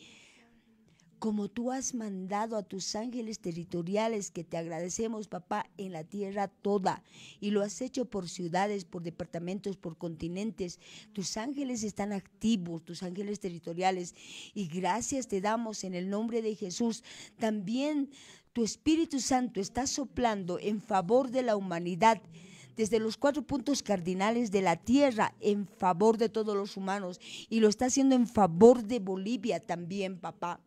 como tú has mandado a tus ángeles territoriales, que te agradecemos, papá, en la tierra toda, y lo has hecho por ciudades, por departamentos, por continentes. Tus ángeles están activos, tus ángeles territoriales, y gracias te damos en el nombre de Jesús. También tu Espíritu Santo está soplando en favor de la humanidad desde los cuatro puntos cardinales de la tierra en favor de todos los humanos y lo está haciendo en favor de Bolivia también, papá.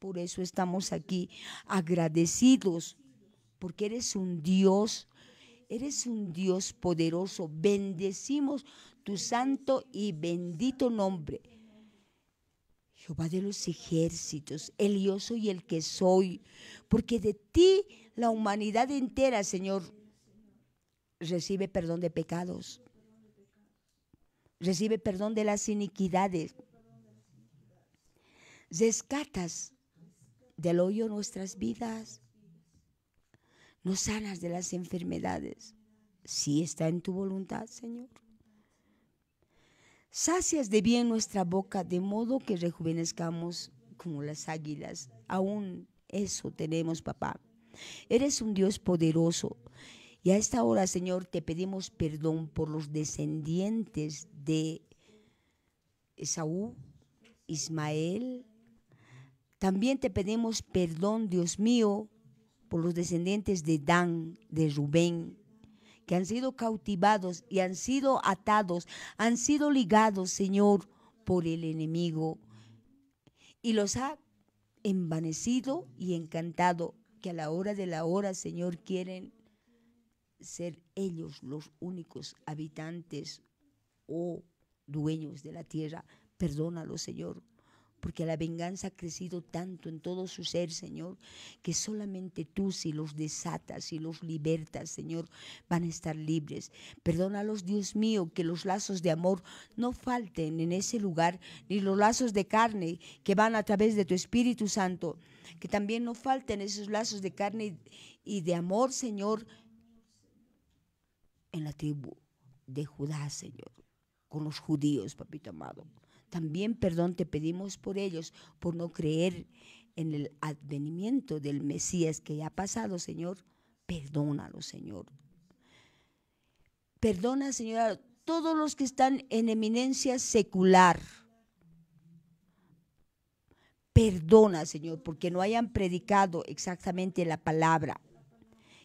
Por eso estamos aquí agradecidos, porque eres un Dios, eres un Dios poderoso. Bendecimos tu santo y bendito nombre. Jehová de los ejércitos, el yo soy el que soy, porque de ti la humanidad entera, Señor, recibe perdón de pecados, recibe perdón de las iniquidades, rescatas del hoyo nuestras vidas, nos sanas de las enfermedades, si está en tu voluntad, Señor. Sacias de bien nuestra boca, de modo que rejuvenezcamos como las águilas. Aún eso tenemos, papá. Eres un Dios poderoso. Y a esta hora, Señor, te pedimos perdón por los descendientes de Esaú, Ismael también te pedimos perdón, Dios mío, por los descendientes de Dan, de Rubén, que han sido cautivados y han sido atados, han sido ligados, Señor, por el enemigo. Y los ha envanecido y encantado, que a la hora de la hora, Señor, quieren ser ellos los únicos habitantes o dueños de la tierra. Perdónalo, Señor porque la venganza ha crecido tanto en todo su ser, Señor, que solamente tú si los desatas y los libertas, Señor, van a estar libres. Perdónalos, Dios mío, que los lazos de amor no falten en ese lugar, ni los lazos de carne que van a través de tu Espíritu Santo, que también no falten esos lazos de carne y de amor, Señor, en la tribu de Judá, Señor, con los judíos, papito amado. También perdón te pedimos por ellos, por no creer en el advenimiento del Mesías que ya ha pasado, Señor. Perdónalo, Señor. Perdona, Señor, a todos los que están en eminencia secular. Perdona, Señor, porque no hayan predicado exactamente la palabra.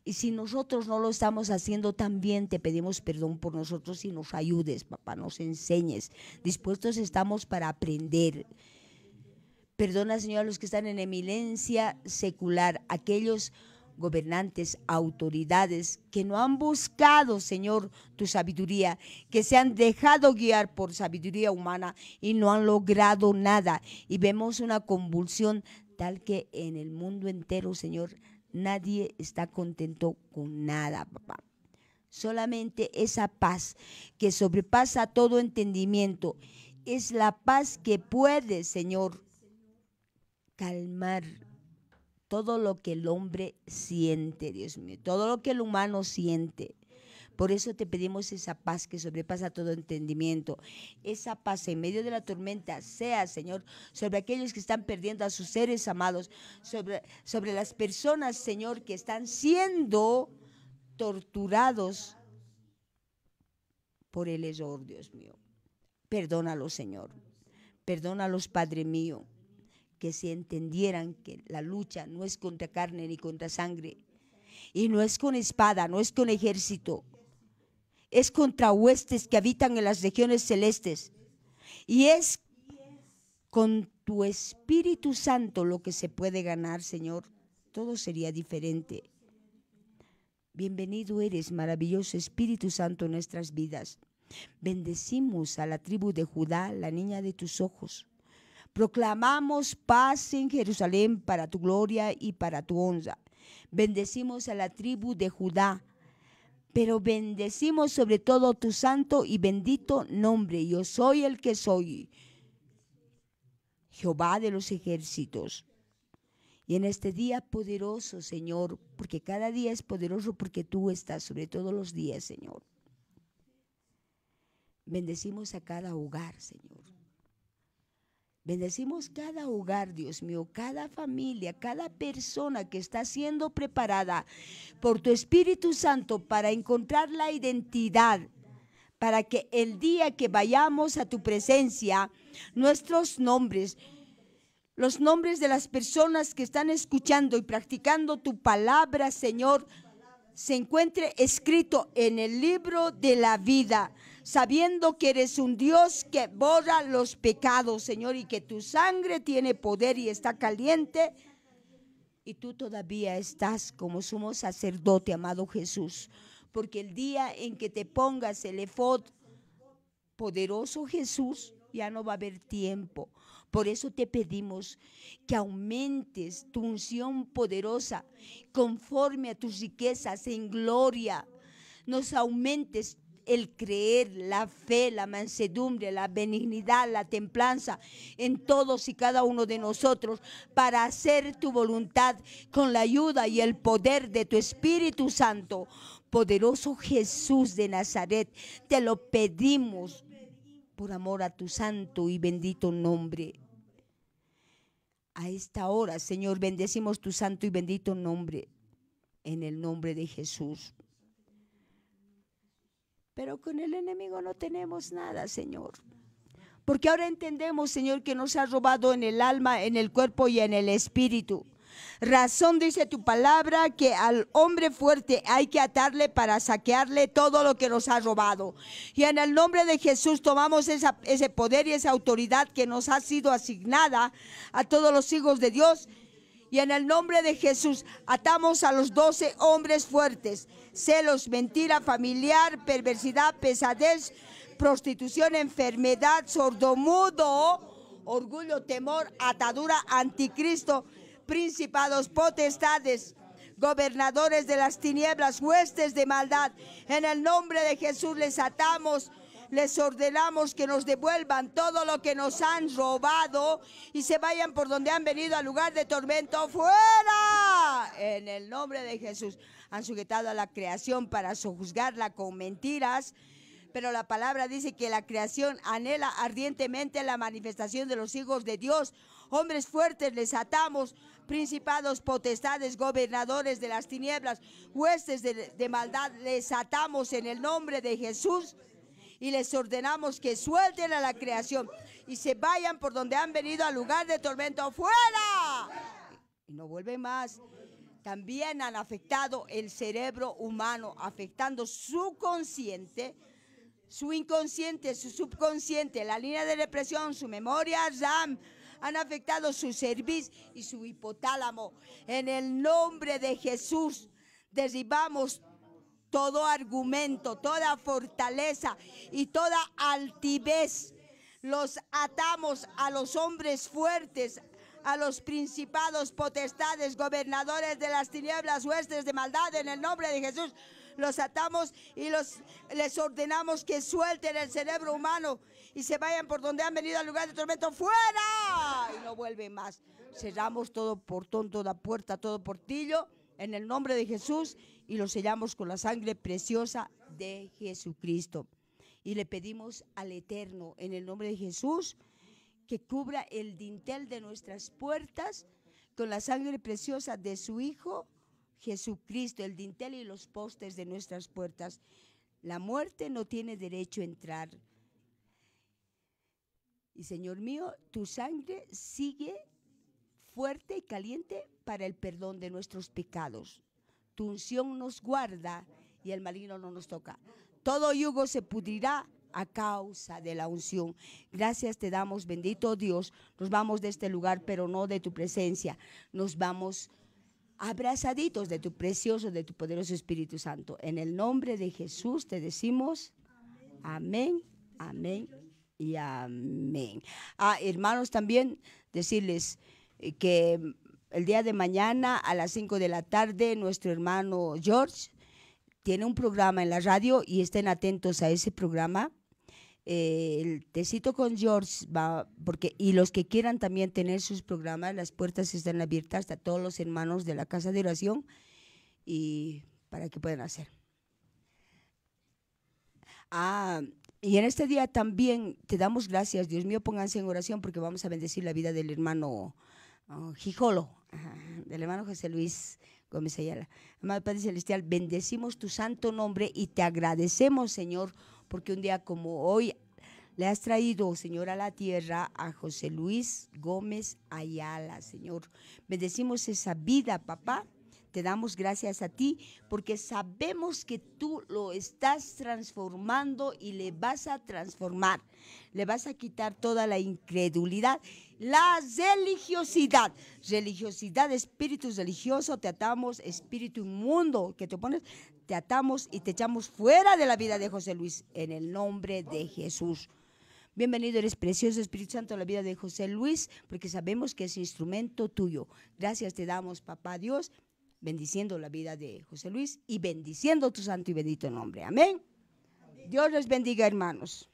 Y si nosotros no lo estamos haciendo también, te pedimos perdón por nosotros y nos ayudes, papá, nos enseñes. Dispuestos estamos para aprender. Perdona, Señor, a los que están en eminencia secular, aquellos gobernantes, autoridades que no han buscado, Señor, tu sabiduría, que se han dejado guiar por sabiduría humana y no han logrado nada. Y vemos una convulsión tal que en el mundo entero, Señor, Nadie está contento con nada, papá. Solamente esa paz que sobrepasa todo entendimiento es la paz que puede, Señor, calmar todo lo que el hombre siente, Dios mío, todo lo que el humano siente. Por eso te pedimos esa paz que sobrepasa todo entendimiento. Esa paz en medio de la tormenta sea, Señor, sobre aquellos que están perdiendo a sus seres amados, sobre, sobre las personas, Señor, que están siendo torturados por el error, Dios mío. Perdónalo, Señor. Perdónalos, Padre mío que si entendieran que la lucha no es contra carne ni contra sangre, y no es con espada, no es con ejército, es contra huestes que habitan en las regiones celestes. Y es con tu Espíritu Santo lo que se puede ganar, Señor. Todo sería diferente. Bienvenido eres, maravilloso Espíritu Santo, en nuestras vidas. Bendecimos a la tribu de Judá, la niña de tus ojos. Proclamamos paz en Jerusalén para tu gloria y para tu honra. Bendecimos a la tribu de Judá, pero bendecimos sobre todo tu santo y bendito nombre. Yo soy el que soy, Jehová de los ejércitos. Y en este día poderoso, Señor, porque cada día es poderoso porque tú estás sobre todos los días, Señor. Bendecimos a cada hogar, Señor. Bendecimos cada hogar, Dios mío, cada familia, cada persona que está siendo preparada por tu Espíritu Santo para encontrar la identidad, para que el día que vayamos a tu presencia, nuestros nombres, los nombres de las personas que están escuchando y practicando tu palabra, Señor, se encuentre escrito en el libro de la vida sabiendo que eres un Dios que borra los pecados, Señor, y que tu sangre tiene poder y está caliente. Y tú todavía estás como sumo sacerdote, amado Jesús, porque el día en que te pongas el efod, poderoso Jesús, ya no va a haber tiempo. Por eso te pedimos que aumentes tu unción poderosa conforme a tus riquezas en gloria. Nos aumentes el creer, la fe, la mansedumbre, la benignidad, la templanza en todos y cada uno de nosotros para hacer tu voluntad con la ayuda y el poder de tu Espíritu Santo. Poderoso Jesús de Nazaret, te lo pedimos por amor a tu santo y bendito nombre. A esta hora, Señor, bendecimos tu santo y bendito nombre en el nombre de Jesús. Pero con el enemigo no tenemos nada, Señor. Porque ahora entendemos, Señor, que nos ha robado en el alma, en el cuerpo y en el espíritu. Razón dice tu palabra que al hombre fuerte hay que atarle para saquearle todo lo que nos ha robado. Y en el nombre de Jesús tomamos ese poder y esa autoridad que nos ha sido asignada a todos los hijos de Dios y en el nombre de Jesús atamos a los doce hombres fuertes, celos, mentira familiar, perversidad, pesadez, prostitución, enfermedad, sordomudo, orgullo, temor, atadura, anticristo, principados, potestades, gobernadores de las tinieblas, huestes de maldad. En el nombre de Jesús les atamos les ordenamos que nos devuelvan todo lo que nos han robado y se vayan por donde han venido al lugar de tormento fuera. En el nombre de Jesús han sujetado a la creación para sojuzgarla con mentiras. Pero la palabra dice que la creación anhela ardientemente la manifestación de los hijos de Dios. Hombres fuertes les atamos, principados, potestades, gobernadores de las tinieblas, huestes de, de maldad, les atamos en el nombre de Jesús y les ordenamos que suelten a la creación y se vayan por donde han venido al lugar de tormento. ¡Fuera! Y no vuelven más. También han afectado el cerebro humano, afectando su consciente, su inconsciente, su subconsciente, la línea de depresión, su memoria RAM, han afectado su cerviz y su hipotálamo. En el nombre de Jesús derribamos todo argumento, toda fortaleza y toda altivez. Los atamos a los hombres fuertes, a los principados, potestades, gobernadores de las tinieblas, huestes de maldad, en el nombre de Jesús. Los atamos y los, les ordenamos que suelten el cerebro humano y se vayan por donde han venido al lugar de tormento, fuera. Y no vuelven más. Cerramos todo portón, toda puerta, todo portillo en el nombre de Jesús y lo sellamos con la sangre preciosa de Jesucristo. Y le pedimos al Eterno, en el nombre de Jesús, que cubra el dintel de nuestras puertas con la sangre preciosa de su Hijo Jesucristo, el dintel y los postes de nuestras puertas. La muerte no tiene derecho a entrar. Y Señor mío, tu sangre sigue fuerte y caliente para el perdón de nuestros pecados. Tu unción nos guarda y el maligno no nos toca. Todo yugo se pudrirá a causa de la unción. Gracias te damos, bendito Dios. Nos vamos de este lugar, pero no de tu presencia. Nos vamos abrazaditos de tu precioso, de tu poderoso Espíritu Santo. En el nombre de Jesús te decimos amén, amén y amén. Ah, hermanos, también decirles... Eh, que mm, el día de mañana a las 5 de la tarde nuestro hermano George tiene un programa en la radio y estén atentos a ese programa. Eh, el tecito con George va porque y los que quieran también tener sus programas, las puertas están abiertas a todos los hermanos de la casa de oración y para que puedan hacer. Ah, y en este día también te damos gracias, Dios mío, pónganse en oración porque vamos a bendecir la vida del hermano Jijolo, ah, del hermano José Luis Gómez Ayala. Amado Padre Celestial, bendecimos tu santo nombre y te agradecemos, Señor, porque un día como hoy le has traído, Señor, a la tierra a José Luis Gómez Ayala, Señor. Bendecimos esa vida, papá te damos gracias a ti porque sabemos que tú lo estás transformando y le vas a transformar. Le vas a quitar toda la incredulidad, la religiosidad. Religiosidad, espíritu religioso, te atamos, espíritu inmundo que te pones, te atamos y te echamos fuera de la vida de José Luis en el nombre de Jesús. Bienvenido, eres precioso Espíritu Santo a la vida de José Luis, porque sabemos que es instrumento tuyo. Gracias te damos, papá Dios, bendiciendo la vida de José Luis y bendiciendo tu santo y bendito nombre. Amén. Dios les bendiga, hermanos.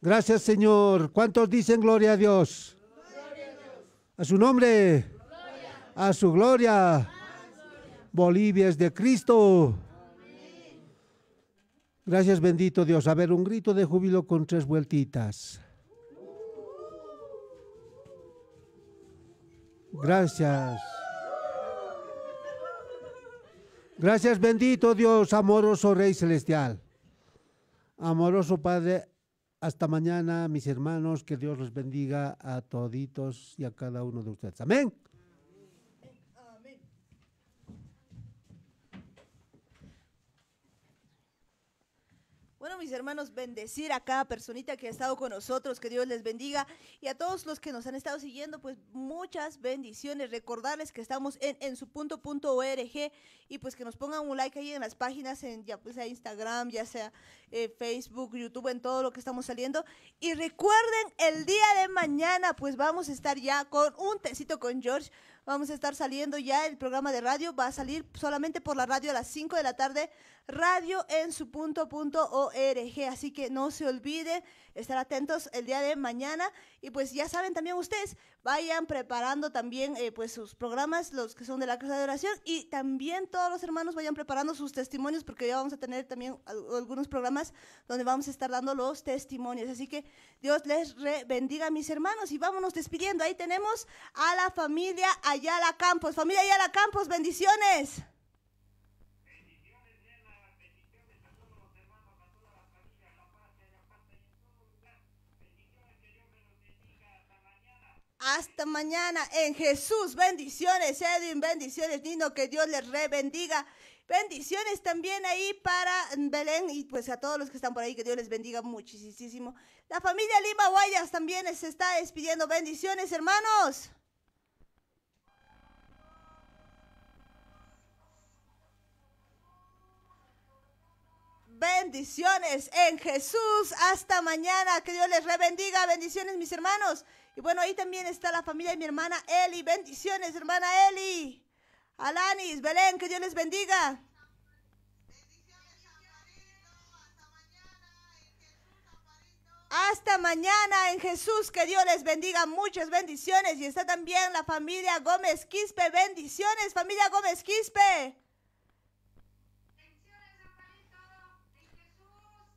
Gracias, Señor. ¿Cuántos dicen gloria a Dios? a, su nombre. A su gloria. Bolivia es de Cristo. Gracias, bendito Dios. A ver, un grito de júbilo con tres vueltitas. Gracias. Gracias, bendito Dios, amoroso Rey Celestial. Amoroso Padre, hasta mañana, mis hermanos, que Dios los bendiga a toditos y a cada uno de ustedes. Amén. Bueno, mis hermanos, bendecir a cada personita que ha estado con nosotros, que Dios les bendiga. Y a todos los que nos han estado siguiendo, pues muchas bendiciones. Recordarles que estamos en, en su punto, punto y pues que nos pongan un like ahí en las páginas, ya pues, sea Instagram, ya sea eh, Facebook, YouTube, en todo lo que estamos saliendo. Y recuerden, el día de mañana, pues vamos a estar ya con un tecito con George vamos a estar saliendo ya el programa de radio, va a salir solamente por la radio a las 5 de la tarde radio en su punto punto org. Así que no se olviden estar atentos el día de mañana. Y pues ya saben también ustedes, vayan preparando también eh, pues sus programas, los que son de la casa de oración, y también todos los hermanos vayan preparando sus testimonios, porque ya vamos a tener también algunos programas donde vamos a estar dando los testimonios. Así que Dios les re bendiga, mis hermanos, y vámonos despidiendo. Ahí tenemos a la familia Ayala Campos. Familia Ayala Campos, bendiciones. Hasta mañana en Jesús. Bendiciones, Edwin. Bendiciones, Nino. Que Dios les rebendiga. Bendiciones también ahí para Belén y pues a todos los que están por ahí, que Dios les bendiga muchísimo. La familia Lima Guayas también se está despidiendo. Bendiciones, hermanos. Bendiciones en Jesús. Hasta mañana. Que Dios les rebendiga. Bendiciones, mis hermanos. Y bueno, ahí también está la familia de mi hermana Eli. Bendiciones, hermana Eli. Alanis, Belén, que Dios les bendiga. Hasta mañana en Jesús, que Dios les bendiga. Muchas bendiciones. Y está también la familia Gómez Quispe. Bendiciones, familia Gómez Quispe.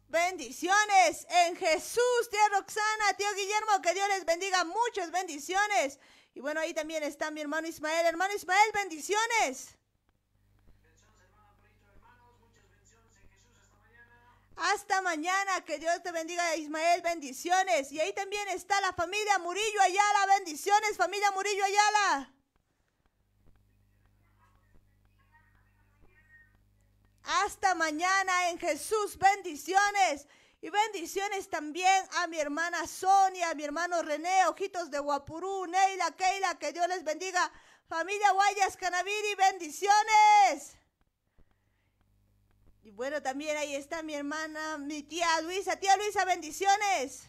Bendiciones en Jesús, tía Roxana, tío Guillermo, que Dios les bendiga, muchas bendiciones. Y bueno, ahí también está mi hermano Ismael. Hermano Ismael, bendiciones. Hasta mañana, que Dios te bendiga Ismael, bendiciones. Y ahí también está la familia Murillo Ayala, bendiciones familia Murillo Ayala. Hasta mañana en Jesús. Bendiciones. Y bendiciones también a mi hermana Sonia, a mi hermano René, Ojitos de Guapurú, Neila, Keila, que Dios les bendiga. Familia Guayas Canaviri, bendiciones. Y bueno, también ahí está mi hermana, mi tía Luisa. Tía Luisa, bendiciones.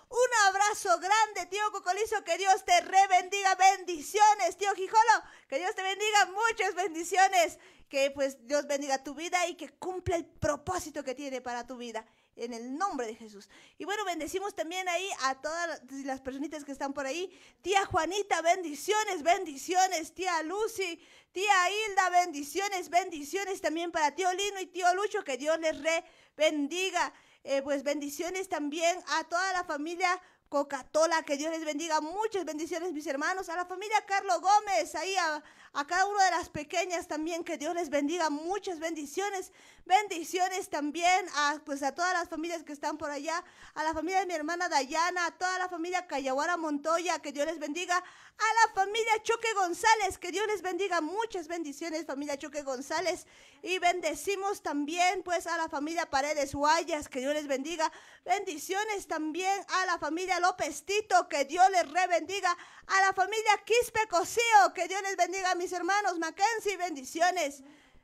Un abrazo grande, tío Cocolizo. Que Dios te rebendiga. Bendiciones, tío Gijolo. Que Dios te bendiga. Muchas bendiciones. Que pues Dios bendiga tu vida y que cumpla el propósito que tiene para tu vida en el nombre de Jesús. Y bueno, bendecimos también ahí a todas las personitas que están por ahí. Tía Juanita, bendiciones, bendiciones. Tía Lucy, tía Hilda, bendiciones, bendiciones también para tío Lino y tío Lucho. Que Dios les re bendiga. Eh, pues bendiciones también a toda la familia Cocatola, que Dios les bendiga. Muchas bendiciones, mis hermanos. A la familia Carlos Gómez, ahí a, a cada una de las pequeñas también, que Dios les bendiga, muchas bendiciones, bendiciones también a, pues, a todas las familias que están por allá, a la familia de mi hermana Dayana, a toda la familia Cayaguara Montoya, que Dios les bendiga, a la familia Choque González, que Dios les bendiga, muchas bendiciones, familia Choque González, y bendecimos también, pues, a la familia Paredes Guayas, que Dios les bendiga, bendiciones también a la familia López Tito, que Dios les rebendiga, a la familia Quispe Cosío, que Dios les bendiga, mis hermanos Mackenzie, bendiciones.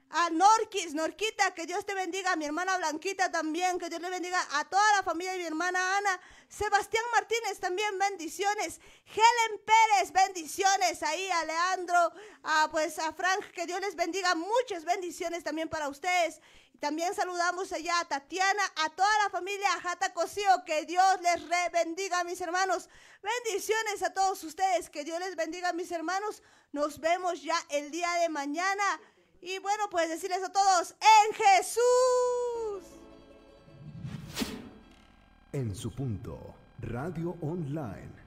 A Norquis, Norquita, que Dios te bendiga. A mi hermana Blanquita también, que Dios le bendiga. A toda la familia de mi hermana Ana. Sebastián Martínez también, bendiciones. Helen Pérez, bendiciones. Ahí a Leandro, a, pues a Frank, que Dios les bendiga. Muchas bendiciones también para ustedes. También saludamos allá a Tatiana, a toda la familia Jata Cosío, que Dios les rebendiga, bendiga, mis hermanos. Bendiciones a todos ustedes, que Dios les bendiga, mis hermanos. Nos vemos ya el día de mañana. Y bueno, pues decirles a todos, en Jesús. En su punto, Radio Online.